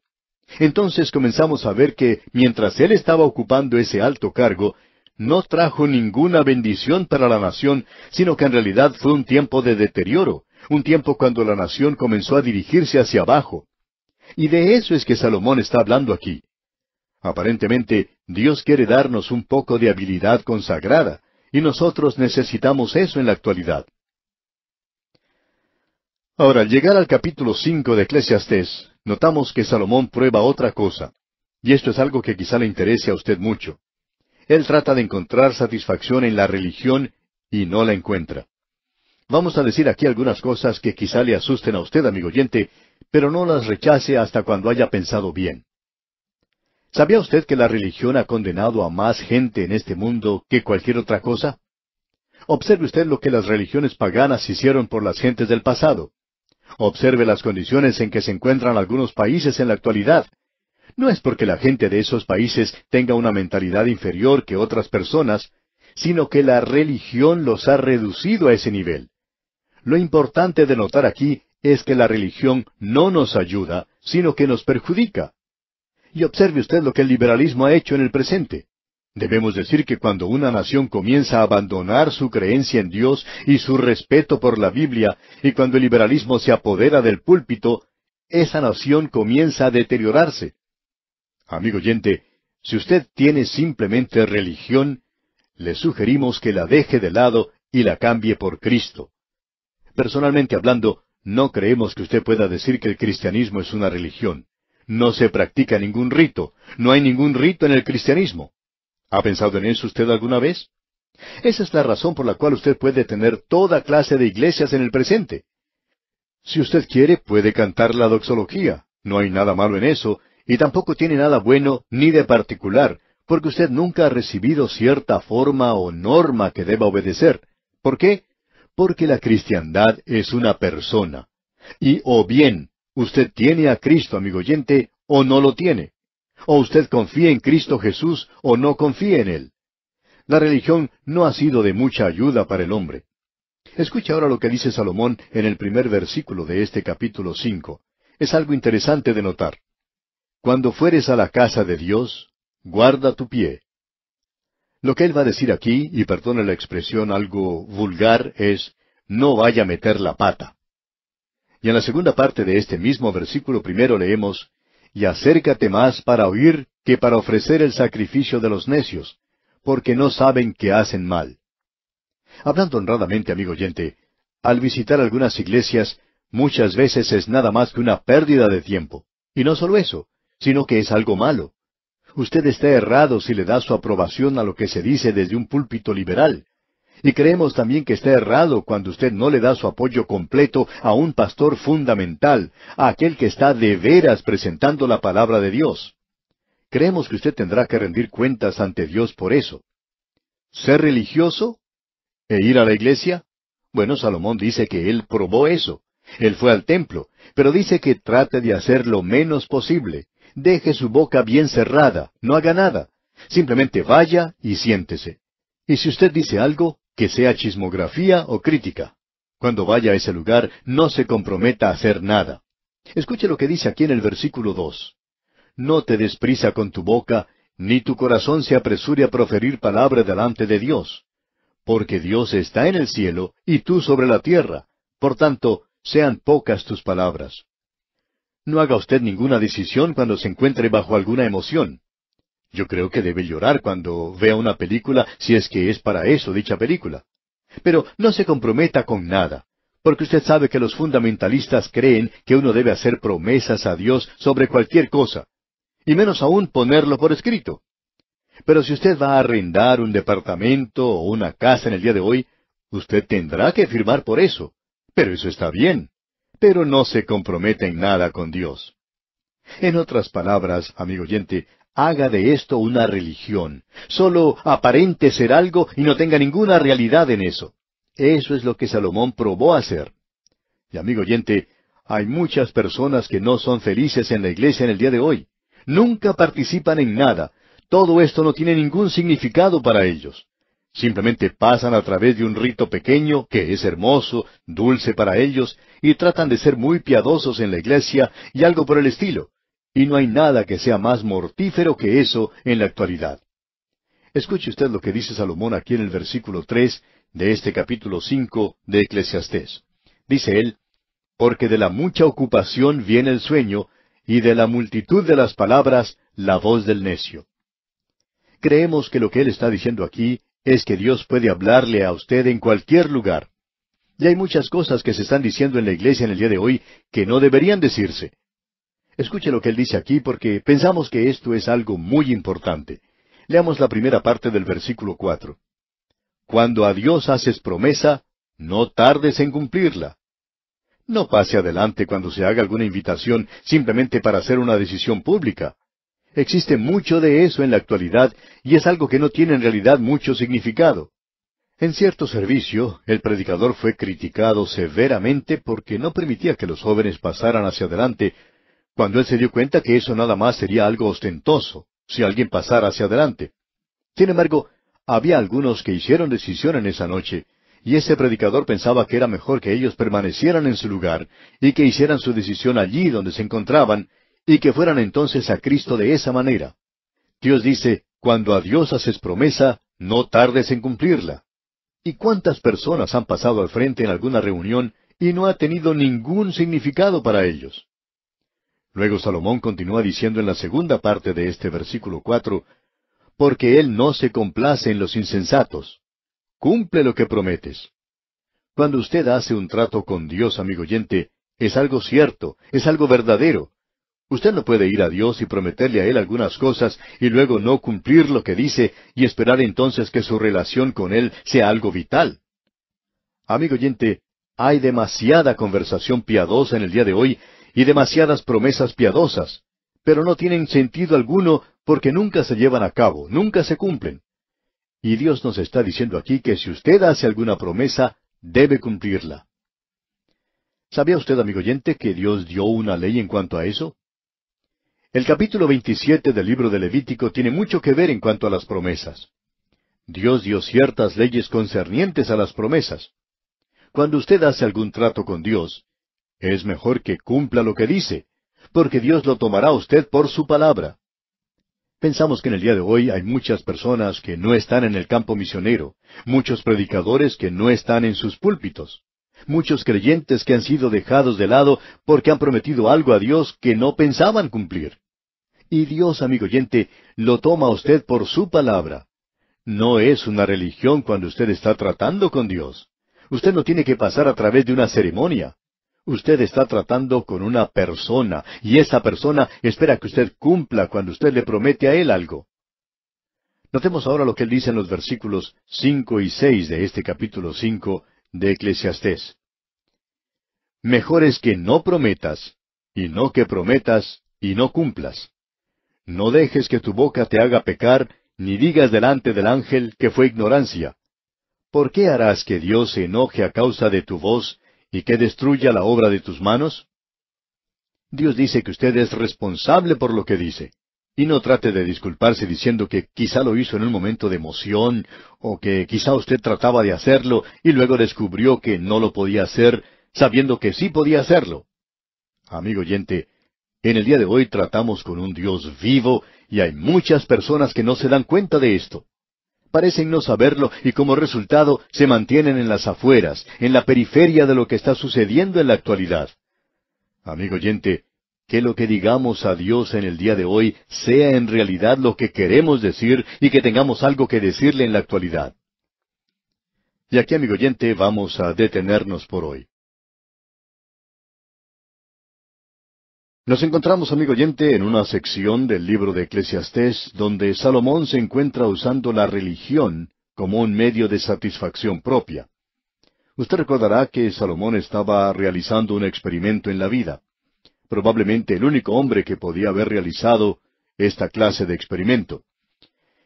Entonces comenzamos a ver que mientras él estaba ocupando ese alto cargo, no trajo ninguna bendición para la nación, sino que en realidad fue un tiempo de deterioro, un tiempo cuando la nación comenzó a dirigirse hacia abajo. Y de eso es que Salomón está hablando aquí. Aparentemente, Dios quiere darnos un poco de habilidad consagrada, y nosotros necesitamos eso en la actualidad. Ahora, al llegar al capítulo cinco de Eclesiastés, notamos que Salomón prueba otra cosa, y esto es algo que quizá le interese a usted mucho. Él trata de encontrar satisfacción en la religión y no la encuentra. Vamos a decir aquí algunas cosas que quizá le asusten a usted, amigo oyente, pero no las rechace hasta cuando haya pensado bien. ¿Sabía usted que la religión ha condenado a más gente en este mundo que cualquier otra cosa? Observe usted lo que las religiones paganas hicieron por las gentes del pasado. Observe las condiciones en que se encuentran algunos países en la actualidad. No es porque la gente de esos países tenga una mentalidad inferior que otras personas, sino que la religión los ha reducido a ese nivel. Lo importante de notar aquí es que la religión no nos ayuda, sino que nos perjudica. Y observe usted lo que el liberalismo ha hecho en el presente. Debemos decir que cuando una nación comienza a abandonar su creencia en Dios y su respeto por la Biblia, y cuando el liberalismo se apodera del púlpito, esa nación comienza a deteriorarse. Amigo oyente, si usted tiene simplemente religión, le sugerimos que la deje de lado y la cambie por Cristo. Personalmente hablando, no creemos que usted pueda decir que el cristianismo es una religión. No se practica ningún rito, no hay ningún rito en el cristianismo. ¿Ha pensado en eso usted alguna vez? Esa es la razón por la cual usted puede tener toda clase de iglesias en el presente. Si usted quiere, puede cantar la doxología. No hay nada malo en eso, y tampoco tiene nada bueno ni de particular, porque usted nunca ha recibido cierta forma o norma que deba obedecer. ¿Por qué? Porque la cristiandad es una persona. Y o bien usted tiene a Cristo, amigo oyente, o no lo tiene. O usted confía en Cristo Jesús o no confía en Él. La religión no ha sido de mucha ayuda para el hombre. Escucha ahora lo que dice Salomón en el primer versículo de este capítulo cinco. Es algo interesante de notar. Cuando fueres a la casa de Dios, guarda tu pie. Lo que él va a decir aquí, y perdone la expresión algo vulgar, es no vaya a meter la pata. Y en la segunda parte de este mismo versículo primero leemos, y acércate más para oír que para ofrecer el sacrificio de los necios, porque no saben que hacen mal. Hablando honradamente, amigo oyente, al visitar algunas iglesias, muchas veces es nada más que una pérdida de tiempo. Y no solo eso, sino que es algo malo. Usted está errado si le da su aprobación a lo que se dice desde un púlpito liberal. Y creemos también que está errado cuando usted no le da su apoyo completo a un pastor fundamental, a aquel que está de veras presentando la palabra de Dios. Creemos que usted tendrá que rendir cuentas ante Dios por eso. ¿Ser religioso? ¿E ir a la iglesia? Bueno, Salomón dice que él probó eso. Él fue al templo, pero dice que trate de hacer lo menos posible. Deje su boca bien cerrada, no haga nada. Simplemente vaya y siéntese. Y si usted dice algo, que sea chismografía o crítica. Cuando vaya a ese lugar, no se comprometa a hacer nada. Escuche lo que dice aquí en el versículo dos. No te desprisa con tu boca, ni tu corazón se apresure a proferir palabra delante de Dios. Porque Dios está en el cielo y tú sobre la tierra. Por tanto, sean pocas tus palabras. No haga usted ninguna decisión cuando se encuentre bajo alguna emoción. Yo creo que debe llorar cuando vea una película si es que es para eso dicha película. Pero no se comprometa con nada, porque usted sabe que los fundamentalistas creen que uno debe hacer promesas a Dios sobre cualquier cosa, y menos aún ponerlo por escrito. Pero si usted va a arrendar un departamento o una casa en el día de hoy, usted tendrá que firmar por eso. Pero eso está bien. Pero no se comprometa en nada con Dios. En otras palabras, amigo oyente, haga de esto una religión. Solo aparente ser algo y no tenga ninguna realidad en eso. Eso es lo que Salomón probó hacer. Y amigo oyente, hay muchas personas que no son felices en la iglesia en el día de hoy. Nunca participan en nada. Todo esto no tiene ningún significado para ellos. Simplemente pasan a través de un rito pequeño que es hermoso, dulce para ellos, y tratan de ser muy piadosos en la iglesia y algo por el estilo. Y no hay nada que sea más mortífero que eso en la actualidad. Escuche usted lo que dice Salomón aquí en el versículo tres de este capítulo cinco de Eclesiastés. Dice él, Porque de la mucha ocupación viene el sueño, y de la multitud de las palabras la voz del necio. Creemos que lo que él está diciendo aquí es que Dios puede hablarle a usted en cualquier lugar. Y hay muchas cosas que se están diciendo en la iglesia en el día de hoy que no deberían decirse. Escuche lo que él dice aquí porque pensamos que esto es algo muy importante. Leamos la primera parte del versículo cuatro. Cuando a Dios haces promesa, no tardes en cumplirla. No pase adelante cuando se haga alguna invitación simplemente para hacer una decisión pública. Existe mucho de eso en la actualidad y es algo que no tiene en realidad mucho significado. En cierto servicio, el predicador fue criticado severamente porque no permitía que los jóvenes pasaran hacia adelante cuando él se dio cuenta que eso nada más sería algo ostentoso, si alguien pasara hacia adelante. Sin embargo, había algunos que hicieron decisión en esa noche, y ese predicador pensaba que era mejor que ellos permanecieran en su lugar y que hicieran su decisión allí donde se encontraban y que fueran entonces a Cristo de esa manera. Dios dice, cuando a Dios haces promesa, no tardes en cumplirla. ¿Y cuántas personas han pasado al frente en alguna reunión y no ha tenido ningún significado para ellos? Luego Salomón continúa diciendo en la segunda parte de este versículo cuatro, porque él no se complace en los insensatos. Cumple lo que prometes. Cuando usted hace un trato con Dios, amigo oyente, es algo cierto, es algo verdadero. Usted no puede ir a Dios y prometerle a Él algunas cosas y luego no cumplir lo que dice y esperar entonces que su relación con Él sea algo vital. Amigo oyente, hay demasiada conversación piadosa en el día de hoy y demasiadas promesas piadosas, pero no tienen sentido alguno porque nunca se llevan a cabo, nunca se cumplen. Y Dios nos está diciendo aquí que si usted hace alguna promesa, debe cumplirla. ¿Sabía usted, amigo oyente, que Dios dio una ley en cuanto a eso? El capítulo 27 del libro de Levítico tiene mucho que ver en cuanto a las promesas. Dios dio ciertas leyes concernientes a las promesas. Cuando usted hace algún trato con Dios, es mejor que cumpla lo que dice, porque Dios lo tomará a usted por su palabra. Pensamos que en el día de hoy hay muchas personas que no están en el campo misionero, muchos predicadores que no están en sus púlpitos, muchos creyentes que han sido dejados de lado porque han prometido algo a Dios que no pensaban cumplir. Y Dios, amigo oyente, lo toma a usted por su palabra. No es una religión cuando usted está tratando con Dios. Usted no tiene que pasar a través de una ceremonia. Usted está tratando con una persona y esa persona espera que usted cumpla cuando usted le promete a él algo. Notemos ahora lo que él dice en los versículos cinco y seis de este capítulo cinco de Eclesiastés. Mejor es que no prometas, y no que prometas y no cumplas. No dejes que tu boca te haga pecar, ni digas delante del ángel que fue ignorancia. ¿Por qué harás que Dios se enoje a causa de tu voz y que destruya la obra de tus manos? Dios dice que usted es responsable por lo que dice. Y no trate de disculparse diciendo que quizá lo hizo en un momento de emoción, o que quizá usted trataba de hacerlo y luego descubrió que no lo podía hacer, sabiendo que sí podía hacerlo. Amigo oyente, en el día de hoy tratamos con un Dios vivo y hay muchas personas que no se dan cuenta de esto parecen no saberlo y como resultado se mantienen en las afueras, en la periferia de lo que está sucediendo en la actualidad. Amigo oyente, que lo que digamos a Dios en el día de hoy sea en realidad lo que queremos decir y que tengamos algo que decirle en la actualidad. Y aquí, amigo oyente, vamos a detenernos por hoy. Nos encontramos, amigo oyente, en una sección del libro de Eclesiastés donde Salomón se encuentra usando la religión como un medio de satisfacción propia. Usted recordará que Salomón estaba realizando un experimento en la vida. Probablemente el único hombre que podía haber realizado esta clase de experimento.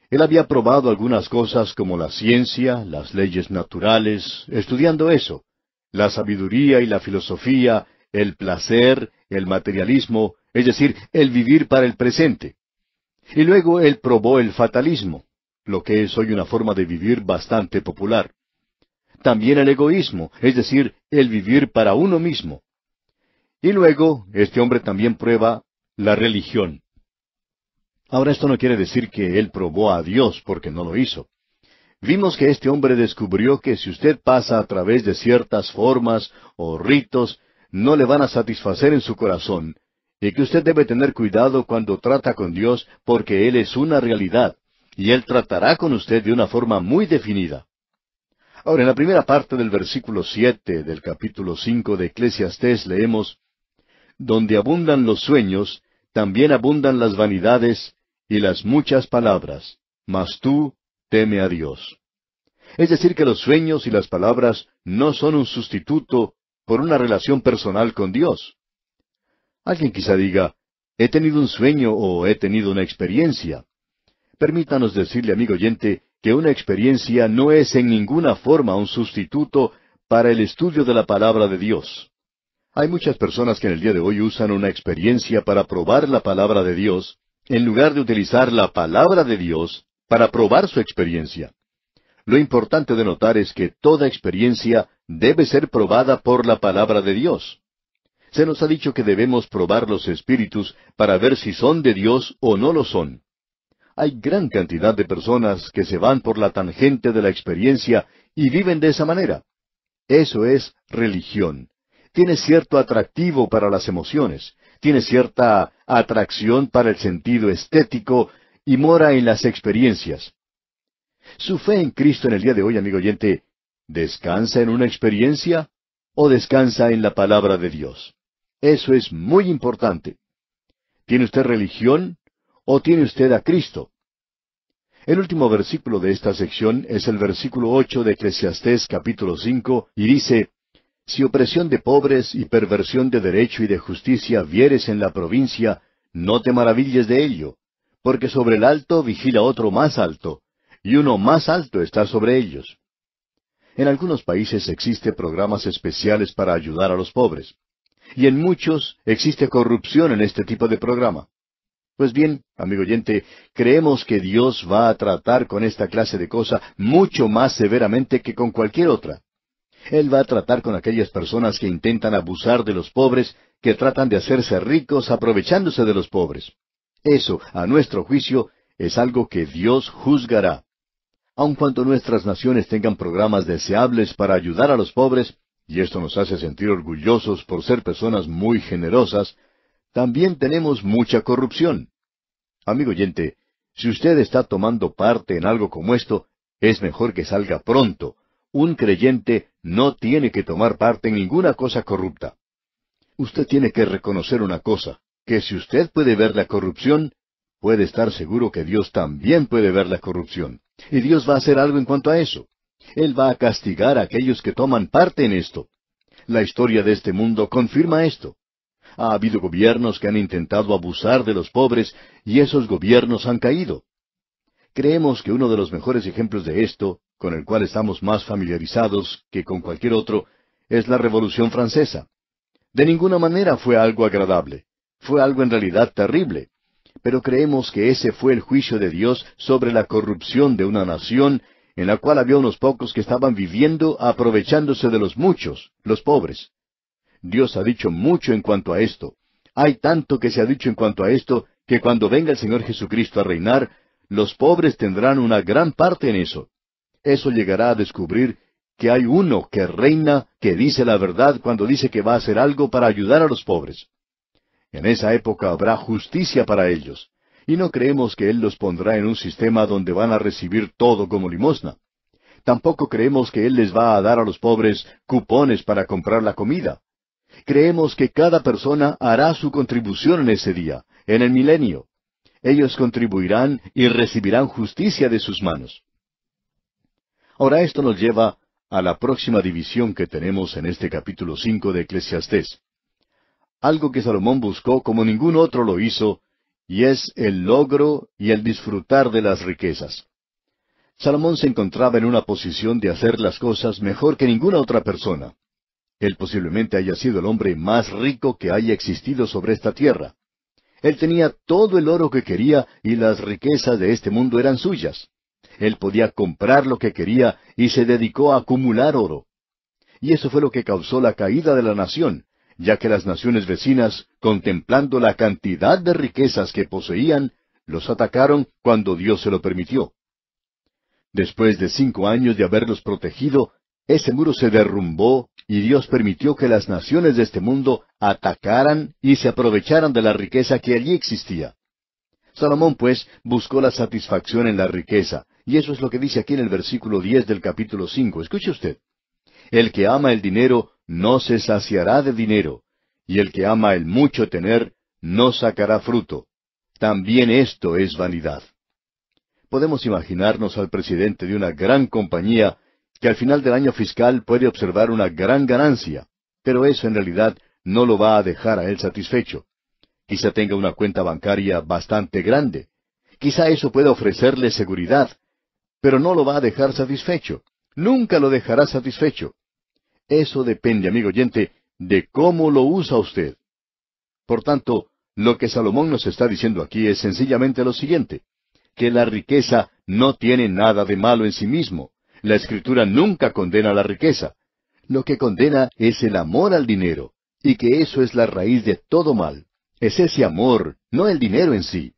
Él había probado algunas cosas como la ciencia, las leyes naturales, estudiando eso, la sabiduría y la filosofía, el placer, el materialismo, es decir, el vivir para el presente. Y luego él probó el fatalismo, lo que es hoy una forma de vivir bastante popular. También el egoísmo, es decir, el vivir para uno mismo. Y luego, este hombre también prueba la religión. Ahora esto no quiere decir que él probó a Dios, porque no lo hizo. Vimos que este hombre descubrió que si usted pasa a través de ciertas formas o ritos, no le van a satisfacer en su corazón, y que usted debe tener cuidado cuando trata con Dios porque Él es una realidad, y Él tratará con usted de una forma muy definida. Ahora, en la primera parte del versículo siete del capítulo cinco de Eclesiastes leemos Donde abundan los sueños, también abundan las vanidades y las muchas palabras, mas tú teme a Dios. Es decir, que los sueños y las palabras no son un sustituto por una relación personal con Dios. Alguien quizá diga, he tenido un sueño o he tenido una experiencia. Permítanos decirle, amigo oyente, que una experiencia no es en ninguna forma un sustituto para el estudio de la palabra de Dios. Hay muchas personas que en el día de hoy usan una experiencia para probar la palabra de Dios, en lugar de utilizar la palabra de Dios para probar su experiencia. Lo importante de notar es que toda experiencia debe ser probada por la palabra de Dios. Se nos ha dicho que debemos probar los espíritus para ver si son de Dios o no lo son. Hay gran cantidad de personas que se van por la tangente de la experiencia y viven de esa manera. Eso es religión. Tiene cierto atractivo para las emociones, tiene cierta atracción para el sentido estético y mora en las experiencias. Su fe en Cristo en el día de hoy, amigo oyente, ¿descansa en una experiencia o descansa en la palabra de Dios? Eso es muy importante. ¿Tiene usted religión o tiene usted a Cristo? El último versículo de esta sección es el versículo ocho de Eclesiastés capítulo cinco y dice Si opresión de pobres y perversión de derecho y de justicia vieres en la provincia, no te maravilles de ello, porque sobre el alto vigila otro más alto, y uno más alto está sobre ellos. En algunos países existe programas especiales para ayudar a los pobres, y en muchos existe corrupción en este tipo de programa. Pues bien, amigo oyente, creemos que Dios va a tratar con esta clase de cosa mucho más severamente que con cualquier otra. Él va a tratar con aquellas personas que intentan abusar de los pobres, que tratan de hacerse ricos aprovechándose de los pobres. Eso, a nuestro juicio, es algo que Dios juzgará. Aun cuando nuestras naciones tengan programas deseables para ayudar a los pobres, y esto nos hace sentir orgullosos por ser personas muy generosas, también tenemos mucha corrupción. Amigo oyente, si usted está tomando parte en algo como esto, es mejor que salga pronto. Un creyente no tiene que tomar parte en ninguna cosa corrupta. Usted tiene que reconocer una cosa, que si usted puede ver la corrupción, puede estar seguro que Dios también puede ver la corrupción. Y Dios va a hacer algo en cuanto a eso. Él va a castigar a aquellos que toman parte en esto. La historia de este mundo confirma esto. Ha habido gobiernos que han intentado abusar de los pobres y esos gobiernos han caído. Creemos que uno de los mejores ejemplos de esto, con el cual estamos más familiarizados que con cualquier otro, es la Revolución Francesa. De ninguna manera fue algo agradable. Fue algo en realidad terrible pero creemos que ese fue el juicio de Dios sobre la corrupción de una nación en la cual había unos pocos que estaban viviendo aprovechándose de los muchos, los pobres. Dios ha dicho mucho en cuanto a esto. Hay tanto que se ha dicho en cuanto a esto que cuando venga el Señor Jesucristo a reinar, los pobres tendrán una gran parte en eso. Eso llegará a descubrir que hay uno que reina, que dice la verdad cuando dice que va a hacer algo para ayudar a los pobres. En esa época habrá justicia para ellos. Y no creemos que Él los pondrá en un sistema donde van a recibir todo como limosna. Tampoco creemos que Él les va a dar a los pobres cupones para comprar la comida. Creemos que cada persona hará su contribución en ese día, en el milenio. Ellos contribuirán y recibirán justicia de sus manos. Ahora esto nos lleva a la próxima división que tenemos en este capítulo cinco de Eclesiastés algo que Salomón buscó como ningún otro lo hizo, y es el logro y el disfrutar de las riquezas. Salomón se encontraba en una posición de hacer las cosas mejor que ninguna otra persona. Él posiblemente haya sido el hombre más rico que haya existido sobre esta tierra. Él tenía todo el oro que quería y las riquezas de este mundo eran suyas. Él podía comprar lo que quería y se dedicó a acumular oro. Y eso fue lo que causó la caída de la nación, ya que las naciones vecinas, contemplando la cantidad de riquezas que poseían, los atacaron cuando Dios se lo permitió. Después de cinco años de haberlos protegido, ese muro se derrumbó y Dios permitió que las naciones de este mundo atacaran y se aprovecharan de la riqueza que allí existía. Salomón, pues, buscó la satisfacción en la riqueza, y eso es lo que dice aquí en el versículo diez del capítulo cinco. Escuche usted. El que ama el dinero no se saciará de dinero, y el que ama el mucho tener no sacará fruto. También esto es vanidad. Podemos imaginarnos al presidente de una gran compañía que al final del año fiscal puede observar una gran ganancia, pero eso en realidad no lo va a dejar a él satisfecho. Quizá tenga una cuenta bancaria bastante grande. Quizá eso pueda ofrecerle seguridad, pero no lo va a dejar satisfecho. Nunca lo dejará satisfecho. Eso depende, amigo oyente, de cómo lo usa usted. Por tanto, lo que Salomón nos está diciendo aquí es sencillamente lo siguiente, que la riqueza no tiene nada de malo en sí mismo. La escritura nunca condena la riqueza. Lo que condena es el amor al dinero, y que eso es la raíz de todo mal. Es ese amor, no el dinero en sí.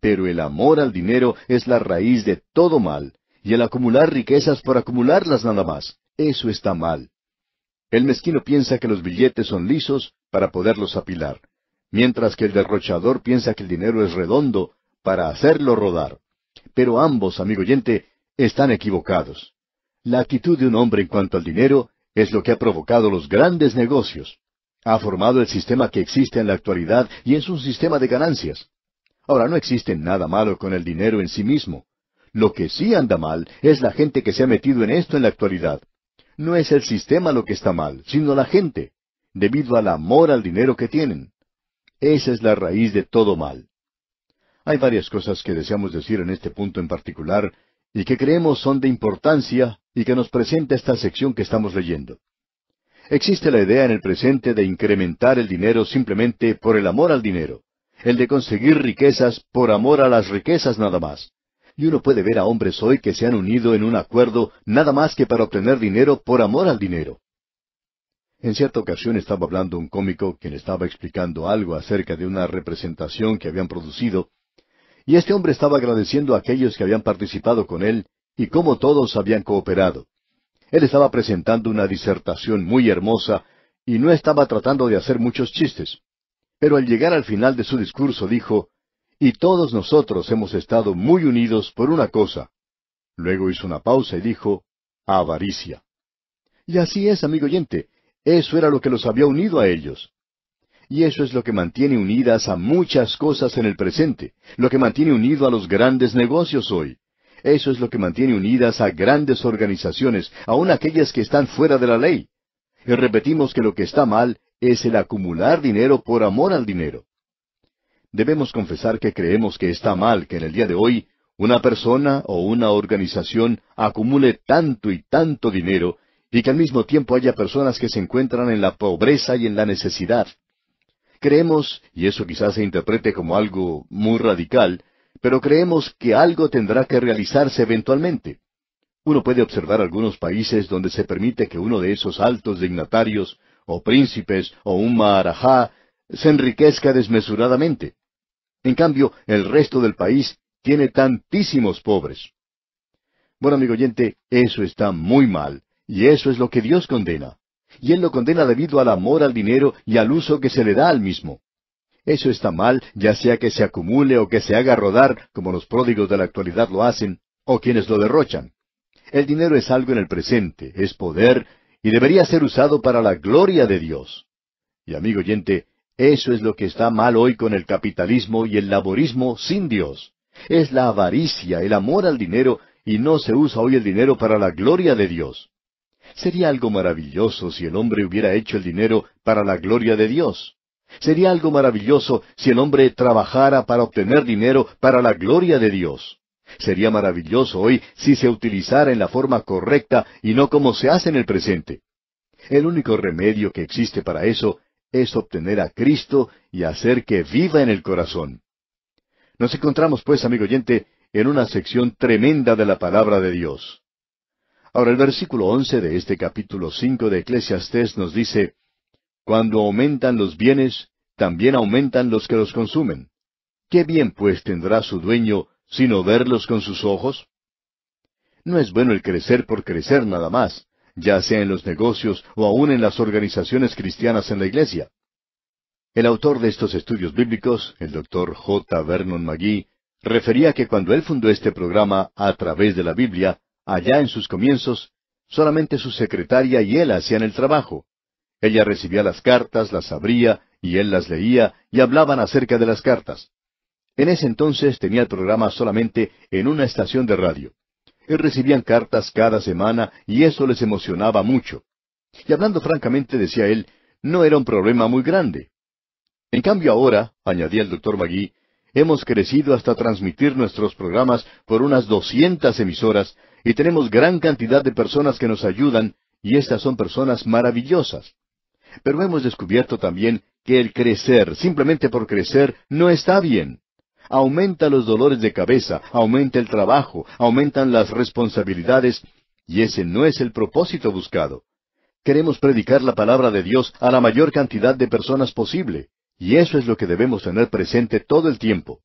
Pero el amor al dinero es la raíz de todo mal, y el acumular riquezas por acumularlas nada más, eso está mal. El mezquino piensa que los billetes son lisos para poderlos apilar, mientras que el derrochador piensa que el dinero es redondo para hacerlo rodar. Pero ambos, amigo oyente, están equivocados. La actitud de un hombre en cuanto al dinero es lo que ha provocado los grandes negocios. Ha formado el sistema que existe en la actualidad y es un sistema de ganancias. Ahora, no existe nada malo con el dinero en sí mismo. Lo que sí anda mal es la gente que se ha metido en esto en la actualidad. No es el sistema lo que está mal, sino la gente, debido al amor al dinero que tienen. Esa es la raíz de todo mal. Hay varias cosas que deseamos decir en este punto en particular y que creemos son de importancia y que nos presenta esta sección que estamos leyendo. Existe la idea en el presente de incrementar el dinero simplemente por el amor al dinero, el de conseguir riquezas por amor a las riquezas nada más y uno puede ver a hombres hoy que se han unido en un acuerdo nada más que para obtener dinero por amor al dinero. En cierta ocasión estaba hablando un cómico quien estaba explicando algo acerca de una representación que habían producido, y este hombre estaba agradeciendo a aquellos que habían participado con él y cómo todos habían cooperado. Él estaba presentando una disertación muy hermosa y no estaba tratando de hacer muchos chistes. Pero al llegar al final de su discurso dijo, y todos nosotros hemos estado muy unidos por una cosa. Luego hizo una pausa y dijo, avaricia. Y así es, amigo oyente, eso era lo que los había unido a ellos. Y eso es lo que mantiene unidas a muchas cosas en el presente, lo que mantiene unido a los grandes negocios hoy. Eso es lo que mantiene unidas a grandes organizaciones, aun aquellas que están fuera de la ley. Y repetimos que lo que está mal es el acumular dinero por amor al dinero debemos confesar que creemos que está mal que en el día de hoy una persona o una organización acumule tanto y tanto dinero y que al mismo tiempo haya personas que se encuentran en la pobreza y en la necesidad. Creemos, y eso quizás se interprete como algo muy radical, pero creemos que algo tendrá que realizarse eventualmente. Uno puede observar algunos países donde se permite que uno de esos altos dignatarios, o príncipes, o un maharajá, se enriquezca desmesuradamente. En cambio, el resto del país tiene tantísimos pobres. Bueno, amigo oyente, eso está muy mal, y eso es lo que Dios condena. Y Él lo condena debido al amor al dinero y al uso que se le da al mismo. Eso está mal, ya sea que se acumule o que se haga rodar, como los pródigos de la actualidad lo hacen, o quienes lo derrochan. El dinero es algo en el presente, es poder, y debería ser usado para la gloria de Dios. Y amigo oyente, eso es lo que está mal hoy con el capitalismo y el laborismo sin Dios. Es la avaricia, el amor al dinero, y no se usa hoy el dinero para la gloria de Dios. Sería algo maravilloso si el hombre hubiera hecho el dinero para la gloria de Dios. Sería algo maravilloso si el hombre trabajara para obtener dinero para la gloria de Dios. Sería maravilloso hoy si se utilizara en la forma correcta y no como se hace en el presente. El único remedio que existe para eso es obtener a Cristo y hacer que viva en el corazón. Nos encontramos, pues, amigo oyente, en una sección tremenda de la palabra de Dios. Ahora el versículo once de este capítulo cinco de Eclesiastes nos dice Cuando aumentan los bienes, también aumentan los que los consumen. ¿Qué bien pues tendrá su dueño sino verlos con sus ojos? No es bueno el crecer por crecer nada más, ya sea en los negocios o aún en las organizaciones cristianas en la iglesia. El autor de estos estudios bíblicos, el doctor J. Vernon McGee, refería que cuando él fundó este programa a través de la Biblia, allá en sus comienzos, solamente su secretaria y él hacían el trabajo. Ella recibía las cartas, las abría, y él las leía, y hablaban acerca de las cartas. En ese entonces tenía el programa solamente en una estación de radio recibían cartas cada semana y eso les emocionaba mucho. Y hablando francamente, decía él, no era un problema muy grande. En cambio ahora, añadía el doctor Magui, hemos crecido hasta transmitir nuestros programas por unas doscientas emisoras y tenemos gran cantidad de personas que nos ayudan y estas son personas maravillosas. Pero hemos descubierto también que el crecer, simplemente por crecer, no está bien aumenta los dolores de cabeza, aumenta el trabajo, aumentan las responsabilidades, y ese no es el propósito buscado. Queremos predicar la palabra de Dios a la mayor cantidad de personas posible, y eso es lo que debemos tener presente todo el tiempo.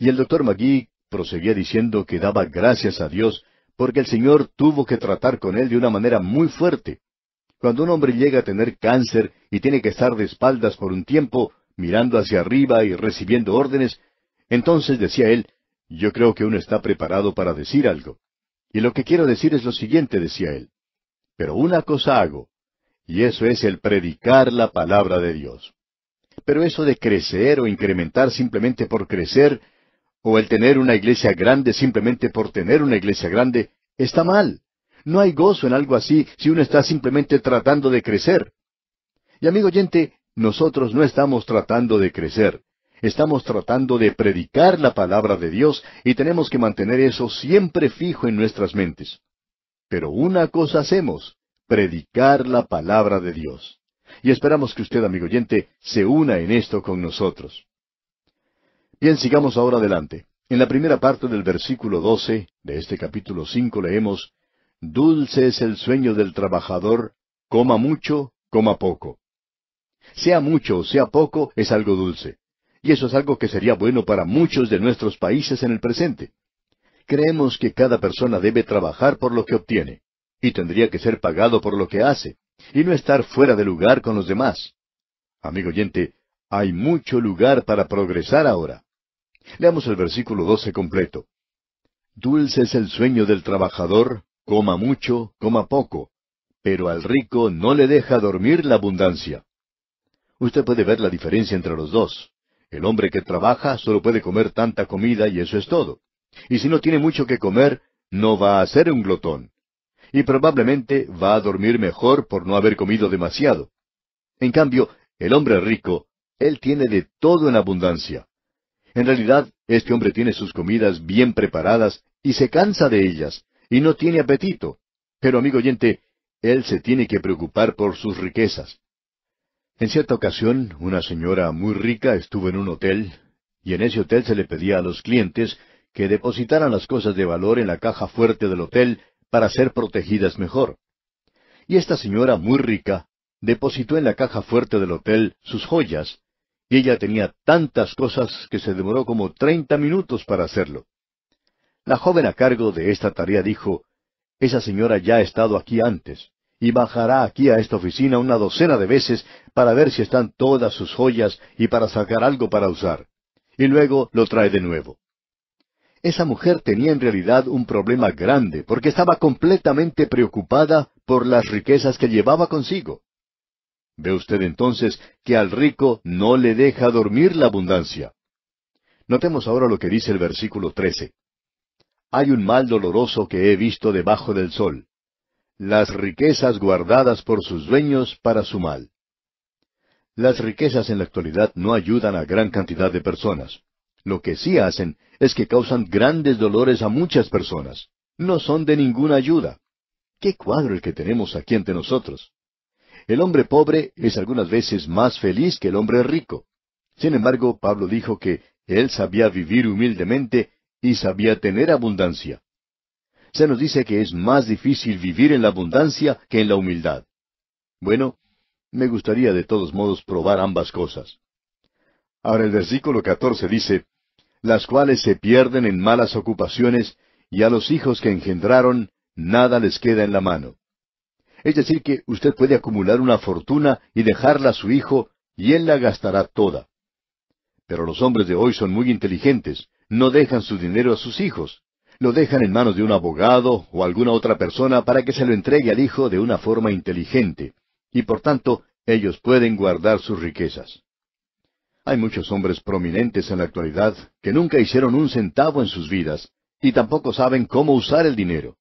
Y el doctor Magui proseguía diciendo que daba gracias a Dios porque el Señor tuvo que tratar con él de una manera muy fuerte. Cuando un hombre llega a tener cáncer y tiene que estar de espaldas por un tiempo, mirando hacia arriba y recibiendo órdenes, entonces decía él, yo creo que uno está preparado para decir algo. Y lo que quiero decir es lo siguiente, decía él. Pero una cosa hago, y eso es el predicar la palabra de Dios. Pero eso de crecer o incrementar simplemente por crecer, o el tener una iglesia grande simplemente por tener una iglesia grande, está mal. No hay gozo en algo así si uno está simplemente tratando de crecer. Y amigo oyente, nosotros no estamos tratando de crecer. Estamos tratando de predicar la palabra de Dios y tenemos que mantener eso siempre fijo en nuestras mentes. Pero una cosa hacemos, predicar la palabra de Dios. Y esperamos que usted, amigo oyente, se una en esto con nosotros. Bien, sigamos ahora adelante. En la primera parte del versículo 12 de este capítulo 5 leemos, Dulce es el sueño del trabajador, coma mucho, coma poco. Sea mucho o sea poco, es algo dulce y eso es algo que sería bueno para muchos de nuestros países en el presente. Creemos que cada persona debe trabajar por lo que obtiene, y tendría que ser pagado por lo que hace, y no estar fuera de lugar con los demás. Amigo oyente, hay mucho lugar para progresar ahora. Leamos el versículo 12 completo. Dulce es el sueño del trabajador, coma mucho, coma poco, pero al rico no le deja dormir la abundancia. Usted puede ver la diferencia entre los dos. El hombre que trabaja solo puede comer tanta comida y eso es todo. Y si no tiene mucho que comer, no va a ser un glotón. Y probablemente va a dormir mejor por no haber comido demasiado. En cambio, el hombre rico, él tiene de todo en abundancia. En realidad, este hombre tiene sus comidas bien preparadas y se cansa de ellas, y no tiene apetito. Pero, amigo oyente, él se tiene que preocupar por sus riquezas. En cierta ocasión, una señora muy rica estuvo en un hotel, y en ese hotel se le pedía a los clientes que depositaran las cosas de valor en la caja fuerte del hotel para ser protegidas mejor. Y esta señora muy rica depositó en la caja fuerte del hotel sus joyas, y ella tenía tantas cosas que se demoró como treinta minutos para hacerlo. La joven a cargo de esta tarea dijo, Esa señora ya ha estado aquí antes y bajará aquí a esta oficina una docena de veces para ver si están todas sus joyas y para sacar algo para usar. Y luego lo trae de nuevo. Esa mujer tenía en realidad un problema grande porque estaba completamente preocupada por las riquezas que llevaba consigo. Ve usted entonces que al rico no le deja dormir la abundancia. Notemos ahora lo que dice el versículo 13. Hay un mal doloroso que he visto debajo del sol, las riquezas guardadas por sus dueños para su mal. Las riquezas en la actualidad no ayudan a gran cantidad de personas. Lo que sí hacen es que causan grandes dolores a muchas personas. No son de ninguna ayuda. Qué cuadro el que tenemos aquí ante nosotros. El hombre pobre es algunas veces más feliz que el hombre rico. Sin embargo, Pablo dijo que él sabía vivir humildemente y sabía tener abundancia se nos dice que es más difícil vivir en la abundancia que en la humildad. Bueno, me gustaría de todos modos probar ambas cosas. Ahora el versículo 14 dice, las cuales se pierden en malas ocupaciones, y a los hijos que engendraron nada les queda en la mano. Es decir, que usted puede acumular una fortuna y dejarla a su hijo, y él la gastará toda. Pero los hombres de hoy son muy inteligentes, no dejan su dinero a sus hijos lo dejan en manos de un abogado o alguna otra persona para que se lo entregue al hijo de una forma inteligente, y por tanto ellos pueden guardar sus riquezas. Hay muchos hombres prominentes en la actualidad que nunca hicieron un centavo en sus vidas y tampoco saben cómo usar el dinero.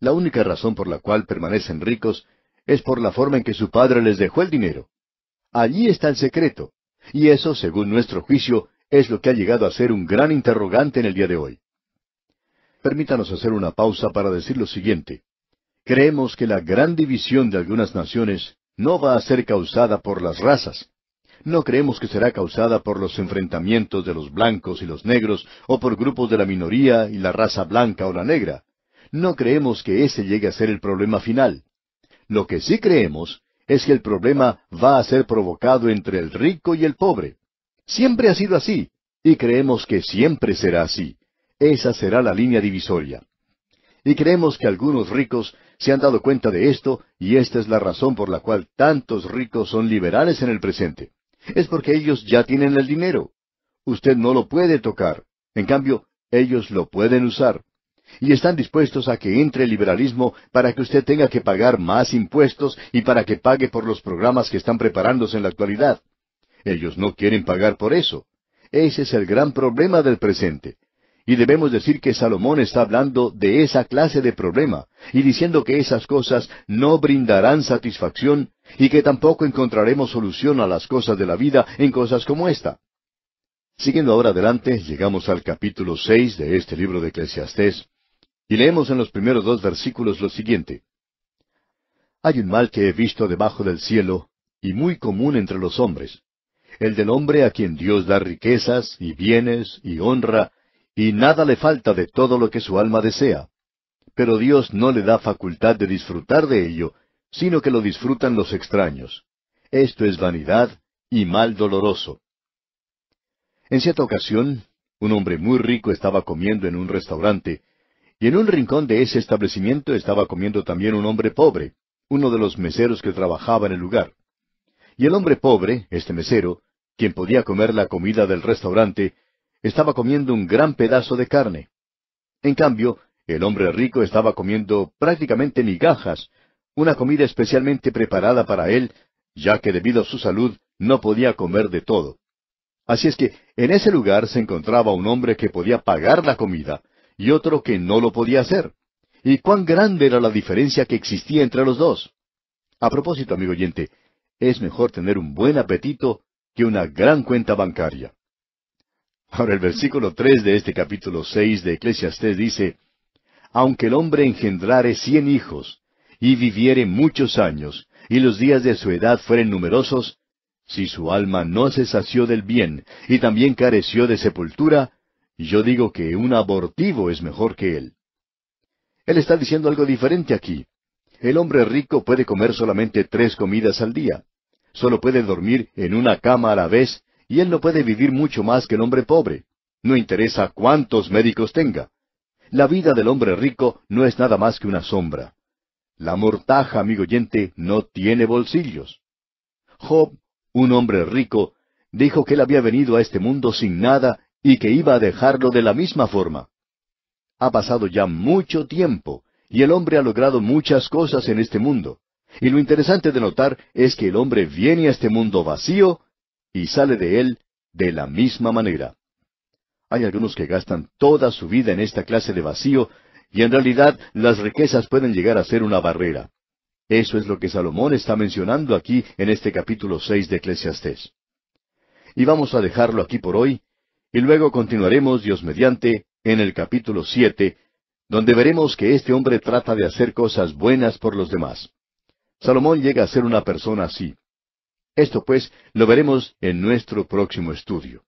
La única razón por la cual permanecen ricos es por la forma en que su padre les dejó el dinero. Allí está el secreto, y eso, según nuestro juicio, es lo que ha llegado a ser un gran interrogante en el día de hoy permítanos hacer una pausa para decir lo siguiente. Creemos que la gran división de algunas naciones no va a ser causada por las razas. No creemos que será causada por los enfrentamientos de los blancos y los negros o por grupos de la minoría y la raza blanca o la negra. No creemos que ese llegue a ser el problema final. Lo que sí creemos es que el problema va a ser provocado entre el rico y el pobre. Siempre ha sido así, y creemos que siempre será así. Esa será la línea divisoria. Y creemos que algunos ricos se han dado cuenta de esto y esta es la razón por la cual tantos ricos son liberales en el presente. Es porque ellos ya tienen el dinero. Usted no lo puede tocar. En cambio, ellos lo pueden usar. Y están dispuestos a que entre el liberalismo para que usted tenga que pagar más impuestos y para que pague por los programas que están preparándose en la actualidad. Ellos no quieren pagar por eso. Ese es el gran problema del presente. Y debemos decir que Salomón está hablando de esa clase de problema y diciendo que esas cosas no brindarán satisfacción y que tampoco encontraremos solución a las cosas de la vida en cosas como esta. Siguiendo ahora adelante, llegamos al capítulo seis de este libro de Eclesiastés y leemos en los primeros dos versículos lo siguiente. Hay un mal que he visto debajo del cielo y muy común entre los hombres, el del hombre a quien Dios da riquezas y bienes y honra, y nada le falta de todo lo que su alma desea. Pero Dios no le da facultad de disfrutar de ello, sino que lo disfrutan los extraños. Esto es vanidad y mal doloroso. En cierta ocasión, un hombre muy rico estaba comiendo en un restaurante, y en un rincón de ese establecimiento estaba comiendo también un hombre pobre, uno de los meseros que trabajaba en el lugar. Y el hombre pobre, este mesero, quien podía comer la comida del restaurante, estaba comiendo un gran pedazo de carne. En cambio, el hombre rico estaba comiendo prácticamente migajas, una comida especialmente preparada para él, ya que debido a su salud no podía comer de todo. Así es que en ese lugar se encontraba un hombre que podía pagar la comida y otro que no lo podía hacer. ¿Y cuán grande era la diferencia que existía entre los dos? A propósito, amigo oyente, es mejor tener un buen apetito que una gran cuenta bancaria. Ahora el versículo tres de este capítulo seis de Eclesiastés dice, Aunque el hombre engendrare cien hijos, y viviere muchos años, y los días de su edad fueren numerosos, si su alma no se sació del bien, y también careció de sepultura, yo digo que un abortivo es mejor que él. Él está diciendo algo diferente aquí. El hombre rico puede comer solamente tres comidas al día. Solo puede dormir en una cama a la vez y él no puede vivir mucho más que el hombre pobre. No interesa cuántos médicos tenga. La vida del hombre rico no es nada más que una sombra. La mortaja, amigo oyente, no tiene bolsillos. Job, un hombre rico, dijo que él había venido a este mundo sin nada y que iba a dejarlo de la misma forma. Ha pasado ya mucho tiempo, y el hombre ha logrado muchas cosas en este mundo. Y lo interesante de notar es que el hombre viene a este mundo vacío y sale de él de la misma manera. Hay algunos que gastan toda su vida en esta clase de vacío y en realidad las riquezas pueden llegar a ser una barrera. Eso es lo que Salomón está mencionando aquí en este capítulo seis de Eclesiastés. Y vamos a dejarlo aquí por hoy, y luego continuaremos, Dios mediante, en el capítulo siete, donde veremos que este hombre trata de hacer cosas buenas por los demás. Salomón llega a ser una persona así. Esto pues lo veremos en nuestro próximo estudio.